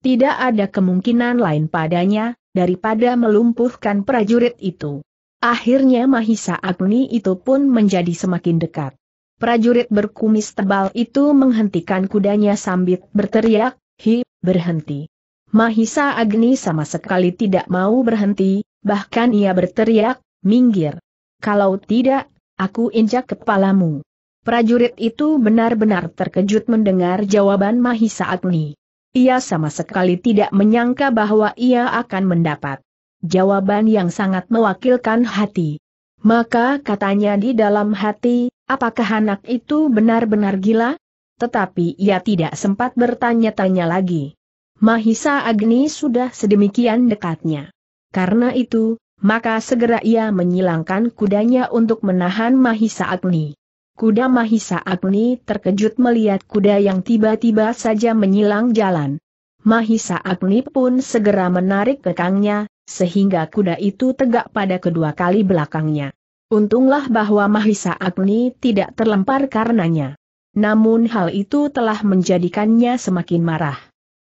Tidak ada kemungkinan lain padanya, daripada melumpuhkan prajurit itu. Akhirnya Mahisa Agni itu pun menjadi semakin dekat. Prajurit berkumis tebal itu menghentikan kudanya sambil berteriak, Hi, berhenti. Mahisa Agni sama sekali tidak mau berhenti, bahkan ia berteriak, minggir. Kalau tidak, aku injak kepalamu. Prajurit itu benar-benar terkejut mendengar jawaban Mahisa Agni. Ia sama sekali tidak menyangka bahwa ia akan mendapat jawaban yang sangat mewakilkan hati. Maka katanya di dalam hati, apakah anak itu benar-benar gila? Tetapi ia tidak sempat bertanya-tanya lagi. Mahisa Agni sudah sedemikian dekatnya. Karena itu, maka segera ia menyilangkan kudanya untuk menahan Mahisa Agni. Kuda Mahisa Agni terkejut melihat kuda yang tiba-tiba saja menyilang jalan. Mahisa Agni pun segera menarik kekangnya, sehingga kuda itu tegak pada kedua kali belakangnya. Untunglah bahwa Mahisa Agni tidak terlempar karenanya. Namun hal itu telah menjadikannya semakin marah.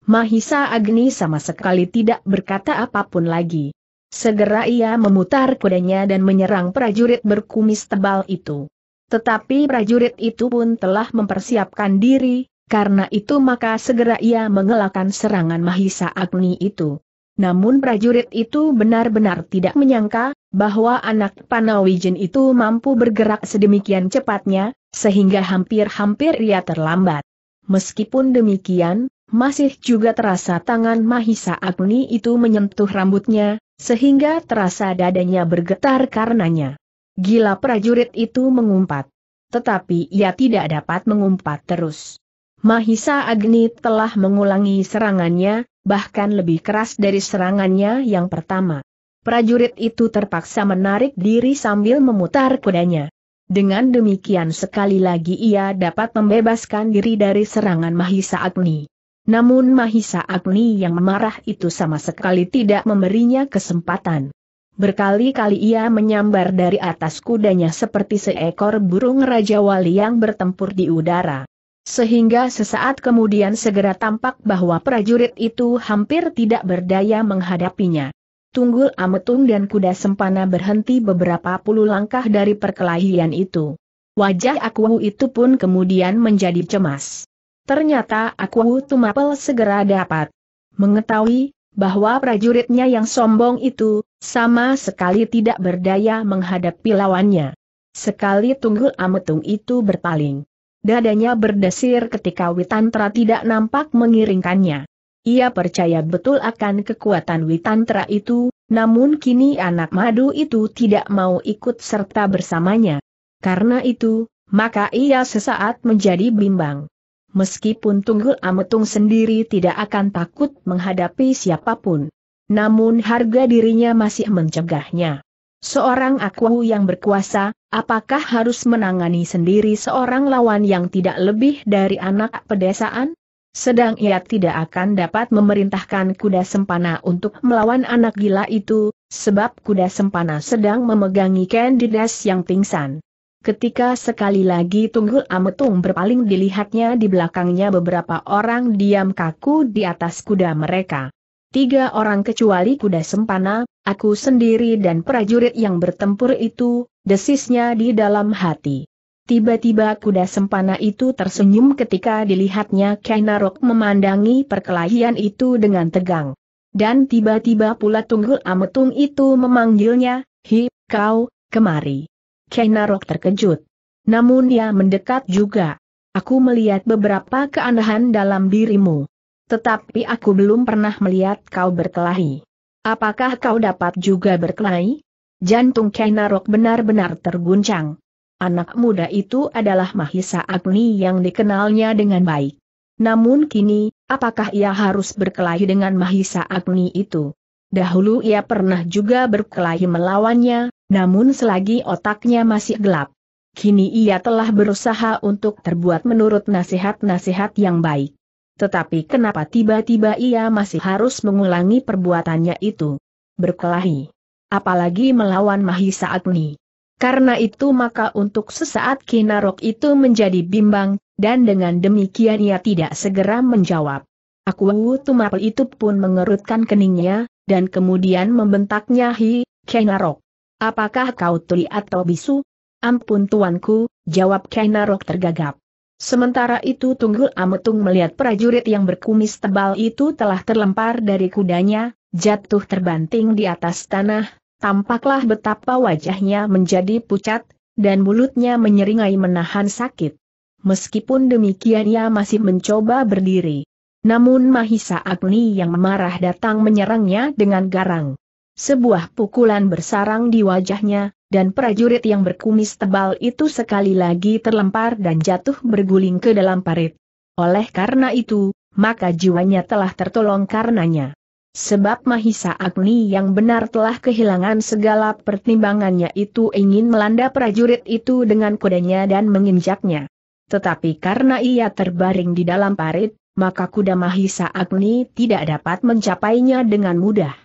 Mahisa Agni sama sekali tidak berkata apapun lagi. Segera ia memutar kudanya dan menyerang prajurit berkumis tebal itu. Tetapi prajurit itu pun telah mempersiapkan diri, karena itu maka segera ia mengelakkan serangan Mahisa Agni itu. Namun prajurit itu benar-benar tidak menyangka, bahwa anak Panawijen itu mampu bergerak sedemikian cepatnya, sehingga hampir-hampir ia terlambat. Meskipun demikian, masih juga terasa tangan Mahisa Agni itu menyentuh rambutnya, sehingga terasa dadanya bergetar karenanya. Gila prajurit itu mengumpat. Tetapi ia tidak dapat mengumpat terus. Mahisa Agni telah mengulangi serangannya, bahkan lebih keras dari serangannya yang pertama. Prajurit itu terpaksa menarik diri sambil memutar kudanya. Dengan demikian sekali lagi ia dapat membebaskan diri dari serangan Mahisa Agni. Namun Mahisa Agni yang marah itu sama sekali tidak memberinya kesempatan. Berkali-kali ia menyambar dari atas kudanya seperti seekor burung Raja Wali yang bertempur di udara. Sehingga sesaat kemudian segera tampak bahwa prajurit itu hampir tidak berdaya menghadapinya. Tunggul Ametung dan kuda sempana berhenti beberapa puluh langkah dari perkelahian itu. Wajah Akuwu itu pun kemudian menjadi cemas. Ternyata Akuwu Tumapel segera dapat mengetahui bahwa prajuritnya yang sombong itu, sama sekali tidak berdaya menghadapi lawannya. Sekali tunggul ametung itu berpaling. Dadanya berdesir ketika Witantra tidak nampak mengiringkannya. Ia percaya betul akan kekuatan Witantra itu, namun kini anak madu itu tidak mau ikut serta bersamanya. Karena itu, maka ia sesaat menjadi bimbang meskipun Tunggul Ametung sendiri tidak akan takut menghadapi siapapun. Namun harga dirinya masih mencegahnya. Seorang aku yang berkuasa, apakah harus menangani sendiri seorang lawan yang tidak lebih dari anak pedesaan? Sedang ia tidak akan dapat memerintahkan kuda sempana untuk melawan anak gila itu, sebab kuda sempana sedang memegangi Candidas yang pingsan. Ketika sekali lagi Tunggul Ametung berpaling dilihatnya di belakangnya beberapa orang diam kaku di atas kuda mereka. Tiga orang kecuali kuda sempana, aku sendiri dan prajurit yang bertempur itu, desisnya di dalam hati. Tiba-tiba kuda sempana itu tersenyum ketika dilihatnya Kainarok memandangi perkelahian itu dengan tegang. Dan tiba-tiba pula Tunggul Ametung itu memanggilnya, Hi, kau, kemari. Kenarok terkejut. Namun ia mendekat juga. Aku melihat beberapa keanehan dalam dirimu. Tetapi aku belum pernah melihat kau berkelahi. Apakah kau dapat juga berkelahi? Jantung Kenarok benar-benar terguncang. Anak muda itu adalah Mahisa Agni yang dikenalnya dengan baik. Namun kini, apakah ia harus berkelahi dengan Mahisa Agni itu? Dahulu ia pernah juga berkelahi melawannya, namun selagi otaknya masih gelap. Kini ia telah berusaha untuk terbuat menurut nasihat-nasihat yang baik. Tetapi kenapa tiba-tiba ia masih harus mengulangi perbuatannya itu? Berkelahi. Apalagi melawan Mahisa Agni. Karena itu maka untuk sesaat Kinarok itu menjadi bimbang, dan dengan demikian ia tidak segera menjawab. Aku Tumapel itu pun mengerutkan keningnya, dan kemudian membentaknya Hi, Kinarok. Apakah kau tuli atau bisu? Ampun tuanku, jawab Kainarok tergagap. Sementara itu Tunggul Ametung melihat prajurit yang berkumis tebal itu telah terlempar dari kudanya, jatuh terbanting di atas tanah, tampaklah betapa wajahnya menjadi pucat, dan mulutnya menyeringai menahan sakit. Meskipun demikian ia masih mencoba berdiri. Namun Mahisa Agni yang marah datang menyerangnya dengan garang. Sebuah pukulan bersarang di wajahnya, dan prajurit yang berkumis tebal itu sekali lagi terlempar dan jatuh berguling ke dalam parit. Oleh karena itu, maka jiwanya telah tertolong karenanya. Sebab Mahisa Agni yang benar telah kehilangan segala pertimbangannya itu ingin melanda prajurit itu dengan kudanya dan menginjaknya. Tetapi karena ia terbaring di dalam parit, maka kuda Mahisa Agni tidak dapat mencapainya dengan mudah.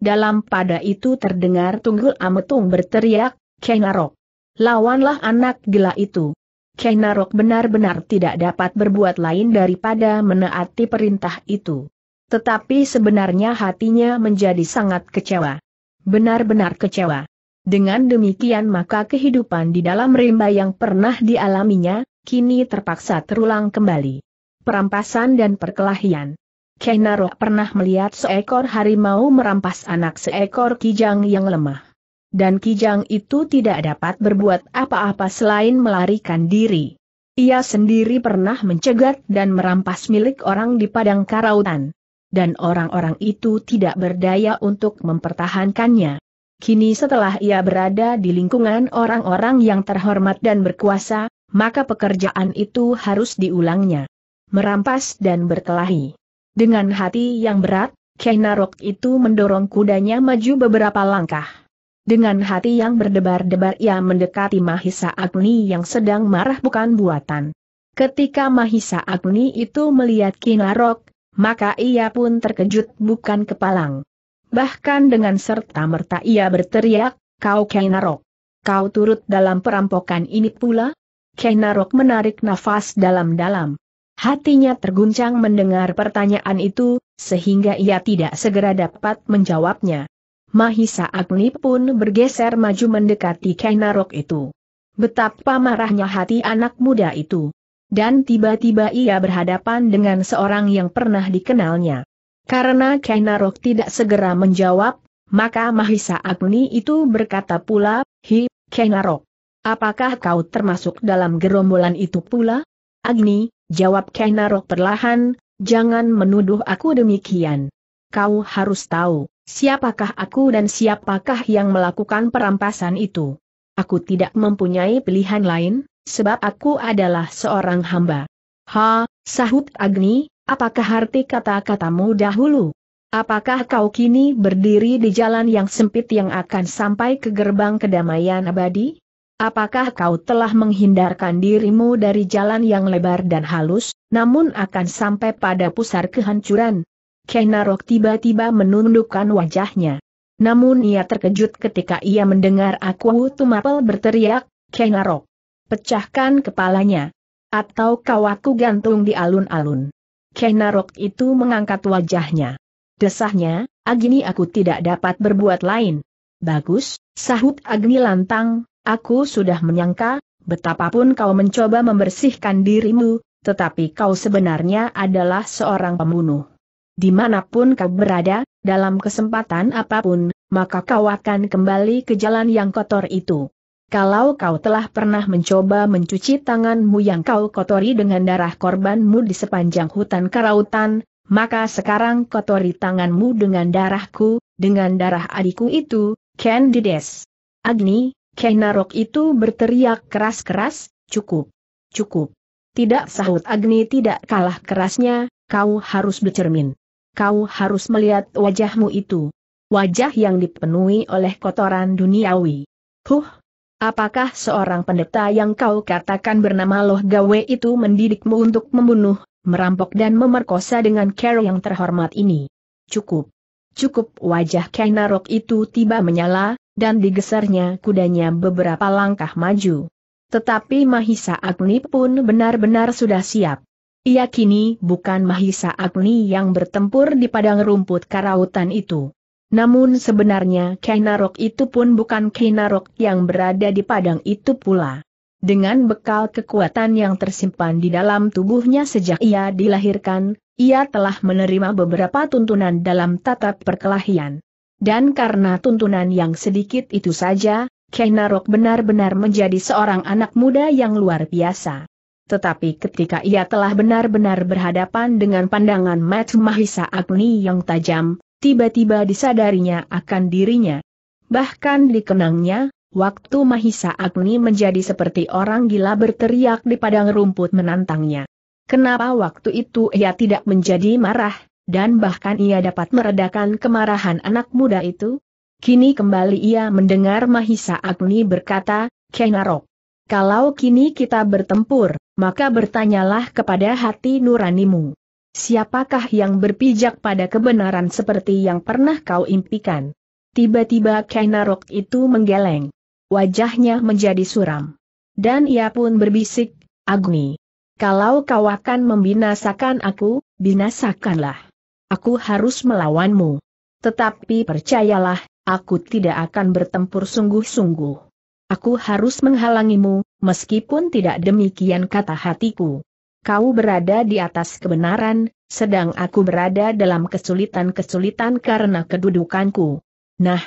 Dalam pada itu terdengar Tunggul Ametung berteriak, Kenarok. Lawanlah anak gila itu. Kenarok benar-benar tidak dapat berbuat lain daripada menaati perintah itu. Tetapi sebenarnya hatinya menjadi sangat kecewa. Benar-benar kecewa. Dengan demikian maka kehidupan di dalam rimba yang pernah dialaminya, kini terpaksa terulang kembali. Perampasan dan perkelahian. Kenaro pernah melihat seekor harimau merampas anak seekor kijang yang lemah. Dan kijang itu tidak dapat berbuat apa-apa selain melarikan diri. Ia sendiri pernah mencegat dan merampas milik orang di padang karautan. Dan orang-orang itu tidak berdaya untuk mempertahankannya. Kini setelah ia berada di lingkungan orang-orang yang terhormat dan berkuasa, maka pekerjaan itu harus diulangnya. Merampas dan berkelahi. Dengan hati yang berat, Kainarok itu mendorong kudanya maju beberapa langkah. Dengan hati yang berdebar-debar ia mendekati Mahisa Agni yang sedang marah bukan buatan. Ketika Mahisa Agni itu melihat Kinarok, maka ia pun terkejut bukan kepalang. Bahkan dengan serta-merta ia berteriak, kau Kainarok. Kau turut dalam perampokan ini pula? Kainarok menarik nafas dalam-dalam. Hatinya terguncang mendengar pertanyaan itu, sehingga ia tidak segera dapat menjawabnya. Mahisa Agni pun bergeser maju mendekati Kainarok itu. Betapa marahnya hati anak muda itu. Dan tiba-tiba ia berhadapan dengan seorang yang pernah dikenalnya. Karena Kainarok tidak segera menjawab, maka Mahisa Agni itu berkata pula, Hi, Kainarok, Apakah kau termasuk dalam gerombolan itu pula? Agni, jawab Kenarok perlahan, jangan menuduh aku demikian. Kau harus tahu, siapakah aku dan siapakah yang melakukan perampasan itu. Aku tidak mempunyai pilihan lain, sebab aku adalah seorang hamba. Ha, sahut Agni, apakah arti kata-katamu dahulu? Apakah kau kini berdiri di jalan yang sempit yang akan sampai ke gerbang kedamaian abadi? Apakah kau telah menghindarkan dirimu dari jalan yang lebar dan halus, namun akan sampai pada pusar kehancuran? Kenarok tiba-tiba menundukkan wajahnya. Namun ia terkejut ketika ia mendengar aku Tumapel berteriak, Kenarok, pecahkan kepalanya. Atau kau aku gantung di alun-alun. Kenarok itu mengangkat wajahnya. Desahnya, Agni aku tidak dapat berbuat lain. Bagus, sahut Agni lantang, Aku sudah menyangka, betapapun kau mencoba membersihkan dirimu, tetapi kau sebenarnya adalah seorang pembunuh. Dimanapun kau berada, dalam kesempatan apapun, maka kau akan kembali ke jalan yang kotor itu. Kalau kau telah pernah mencoba mencuci tanganmu yang kau kotori dengan darah korbanmu di sepanjang hutan kerautan, maka sekarang kotori tanganmu dengan darahku, dengan darah adikku itu, Candides. Agni, Kenarok itu berteriak keras-keras, cukup, cukup. Tidak sahut Agni tidak kalah kerasnya, kau harus bercermin. Kau harus melihat wajahmu itu. Wajah yang dipenuhi oleh kotoran duniawi. Huh, apakah seorang pendeta yang kau katakan bernama Loh Gawe itu mendidikmu untuk membunuh, merampok dan memerkosa dengan cara yang terhormat ini? Cukup. Cukup wajah Kenarok itu tiba menyala, dan digesernya kudanya beberapa langkah maju. Tetapi Mahisa Agni pun benar-benar sudah siap. Ia kini bukan Mahisa Agni yang bertempur di padang rumput karautan itu. Namun sebenarnya Kainarok itu pun bukan Kainarok yang berada di padang itu pula. Dengan bekal kekuatan yang tersimpan di dalam tubuhnya sejak ia dilahirkan, ia telah menerima beberapa tuntunan dalam tatap perkelahian. Dan karena tuntunan yang sedikit itu saja, Kainarok benar-benar menjadi seorang anak muda yang luar biasa. Tetapi ketika ia telah benar-benar berhadapan dengan pandangan Mat Mahisa Agni yang tajam, tiba-tiba disadarinya akan dirinya. Bahkan dikenangnya, waktu Mahisa Agni menjadi seperti orang gila berteriak di padang rumput menantangnya. Kenapa waktu itu ia tidak menjadi marah, dan bahkan ia dapat meredakan kemarahan anak muda itu? Kini kembali ia mendengar Mahisa Agni berkata, Kenarok, kalau kini kita bertempur, maka bertanyalah kepada hati nuranimu. Siapakah yang berpijak pada kebenaran seperti yang pernah kau impikan? Tiba-tiba Kenarok itu menggeleng. Wajahnya menjadi suram. Dan ia pun berbisik, Agni. Kalau kau akan membinasakan aku, binasakanlah aku harus melawanmu. Tetapi percayalah, aku tidak akan bertempur sungguh-sungguh. Aku harus menghalangimu, meskipun tidak demikian kata hatiku. Kau berada di atas kebenaran, sedang aku berada dalam kesulitan-kesulitan karena kedudukanku. Nah,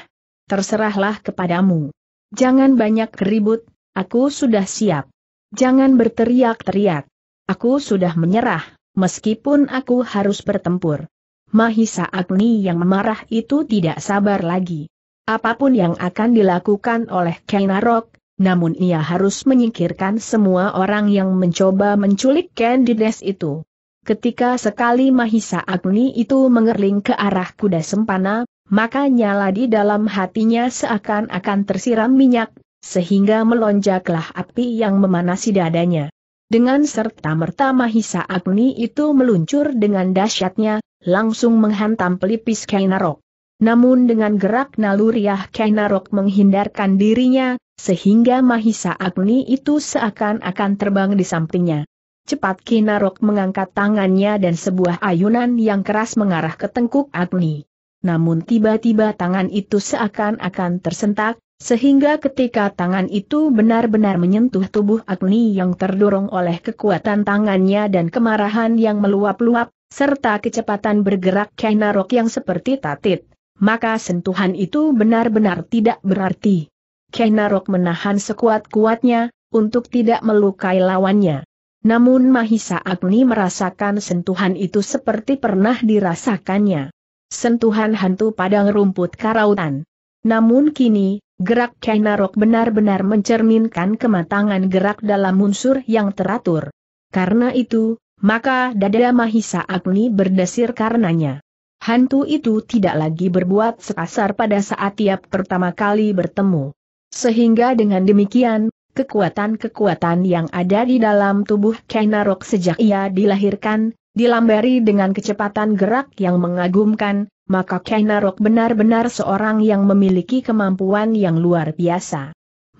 terserahlah kepadamu. Jangan banyak keribut. aku sudah siap. Jangan berteriak-teriak. Aku sudah menyerah, meskipun aku harus bertempur. Mahisa Agni yang marah itu tidak sabar lagi. Apapun yang akan dilakukan oleh Kenarok, namun ia harus menyingkirkan semua orang yang mencoba menculik Candides itu. Ketika sekali Mahisa Agni itu mengerling ke arah kuda sempana, maka nyala di dalam hatinya seakan-akan tersiram minyak, sehingga melonjaklah api yang memanasi dadanya. Dengan serta merta Mahisa Agni itu meluncur dengan dahsyatnya, langsung menghantam pelipis Kainarok. Namun dengan gerak naluriah Kainarok menghindarkan dirinya, sehingga Mahisa Agni itu seakan-akan terbang di sampingnya. Cepat Kainarok mengangkat tangannya dan sebuah ayunan yang keras mengarah ke tengkuk Agni. Namun tiba-tiba tangan itu seakan-akan tersentak, sehingga ketika tangan itu benar-benar menyentuh tubuh Agni yang terdorong oleh kekuatan tangannya dan kemarahan yang meluap-luap, serta kecepatan bergerak Kainarok yang seperti tatit, maka sentuhan itu benar-benar tidak berarti. Kainarok menahan sekuat-kuatnya, untuk tidak melukai lawannya. Namun Mahisa Agni merasakan sentuhan itu seperti pernah dirasakannya. Sentuhan hantu padang rumput karautan. Namun kini, gerak Kainarok benar-benar mencerminkan kematangan gerak dalam unsur yang teratur. Karena itu, maka dada Mahisa Agni berdesir karenanya. Hantu itu tidak lagi berbuat sekasar pada saat tiap pertama kali bertemu. Sehingga dengan demikian, kekuatan-kekuatan yang ada di dalam tubuh Kainarok sejak ia dilahirkan, dilambari dengan kecepatan gerak yang mengagumkan, maka Kainarok benar-benar seorang yang memiliki kemampuan yang luar biasa.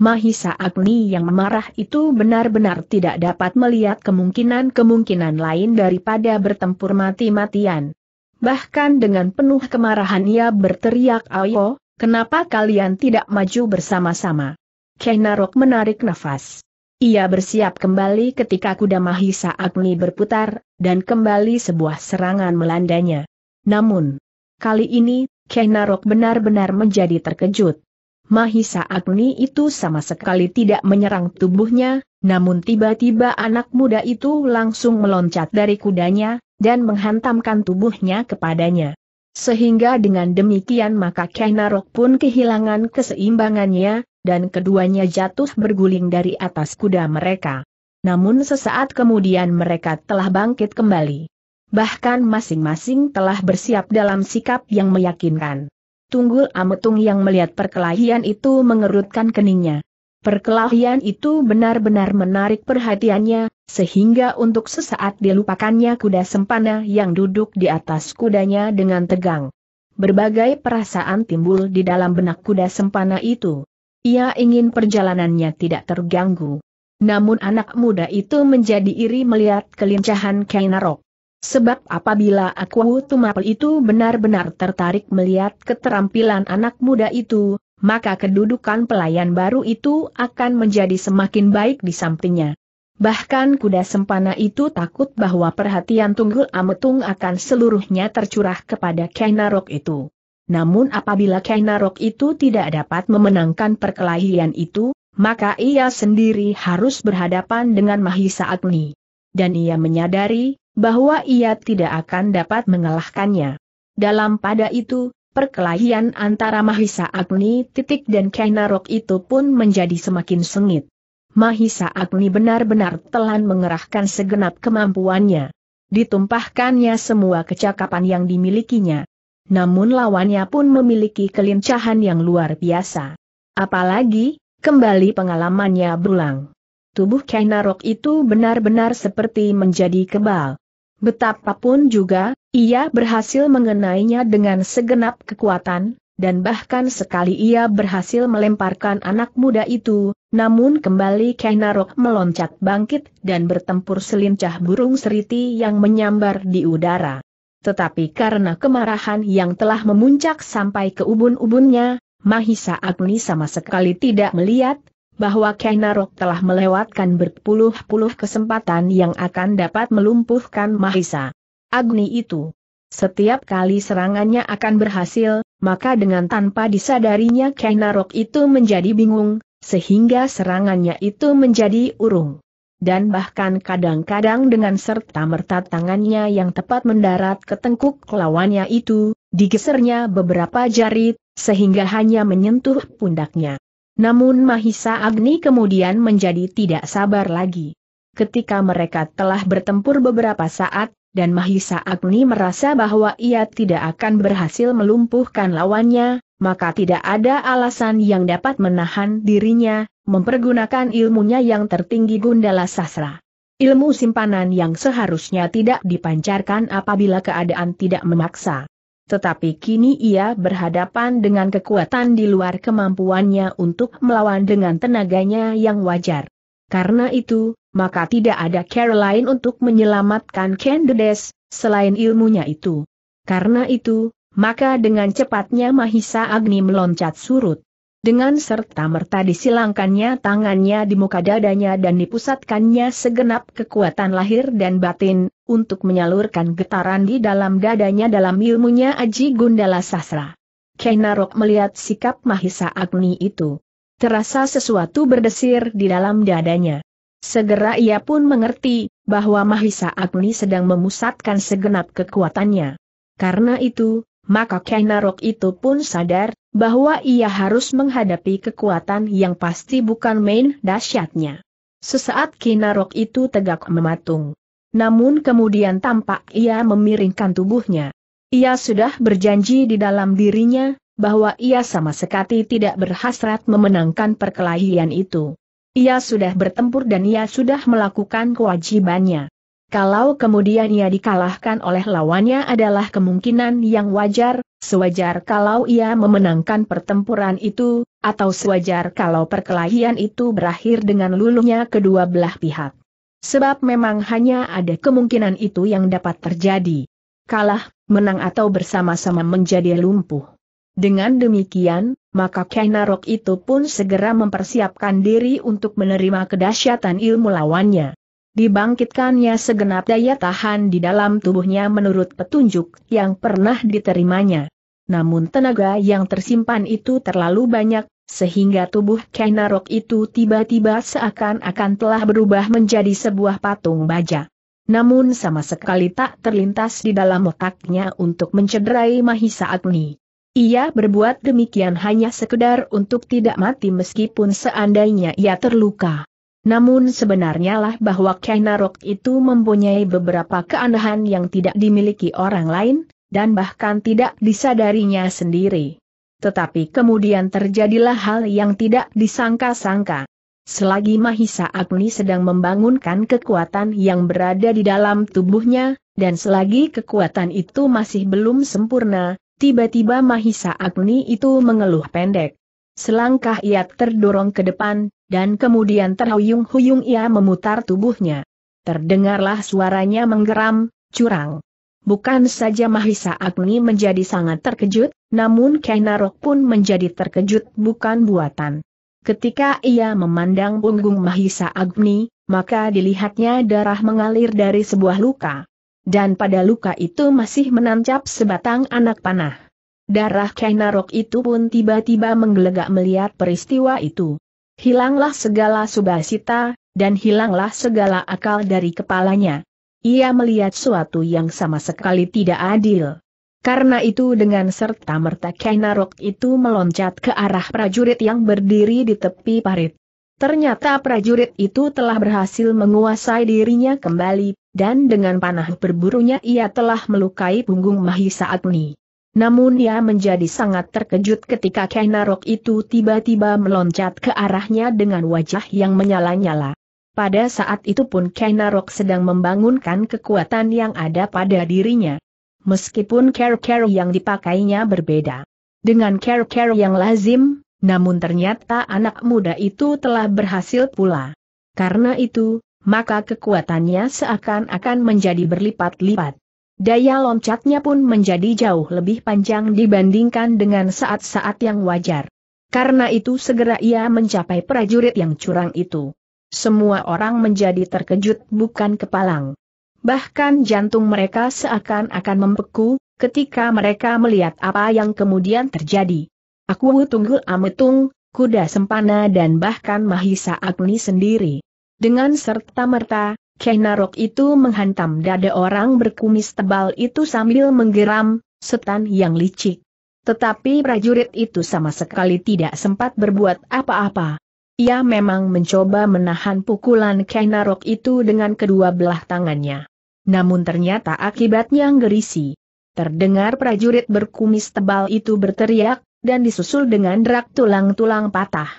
Mahisa Agni yang memarah itu benar-benar tidak dapat melihat kemungkinan-kemungkinan lain daripada bertempur mati-matian. Bahkan dengan penuh kemarahan ia berteriak ayo, kenapa kalian tidak maju bersama-sama? Kenarok menarik nafas. Ia bersiap kembali ketika kuda Mahisa Agni berputar, dan kembali sebuah serangan melandanya. Namun, kali ini, Kenarok benar-benar menjadi terkejut. Mahisa Agni itu sama sekali tidak menyerang tubuhnya, namun tiba-tiba anak muda itu langsung meloncat dari kudanya, dan menghantamkan tubuhnya kepadanya. Sehingga dengan demikian maka Kainarok pun kehilangan keseimbangannya, dan keduanya jatuh berguling dari atas kuda mereka. Namun sesaat kemudian mereka telah bangkit kembali. Bahkan masing-masing telah bersiap dalam sikap yang meyakinkan. Tunggul Ametung yang melihat perkelahian itu mengerutkan keningnya. Perkelahian itu benar-benar menarik perhatiannya, sehingga untuk sesaat dilupakannya kuda sempana yang duduk di atas kudanya dengan tegang. Berbagai perasaan timbul di dalam benak kuda sempana itu. Ia ingin perjalanannya tidak terganggu. Namun anak muda itu menjadi iri melihat kelincahan Kainarok. Sebab apabila aku Tumapel itu benar-benar tertarik melihat keterampilan anak muda itu, maka kedudukan pelayan baru itu akan menjadi semakin baik di sampingnya. Bahkan kuda sempana itu takut bahwa perhatian Tunggul Ametung akan seluruhnya tercurah kepada Kainarok itu. Namun apabila Kainarok itu tidak dapat memenangkan perkelahian itu, maka ia sendiri harus berhadapan dengan Mahisa Agni. Dan ia menyadari bahwa ia tidak akan dapat mengalahkannya. Dalam pada itu, perkelahian antara Mahisa Agni titik dan Kainarok itu pun menjadi semakin sengit. Mahisa Agni benar-benar telan mengerahkan segenap kemampuannya. Ditumpahkannya semua kecakapan yang dimilikinya. Namun lawannya pun memiliki kelincahan yang luar biasa. Apalagi, kembali pengalamannya berulang. Tubuh Kainarok itu benar-benar seperti menjadi kebal. Betapapun juga, ia berhasil mengenainya dengan segenap kekuatan, dan bahkan sekali ia berhasil melemparkan anak muda itu, namun kembali Kainarok meloncat bangkit dan bertempur selincah burung seriti yang menyambar di udara. Tetapi karena kemarahan yang telah memuncak sampai ke ubun-ubunnya, Mahisa Agni sama sekali tidak melihat, bahwa Kenarok telah melewatkan berpuluh-puluh kesempatan yang akan dapat melumpuhkan Mahisa. Agni itu. Setiap kali serangannya akan berhasil, maka dengan tanpa disadarinya Kenarok itu menjadi bingung, sehingga serangannya itu menjadi urung. Dan bahkan kadang-kadang dengan serta-merta tangannya yang tepat mendarat ke tengkuk lawannya itu, digesernya beberapa jari, sehingga hanya menyentuh pundaknya. Namun Mahisa Agni kemudian menjadi tidak sabar lagi. Ketika mereka telah bertempur beberapa saat, dan Mahisa Agni merasa bahwa ia tidak akan berhasil melumpuhkan lawannya, maka tidak ada alasan yang dapat menahan dirinya, mempergunakan ilmunya yang tertinggi Gundala Sasra. Ilmu simpanan yang seharusnya tidak dipancarkan apabila keadaan tidak memaksa. Tetapi kini ia berhadapan dengan kekuatan di luar kemampuannya untuk melawan dengan tenaganya yang wajar. Karena itu, maka tidak ada cara lain untuk menyelamatkan Candides, selain ilmunya itu. Karena itu, maka dengan cepatnya Mahisa Agni meloncat surut. Dengan serta-merta disilangkannya tangannya di muka dadanya dan dipusatkannya segenap kekuatan lahir dan batin, untuk menyalurkan getaran di dalam dadanya dalam ilmunya Aji Gundala Sasra. Kenarok melihat sikap Mahisa Agni itu. Terasa sesuatu berdesir di dalam dadanya. Segera ia pun mengerti, bahwa Mahisa Agni sedang memusatkan segenap kekuatannya. Karena itu, maka Kenarok itu pun sadar, bahwa ia harus menghadapi kekuatan yang pasti bukan main dahsyatnya. Sesaat Kinarok itu tegak mematung. Namun kemudian tampak ia memiringkan tubuhnya. Ia sudah berjanji di dalam dirinya, bahwa ia sama sekali tidak berhasrat memenangkan perkelahian itu. Ia sudah bertempur dan ia sudah melakukan kewajibannya. Kalau kemudian ia dikalahkan oleh lawannya adalah kemungkinan yang wajar, sewajar kalau ia memenangkan pertempuran itu, atau sewajar kalau perkelahian itu berakhir dengan luluhnya kedua belah pihak. Sebab memang hanya ada kemungkinan itu yang dapat terjadi. Kalah, menang atau bersama-sama menjadi lumpuh. Dengan demikian, maka Kainarok itu pun segera mempersiapkan diri untuk menerima kedahsyatan ilmu lawannya. Dibangkitkannya segenap daya tahan di dalam tubuhnya menurut petunjuk yang pernah diterimanya. Namun tenaga yang tersimpan itu terlalu banyak, sehingga tubuh Kainarok itu tiba-tiba seakan-akan telah berubah menjadi sebuah patung baja. Namun sama sekali tak terlintas di dalam otaknya untuk mencederai Mahisa Agni. Ia berbuat demikian hanya sekedar untuk tidak mati meskipun seandainya ia terluka. Namun sebenarnya lah bahwa Kainarok itu mempunyai beberapa keanehan yang tidak dimiliki orang lain, dan bahkan tidak disadarinya sendiri. Tetapi kemudian terjadilah hal yang tidak disangka-sangka. Selagi Mahisa Agni sedang membangunkan kekuatan yang berada di dalam tubuhnya, dan selagi kekuatan itu masih belum sempurna, tiba-tiba Mahisa Agni itu mengeluh pendek. Selangkah ia terdorong ke depan, dan kemudian terhuyung-huyung ia memutar tubuhnya. Terdengarlah suaranya menggeram, curang. Bukan saja Mahisa Agni menjadi sangat terkejut, namun Kainarok pun menjadi terkejut bukan buatan. Ketika ia memandang punggung Mahisa Agni, maka dilihatnya darah mengalir dari sebuah luka. Dan pada luka itu masih menancap sebatang anak panah. Darah Kainarok itu pun tiba-tiba menggelegak melihat peristiwa itu. Hilanglah segala subasita, dan hilanglah segala akal dari kepalanya. Ia melihat suatu yang sama sekali tidak adil. Karena itu dengan serta merta Kainarok itu meloncat ke arah prajurit yang berdiri di tepi parit. Ternyata prajurit itu telah berhasil menguasai dirinya kembali, dan dengan panah berburunya ia telah melukai punggung Mahisa Agni. Namun ia menjadi sangat terkejut ketika Kainarok itu tiba-tiba meloncat ke arahnya dengan wajah yang menyala-nyala. Pada saat itu pun Kainarok sedang membangunkan kekuatan yang ada pada dirinya. Meskipun care-care yang dipakainya berbeda dengan care-care yang lazim, namun ternyata anak muda itu telah berhasil pula. Karena itu, maka kekuatannya seakan-akan menjadi berlipat-lipat. Daya loncatnya pun menjadi jauh lebih panjang dibandingkan dengan saat-saat yang wajar. Karena itu segera ia mencapai prajurit yang curang itu. Semua orang menjadi terkejut bukan kepalang. Bahkan jantung mereka seakan-akan membeku, ketika mereka melihat apa yang kemudian terjadi. Aku tunggul ametung, kuda sempana dan bahkan Mahisa Agni sendiri. Dengan serta merta, Kenarok itu menghantam dada orang berkumis tebal itu sambil menggeram, setan yang licik. Tetapi prajurit itu sama sekali tidak sempat berbuat apa-apa. Ia memang mencoba menahan pukulan Kenarok itu dengan kedua belah tangannya. Namun ternyata akibatnya gerisi. Terdengar prajurit berkumis tebal itu berteriak, dan disusul dengan derak tulang-tulang patah.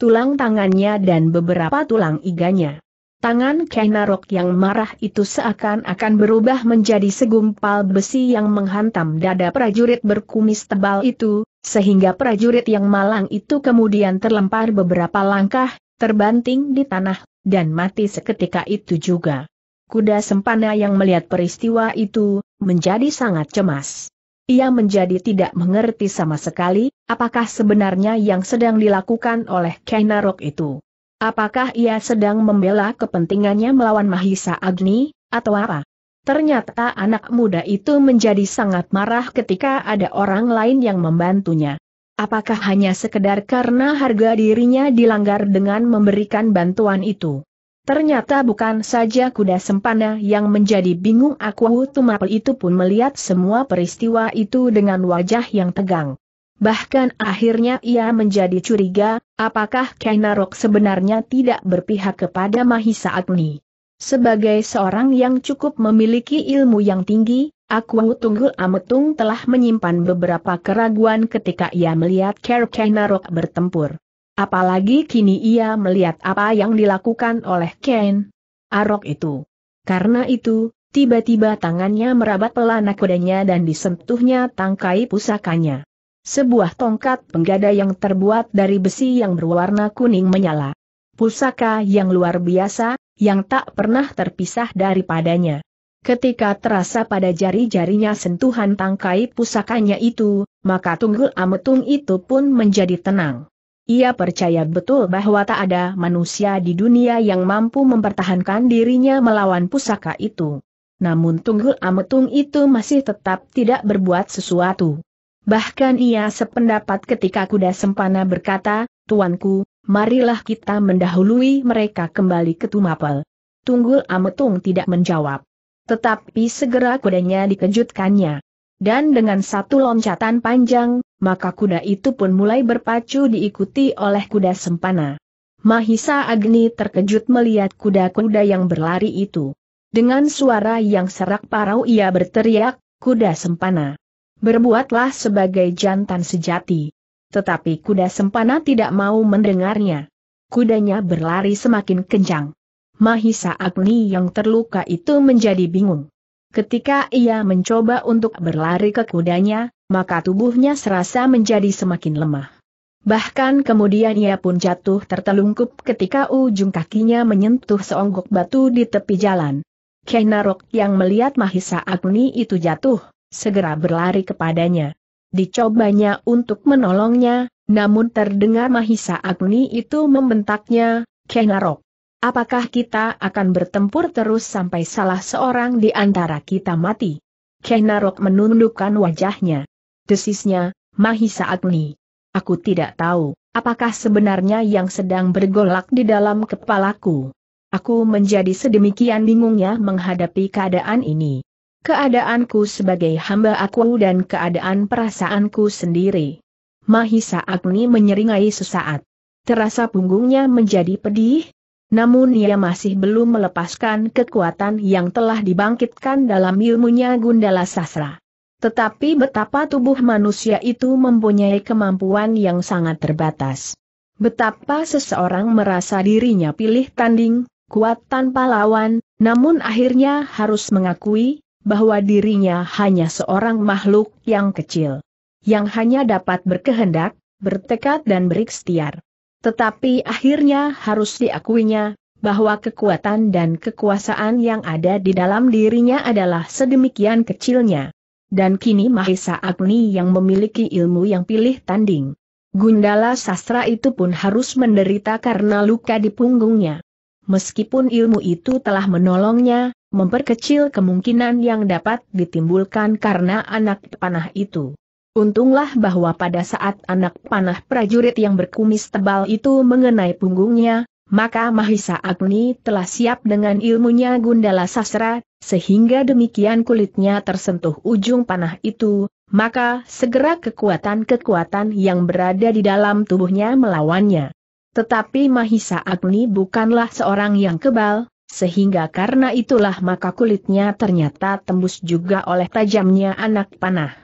Tulang tangannya dan beberapa tulang iganya. Tangan Kainarok yang marah itu seakan-akan berubah menjadi segumpal besi yang menghantam dada prajurit berkumis tebal itu, sehingga prajurit yang malang itu kemudian terlempar beberapa langkah, terbanting di tanah, dan mati seketika itu juga. Kuda Sempana yang melihat peristiwa itu, menjadi sangat cemas. Ia menjadi tidak mengerti sama sekali, apakah sebenarnya yang sedang dilakukan oleh Kainarok itu. Apakah ia sedang membela kepentingannya melawan Mahisa Agni, atau apa? Ternyata anak muda itu menjadi sangat marah ketika ada orang lain yang membantunya. Apakah hanya sekedar karena harga dirinya dilanggar dengan memberikan bantuan itu? Ternyata bukan saja kuda sempana yang menjadi bingung Aku Tumapel itu pun melihat semua peristiwa itu dengan wajah yang tegang bahkan akhirnya ia menjadi curiga, apakah Kainarok sebenarnya tidak berpihak kepada Mahisa Agni. Sebagai seorang yang cukup memiliki ilmu yang tinggi, Aku Tunggul Ametung telah menyimpan beberapa keraguan ketika ia melihat Ker Kainarok bertempur. Apalagi kini ia melihat apa yang dilakukan oleh Ken Arok itu. Karena itu, tiba-tiba tangannya merabat pelana kudanya dan disentuhnya tangkai pusakanya. Sebuah tongkat penggada yang terbuat dari besi yang berwarna kuning menyala. Pusaka yang luar biasa, yang tak pernah terpisah daripadanya. Ketika terasa pada jari-jarinya sentuhan tangkai pusakanya itu, maka Tunggul Ametung itu pun menjadi tenang. Ia percaya betul bahwa tak ada manusia di dunia yang mampu mempertahankan dirinya melawan pusaka itu. Namun Tunggul Ametung itu masih tetap tidak berbuat sesuatu. Bahkan ia sependapat ketika kuda sempana berkata, Tuanku, marilah kita mendahului mereka kembali ke Tumapel. Tunggul Ametung tidak menjawab. Tetapi segera kudanya dikejutkannya. Dan dengan satu loncatan panjang, maka kuda itu pun mulai berpacu diikuti oleh kuda sempana. Mahisa Agni terkejut melihat kuda-kuda yang berlari itu. Dengan suara yang serak parau ia berteriak, kuda sempana berbuatlah sebagai jantan sejati. Tetapi kuda sempana tidak mau mendengarnya. Kudanya berlari semakin kencang. Mahisa Agni yang terluka itu menjadi bingung. Ketika ia mencoba untuk berlari ke kudanya, maka tubuhnya serasa menjadi semakin lemah. Bahkan kemudian ia pun jatuh tertelungkup ketika ujung kakinya menyentuh seonggok batu di tepi jalan. Kenarok yang melihat Mahisa Agni itu jatuh, segera berlari kepadanya. Dicobanya untuk menolongnya, namun terdengar Mahisa Agni itu membentaknya, Kenarok. Apakah kita akan bertempur terus sampai salah seorang di antara kita mati? Kenarok menundukkan wajahnya. Desisnya, Mahisa Agni. Aku tidak tahu, apakah sebenarnya yang sedang bergolak di dalam kepalaku. Aku menjadi sedemikian bingungnya menghadapi keadaan ini keadaanku sebagai hamba aku dan keadaan perasaanku sendiri. Mahisa Agni menyeringai sesaat. Terasa punggungnya menjadi pedih, namun ia masih belum melepaskan kekuatan yang telah dibangkitkan dalam ilmunya Gundala Sasra. Tetapi betapa tubuh manusia itu mempunyai kemampuan yang sangat terbatas. Betapa seseorang merasa dirinya pilih tanding, kuat tanpa lawan, namun akhirnya harus mengakui, bahwa dirinya hanya seorang makhluk yang kecil. Yang hanya dapat berkehendak, bertekad dan berikhtiar. Tetapi akhirnya harus diakuinya, bahwa kekuatan dan kekuasaan yang ada di dalam dirinya adalah sedemikian kecilnya. Dan kini Mahesa Agni yang memiliki ilmu yang pilih tanding. Gundala sastra itu pun harus menderita karena luka di punggungnya. Meskipun ilmu itu telah menolongnya, memperkecil kemungkinan yang dapat ditimbulkan karena anak panah itu. Untunglah bahwa pada saat anak panah prajurit yang berkumis tebal itu mengenai punggungnya, maka Mahisa Agni telah siap dengan ilmunya Gundala Sasra, sehingga demikian kulitnya tersentuh ujung panah itu, maka segera kekuatan-kekuatan yang berada di dalam tubuhnya melawannya. Tetapi Mahisa Agni bukanlah seorang yang kebal, sehingga karena itulah maka kulitnya ternyata tembus juga oleh tajamnya anak panah.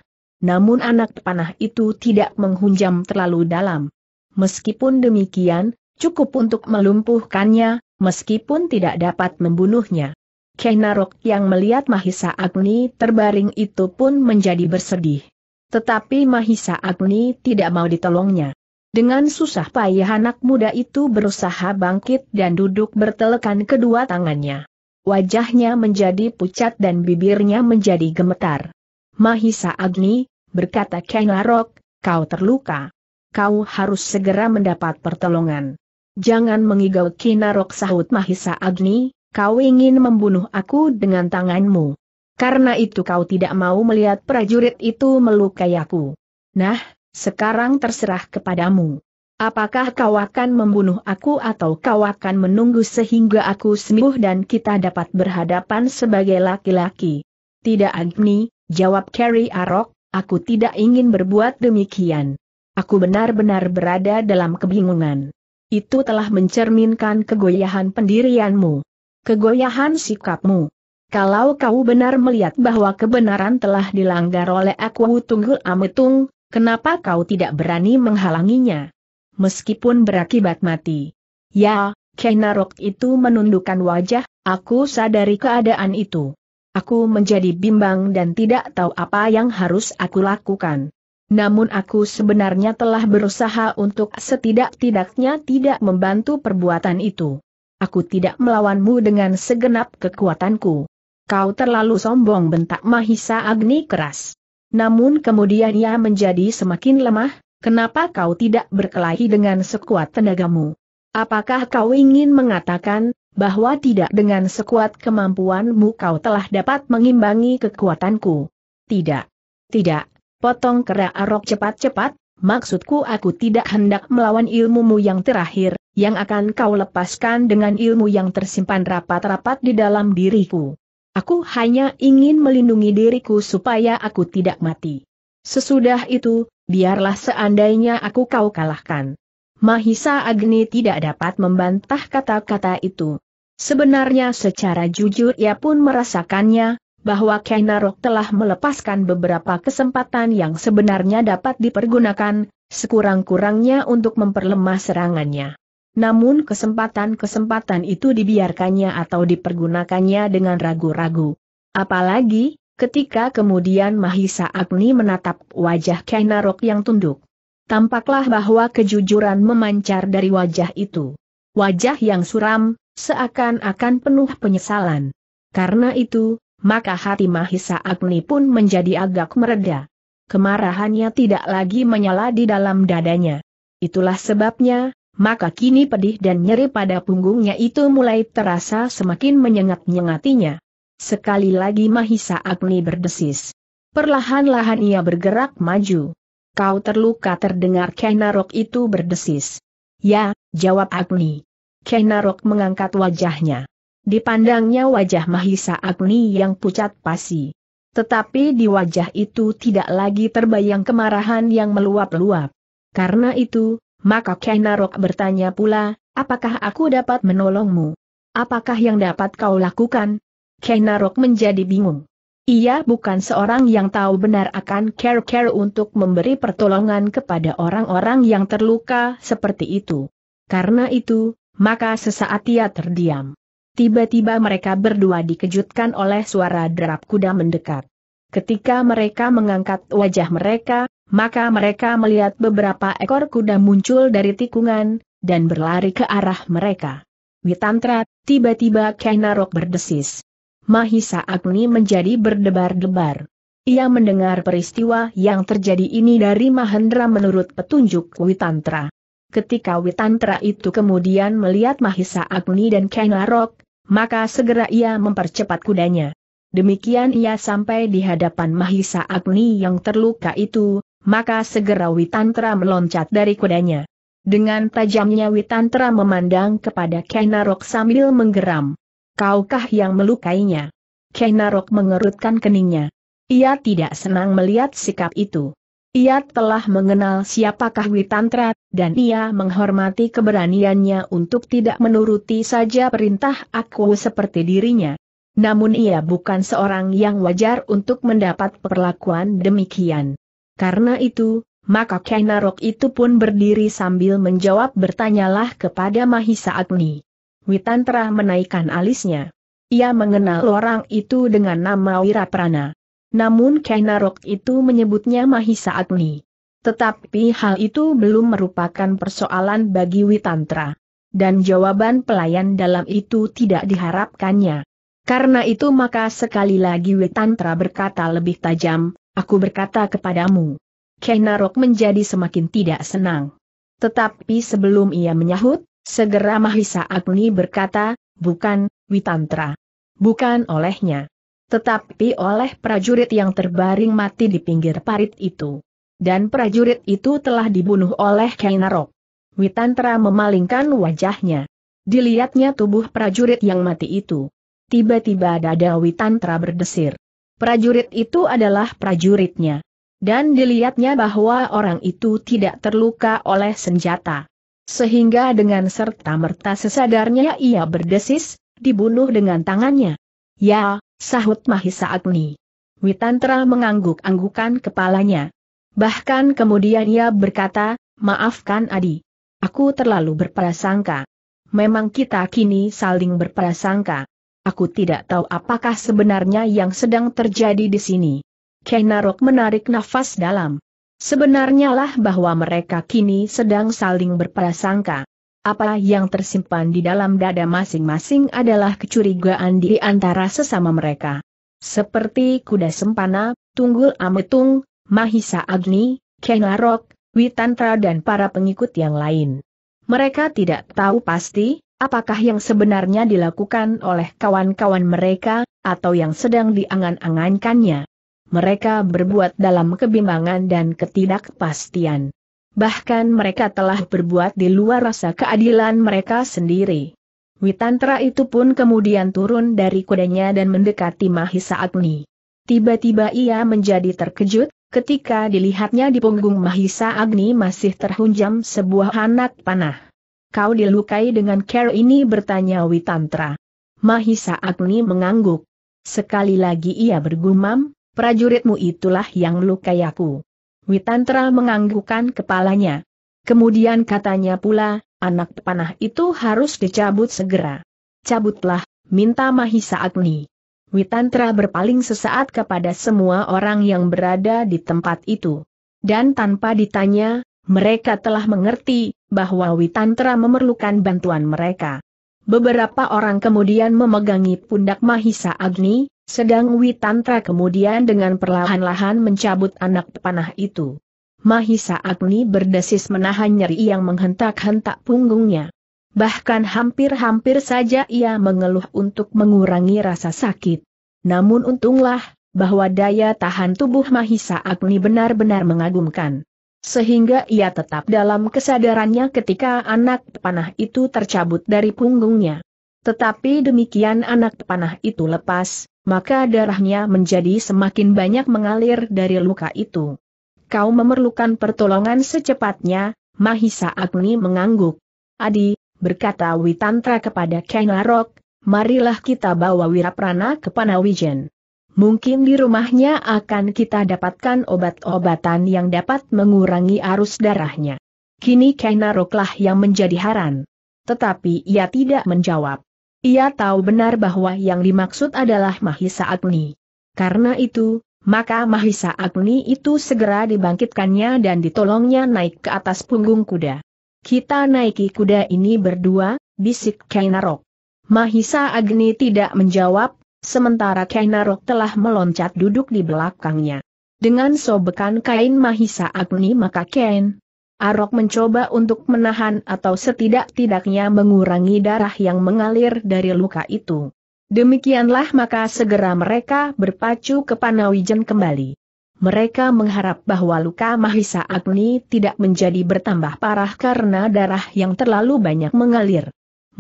Namun anak panah itu tidak menghunjam terlalu dalam. Meskipun demikian, cukup untuk melumpuhkannya, meskipun tidak dapat membunuhnya. Kenarok yang melihat Mahisa Agni terbaring itu pun menjadi bersedih. Tetapi Mahisa Agni tidak mau ditolongnya. Dengan susah payah anak muda itu berusaha bangkit dan duduk bertelekan kedua tangannya. Wajahnya menjadi pucat dan bibirnya menjadi gemetar. Mahisa Agni, berkata Kenarok, kau terluka. Kau harus segera mendapat pertolongan. Jangan mengigau Kinarok sahut Mahisa Agni, kau ingin membunuh aku dengan tanganmu. Karena itu kau tidak mau melihat prajurit itu melukai aku. Nah, sekarang terserah kepadamu. Apakah kau akan membunuh aku atau kau akan menunggu sehingga aku sembuh dan kita dapat berhadapan sebagai laki-laki? Tidak Agni, jawab Carrie Arok, aku tidak ingin berbuat demikian. Aku benar-benar berada dalam kebingungan. Itu telah mencerminkan kegoyahan pendirianmu. Kegoyahan sikapmu. Kalau kau benar melihat bahwa kebenaran telah dilanggar oleh aku tunggu ametung, Kenapa kau tidak berani menghalanginya? Meskipun berakibat mati. Ya, Kenarok itu menundukkan wajah, aku sadari keadaan itu. Aku menjadi bimbang dan tidak tahu apa yang harus aku lakukan. Namun aku sebenarnya telah berusaha untuk setidak-tidaknya tidak membantu perbuatan itu. Aku tidak melawanmu dengan segenap kekuatanku. Kau terlalu sombong bentak Mahisa Agni keras. Namun kemudian ia menjadi semakin lemah, kenapa kau tidak berkelahi dengan sekuat tenagamu? Apakah kau ingin mengatakan, bahwa tidak dengan sekuat kemampuanmu kau telah dapat mengimbangi kekuatanku? Tidak. Tidak, potong kera arok cepat-cepat, maksudku aku tidak hendak melawan ilmumu yang terakhir, yang akan kau lepaskan dengan ilmu yang tersimpan rapat-rapat di dalam diriku. Aku hanya ingin melindungi diriku supaya aku tidak mati. Sesudah itu, biarlah seandainya aku kau kalahkan. Mahisa Agni tidak dapat membantah kata-kata itu. Sebenarnya secara jujur ia pun merasakannya, bahwa Kainarok telah melepaskan beberapa kesempatan yang sebenarnya dapat dipergunakan, sekurang-kurangnya untuk memperlemah serangannya namun kesempatan-kesempatan itu dibiarkannya atau dipergunakannya dengan ragu-ragu. Apalagi, ketika kemudian Mahisa Agni menatap wajah Kainarok yang tunduk. Tampaklah bahwa kejujuran memancar dari wajah itu. Wajah yang suram, seakan-akan penuh penyesalan. Karena itu, maka hati Mahisa Agni pun menjadi agak mereda. Kemarahannya tidak lagi menyala di dalam dadanya. Itulah sebabnya, maka kini pedih dan nyeri pada punggungnya itu mulai terasa semakin menyengat-nyengatinya. Sekali lagi Mahisa Agni berdesis. Perlahan-lahan ia bergerak maju. Kau terluka terdengar Kenarok itu berdesis. Ya, jawab Agni. Kenarok mengangkat wajahnya. Dipandangnya wajah Mahisa Agni yang pucat pasi. Tetapi di wajah itu tidak lagi terbayang kemarahan yang meluap-luap. Karena itu, maka Kainarok bertanya pula, apakah aku dapat menolongmu? Apakah yang dapat kau lakukan? Kainarok menjadi bingung. Ia bukan seorang yang tahu benar akan care-care untuk memberi pertolongan kepada orang-orang yang terluka seperti itu. Karena itu, maka sesaat ia terdiam. Tiba-tiba mereka berdua dikejutkan oleh suara derap kuda mendekat. Ketika mereka mengangkat wajah mereka, maka mereka melihat beberapa ekor kuda muncul dari tikungan, dan berlari ke arah mereka. Witantra, tiba-tiba Kainarok berdesis. Mahisa Agni menjadi berdebar-debar. Ia mendengar peristiwa yang terjadi ini dari Mahendra menurut petunjuk Witantra. Ketika Witantra itu kemudian melihat Mahisa Agni dan Kainarok, maka segera ia mempercepat kudanya. Demikian ia sampai di hadapan Mahisa Agni yang terluka itu, maka segera Witantra meloncat dari kudanya. Dengan tajamnya Witantra memandang kepada Kainarok sambil menggeram. Kaukah yang melukainya? Kainarok mengerutkan keningnya. Ia tidak senang melihat sikap itu. Ia telah mengenal siapakah Witantra, dan ia menghormati keberaniannya untuk tidak menuruti saja perintah aku seperti dirinya. Namun ia bukan seorang yang wajar untuk mendapat perlakuan demikian. Karena itu, maka Kainarok itu pun berdiri sambil menjawab bertanyalah kepada Mahisa Agni. Witantra menaikkan alisnya. Ia mengenal orang itu dengan nama Wiraprana. Namun Kainarok itu menyebutnya Mahisa Agni. Tetapi hal itu belum merupakan persoalan bagi Witantra. Dan jawaban pelayan dalam itu tidak diharapkannya. Karena itu maka sekali lagi Witantra berkata lebih tajam, Aku berkata kepadamu. Kenarok menjadi semakin tidak senang. Tetapi sebelum ia menyahut, segera Mahisa Agni berkata, bukan, Witantra. Bukan olehnya. Tetapi oleh prajurit yang terbaring mati di pinggir parit itu. Dan prajurit itu telah dibunuh oleh Kenarok. Witantra memalingkan wajahnya. Dilihatnya tubuh prajurit yang mati itu. Tiba-tiba dada Witantra berdesir. Prajurit itu adalah prajuritnya. Dan dilihatnya bahwa orang itu tidak terluka oleh senjata. Sehingga dengan serta-merta sesadarnya ia berdesis, dibunuh dengan tangannya. Ya, sahut Mahisa Agni. Witantra mengangguk-anggukan kepalanya. Bahkan kemudian ia berkata, maafkan Adi. Aku terlalu berprasangka. Memang kita kini saling berprasangka. Aku tidak tahu apakah sebenarnya yang sedang terjadi di sini. Kenarok menarik nafas dalam. Sebenarnya lah bahwa mereka kini sedang saling berprasangka. Apa yang tersimpan di dalam dada masing-masing adalah kecurigaan di antara sesama mereka. Seperti kuda sempana, tunggul ametung, mahisa agni, kenarok, witantra dan para pengikut yang lain. Mereka tidak tahu pasti, Apakah yang sebenarnya dilakukan oleh kawan-kawan mereka, atau yang sedang diangan-angankannya? Mereka berbuat dalam kebimbangan dan ketidakpastian. Bahkan mereka telah berbuat di luar rasa keadilan mereka sendiri. Witantra itu pun kemudian turun dari kudanya dan mendekati Mahisa Agni. Tiba-tiba ia menjadi terkejut, ketika dilihatnya di punggung Mahisa Agni masih terhunjam sebuah anak panah. Kau dilukai dengan care ini bertanya Witantra. Mahisa Agni mengangguk. Sekali lagi ia bergumam, prajuritmu itulah yang melukai aku. Witantra menganggukkan kepalanya. Kemudian katanya pula, anak panah itu harus dicabut segera. Cabutlah, minta Mahisa Agni. Witantra berpaling sesaat kepada semua orang yang berada di tempat itu. Dan tanpa ditanya, mereka telah mengerti, bahwa Witantra memerlukan bantuan mereka. Beberapa orang kemudian memegangi pundak Mahisa Agni, sedang Witantra kemudian dengan perlahan-lahan mencabut anak panah itu. Mahisa Agni berdesis menahan nyeri yang menghentak-hentak punggungnya. Bahkan hampir-hampir saja ia mengeluh untuk mengurangi rasa sakit. Namun untunglah, bahwa daya tahan tubuh Mahisa Agni benar-benar mengagumkan. Sehingga ia tetap dalam kesadarannya ketika anak panah itu tercabut dari punggungnya. Tetapi demikian anak panah itu lepas, maka darahnya menjadi semakin banyak mengalir dari luka itu. Kau memerlukan pertolongan secepatnya, Mahisa Agni mengangguk. Adi, berkata Witantra kepada Kenarok, marilah kita bawa Wiraprana ke Panawijen mungkin di rumahnya akan kita dapatkan obat-obatan yang dapat mengurangi arus darahnya. Kini Kenaroklah yang menjadi haran. Tetapi ia tidak menjawab. Ia tahu benar bahwa yang dimaksud adalah Mahisa Agni. Karena itu, maka Mahisa Agni itu segera dibangkitkannya dan ditolongnya naik ke atas punggung kuda. Kita naiki kuda ini berdua, bisik Kainarok. Mahisa Agni tidak menjawab, Sementara Kainarok telah meloncat duduk di belakangnya. Dengan sobekan kain Mahisa Agni maka Ken Arok mencoba untuk menahan atau setidak-tidaknya mengurangi darah yang mengalir dari luka itu. Demikianlah maka segera mereka berpacu ke Panawijen kembali. Mereka mengharap bahwa luka Mahisa Agni tidak menjadi bertambah parah karena darah yang terlalu banyak mengalir.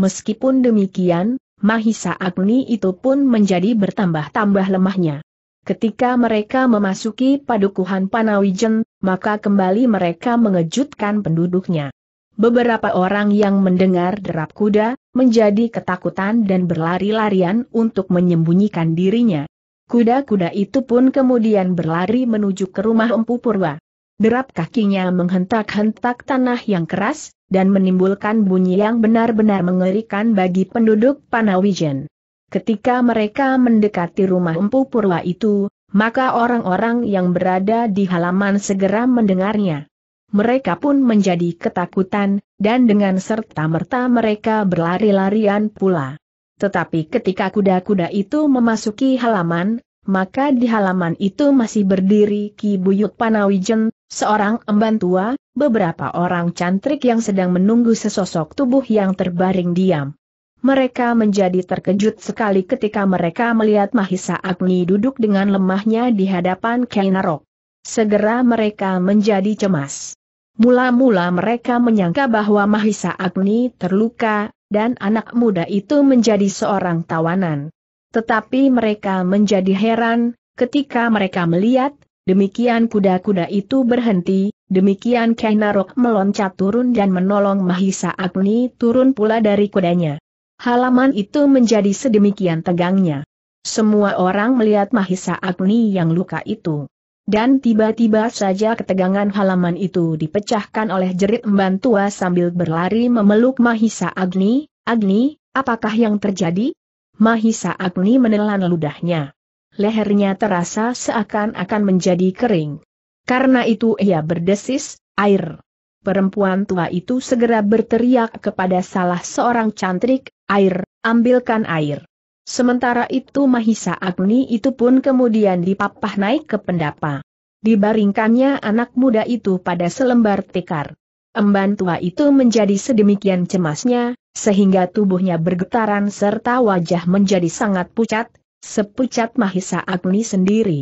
Meskipun demikian, Mahisa Agni itu pun menjadi bertambah-tambah lemahnya. Ketika mereka memasuki padukuhan Panawijen, maka kembali mereka mengejutkan penduduknya. Beberapa orang yang mendengar derap kuda, menjadi ketakutan dan berlari-larian untuk menyembunyikan dirinya. Kuda-kuda itu pun kemudian berlari menuju ke rumah Empu Purwa derap kakinya menghentak-hentak tanah yang keras, dan menimbulkan bunyi yang benar-benar mengerikan bagi penduduk Panawijen. Ketika mereka mendekati rumah Empu Purwa itu, maka orang-orang yang berada di halaman segera mendengarnya. Mereka pun menjadi ketakutan, dan dengan serta-merta mereka berlari-larian pula. Tetapi ketika kuda-kuda itu memasuki halaman, maka di halaman itu masih berdiri Ki Buyut Panawijen, seorang emban tua, beberapa orang cantrik yang sedang menunggu sesosok tubuh yang terbaring diam. Mereka menjadi terkejut sekali ketika mereka melihat Mahisa Agni duduk dengan lemahnya di hadapan Kainarok. Segera mereka menjadi cemas. Mula-mula mereka menyangka bahwa Mahisa Agni terluka, dan anak muda itu menjadi seorang tawanan. Tetapi mereka menjadi heran, ketika mereka melihat, demikian kuda-kuda itu berhenti, demikian Kainarok meloncat turun dan menolong Mahisa Agni turun pula dari kudanya. Halaman itu menjadi sedemikian tegangnya. Semua orang melihat Mahisa Agni yang luka itu. Dan tiba-tiba saja ketegangan halaman itu dipecahkan oleh jerit mbantua sambil berlari memeluk Mahisa Agni, Agni, apakah yang terjadi? Mahisa Agni menelan ludahnya. Lehernya terasa seakan-akan menjadi kering. Karena itu ia berdesis, air. Perempuan tua itu segera berteriak kepada salah seorang cantrik, air, ambilkan air. Sementara itu Mahisa Agni itu pun kemudian dipapah naik ke pendapa. Dibaringkannya anak muda itu pada selembar tikar. Emban tua itu menjadi sedemikian cemasnya, sehingga tubuhnya bergetaran serta wajah menjadi sangat pucat, sepucat Mahisa Agni sendiri.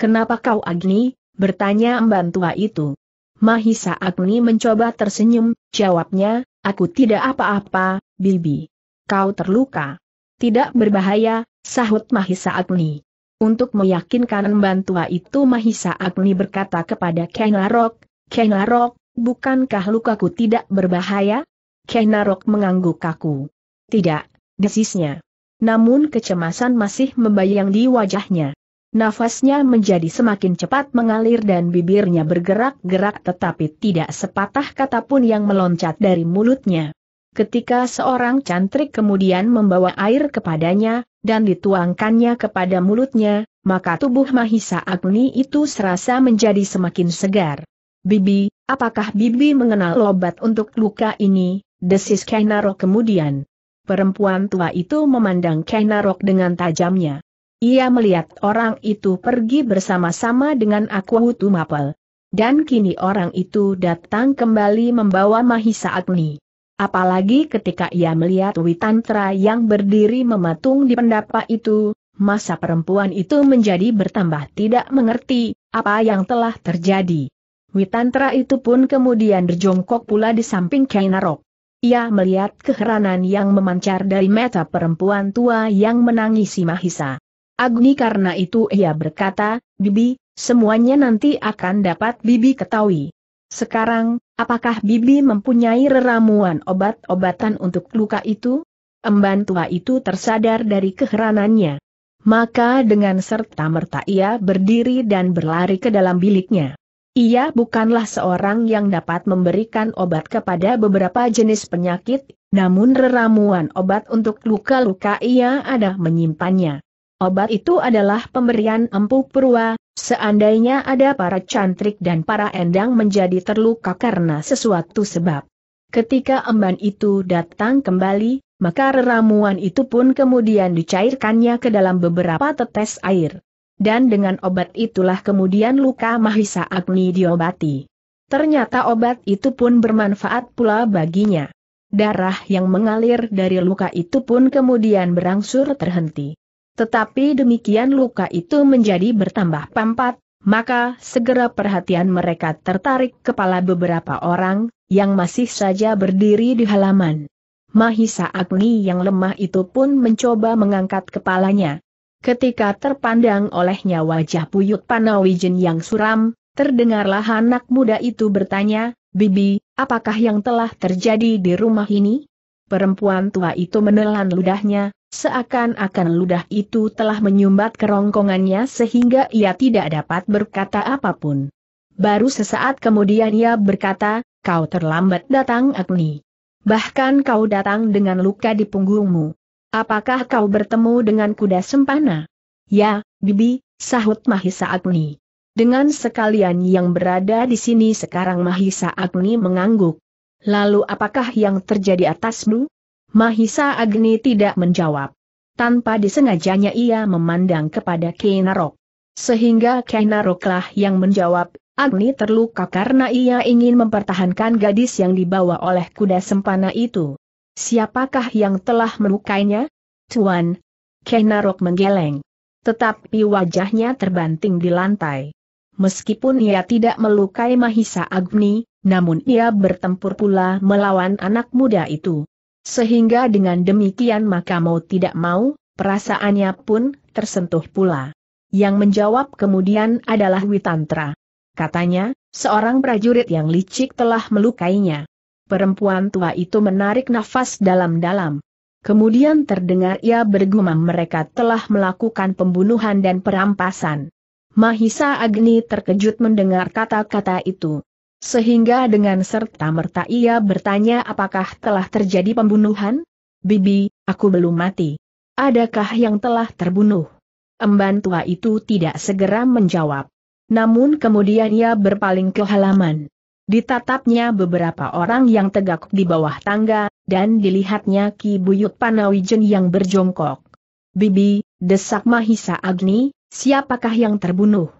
Kenapa kau Agni? bertanya emban tua itu. Mahisa Agni mencoba tersenyum, jawabnya, aku tidak apa-apa, Bibi. Kau terluka. Tidak berbahaya, sahut Mahisa Agni. Untuk meyakinkan emban tua itu Mahisa Agni berkata kepada Kenarok, Kenarok, bukankah lukaku tidak berbahaya? Kenarok mengangguk kaku. Tidak, desisnya. Namun kecemasan masih membayang di wajahnya. Nafasnya menjadi semakin cepat mengalir dan bibirnya bergerak-gerak tetapi tidak sepatah kata pun yang meloncat dari mulutnya. Ketika seorang cantrik kemudian membawa air kepadanya, dan dituangkannya kepada mulutnya, maka tubuh Mahisa Agni itu serasa menjadi semakin segar. Bibi, Apakah Bibi mengenal obat untuk luka ini? Desis Kainarok kemudian. Perempuan tua itu memandang Kainarok dengan tajamnya. Ia melihat orang itu pergi bersama-sama dengan Aquahutu Mapel. Dan kini orang itu datang kembali membawa Mahisa Agni. Apalagi ketika ia melihat Witantra yang berdiri mematung di pendapa itu, masa perempuan itu menjadi bertambah tidak mengerti apa yang telah terjadi. Witantra itu pun kemudian berjongkok pula di samping Kainarok. Ia melihat keheranan yang memancar dari mata perempuan tua yang menangisi Mahisa. Agni karena itu ia berkata, Bibi, semuanya nanti akan dapat Bibi ketahui. Sekarang, apakah Bibi mempunyai reramuan obat-obatan untuk luka itu? Emban tua itu tersadar dari keheranannya. Maka dengan serta merta ia berdiri dan berlari ke dalam biliknya. Ia bukanlah seorang yang dapat memberikan obat kepada beberapa jenis penyakit, namun reramuan obat untuk luka-luka ia ada menyimpannya. Obat itu adalah pemberian empu purwa, seandainya ada para cantrik dan para endang menjadi terluka karena sesuatu sebab. Ketika emban itu datang kembali, maka reramuan itu pun kemudian dicairkannya ke dalam beberapa tetes air dan dengan obat itulah kemudian luka Mahisa Agni diobati. Ternyata obat itu pun bermanfaat pula baginya. Darah yang mengalir dari luka itu pun kemudian berangsur terhenti. Tetapi demikian luka itu menjadi bertambah pampat, maka segera perhatian mereka tertarik kepala beberapa orang, yang masih saja berdiri di halaman. Mahisa Agni yang lemah itu pun mencoba mengangkat kepalanya, Ketika terpandang olehnya wajah Puyut Panawijen yang suram, terdengarlah anak muda itu bertanya, Bibi, apakah yang telah terjadi di rumah ini? Perempuan tua itu menelan ludahnya, seakan-akan ludah itu telah menyumbat kerongkongannya sehingga ia tidak dapat berkata apapun. Baru sesaat kemudian ia berkata, kau terlambat datang Agni. Bahkan kau datang dengan luka di punggungmu. Apakah kau bertemu dengan kuda sempana? Ya, Bibi, sahut Mahisa Agni. Dengan sekalian yang berada di sini sekarang Mahisa Agni mengangguk. Lalu apakah yang terjadi atasmu? Mahisa Agni tidak menjawab. Tanpa disengajanya ia memandang kepada Kainarok. Sehingga Kainaroklah yang menjawab, Agni terluka karena ia ingin mempertahankan gadis yang dibawa oleh kuda sempana itu. Siapakah yang telah melukainya? Tuan. Kenarok menggeleng. Tetapi wajahnya terbanting di lantai. Meskipun ia tidak melukai Mahisa Agni, namun ia bertempur pula melawan anak muda itu. Sehingga dengan demikian maka mau tidak mau, perasaannya pun tersentuh pula. Yang menjawab kemudian adalah Witantra. Katanya, seorang prajurit yang licik telah melukainya. Perempuan tua itu menarik nafas dalam-dalam. Kemudian terdengar ia bergumam mereka telah melakukan pembunuhan dan perampasan. Mahisa Agni terkejut mendengar kata-kata itu. Sehingga dengan serta-merta ia bertanya apakah telah terjadi pembunuhan? Bibi, aku belum mati. Adakah yang telah terbunuh? Emban tua itu tidak segera menjawab. Namun kemudian ia berpaling ke halaman. Ditatapnya beberapa orang yang tegak di bawah tangga, dan dilihatnya Ki Buyut Panawijen yang berjongkok. Bibi, desak Mahisa Agni, siapakah yang terbunuh?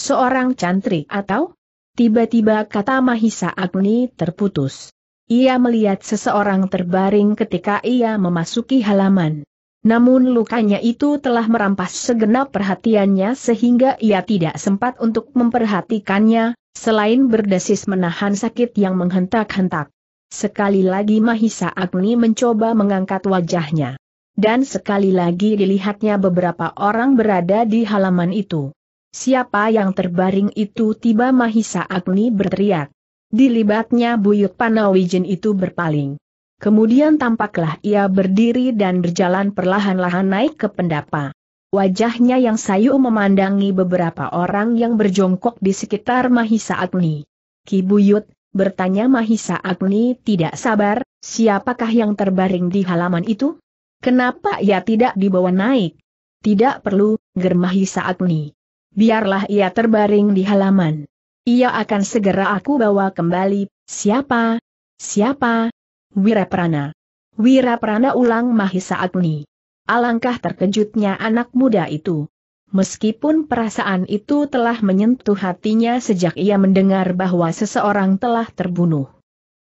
Seorang cantrik atau? Tiba-tiba kata Mahisa Agni terputus. Ia melihat seseorang terbaring ketika ia memasuki halaman. Namun lukanya itu telah merampas segenap perhatiannya sehingga ia tidak sempat untuk memperhatikannya, Selain berdesis menahan sakit yang menghentak-hentak. Sekali lagi Mahisa Agni mencoba mengangkat wajahnya. Dan sekali lagi dilihatnya beberapa orang berada di halaman itu. Siapa yang terbaring itu tiba Mahisa Agni berteriak. Dilibatnya buyut Panawijen itu berpaling. Kemudian tampaklah ia berdiri dan berjalan perlahan-lahan naik ke pendapa. Wajahnya yang sayu memandangi beberapa orang yang berjongkok di sekitar Mahisa Agni. Ki Buyut, bertanya Mahisa Agni tidak sabar, siapakah yang terbaring di halaman itu? Kenapa ia tidak dibawa naik? Tidak perlu, germahisa Agni. Biarlah ia terbaring di halaman. Ia akan segera aku bawa kembali, siapa? Siapa? Wiraprana. Wiraprana ulang Mahisa Agni. Alangkah terkejutnya anak muda itu. Meskipun perasaan itu telah menyentuh hatinya sejak ia mendengar bahwa seseorang telah terbunuh.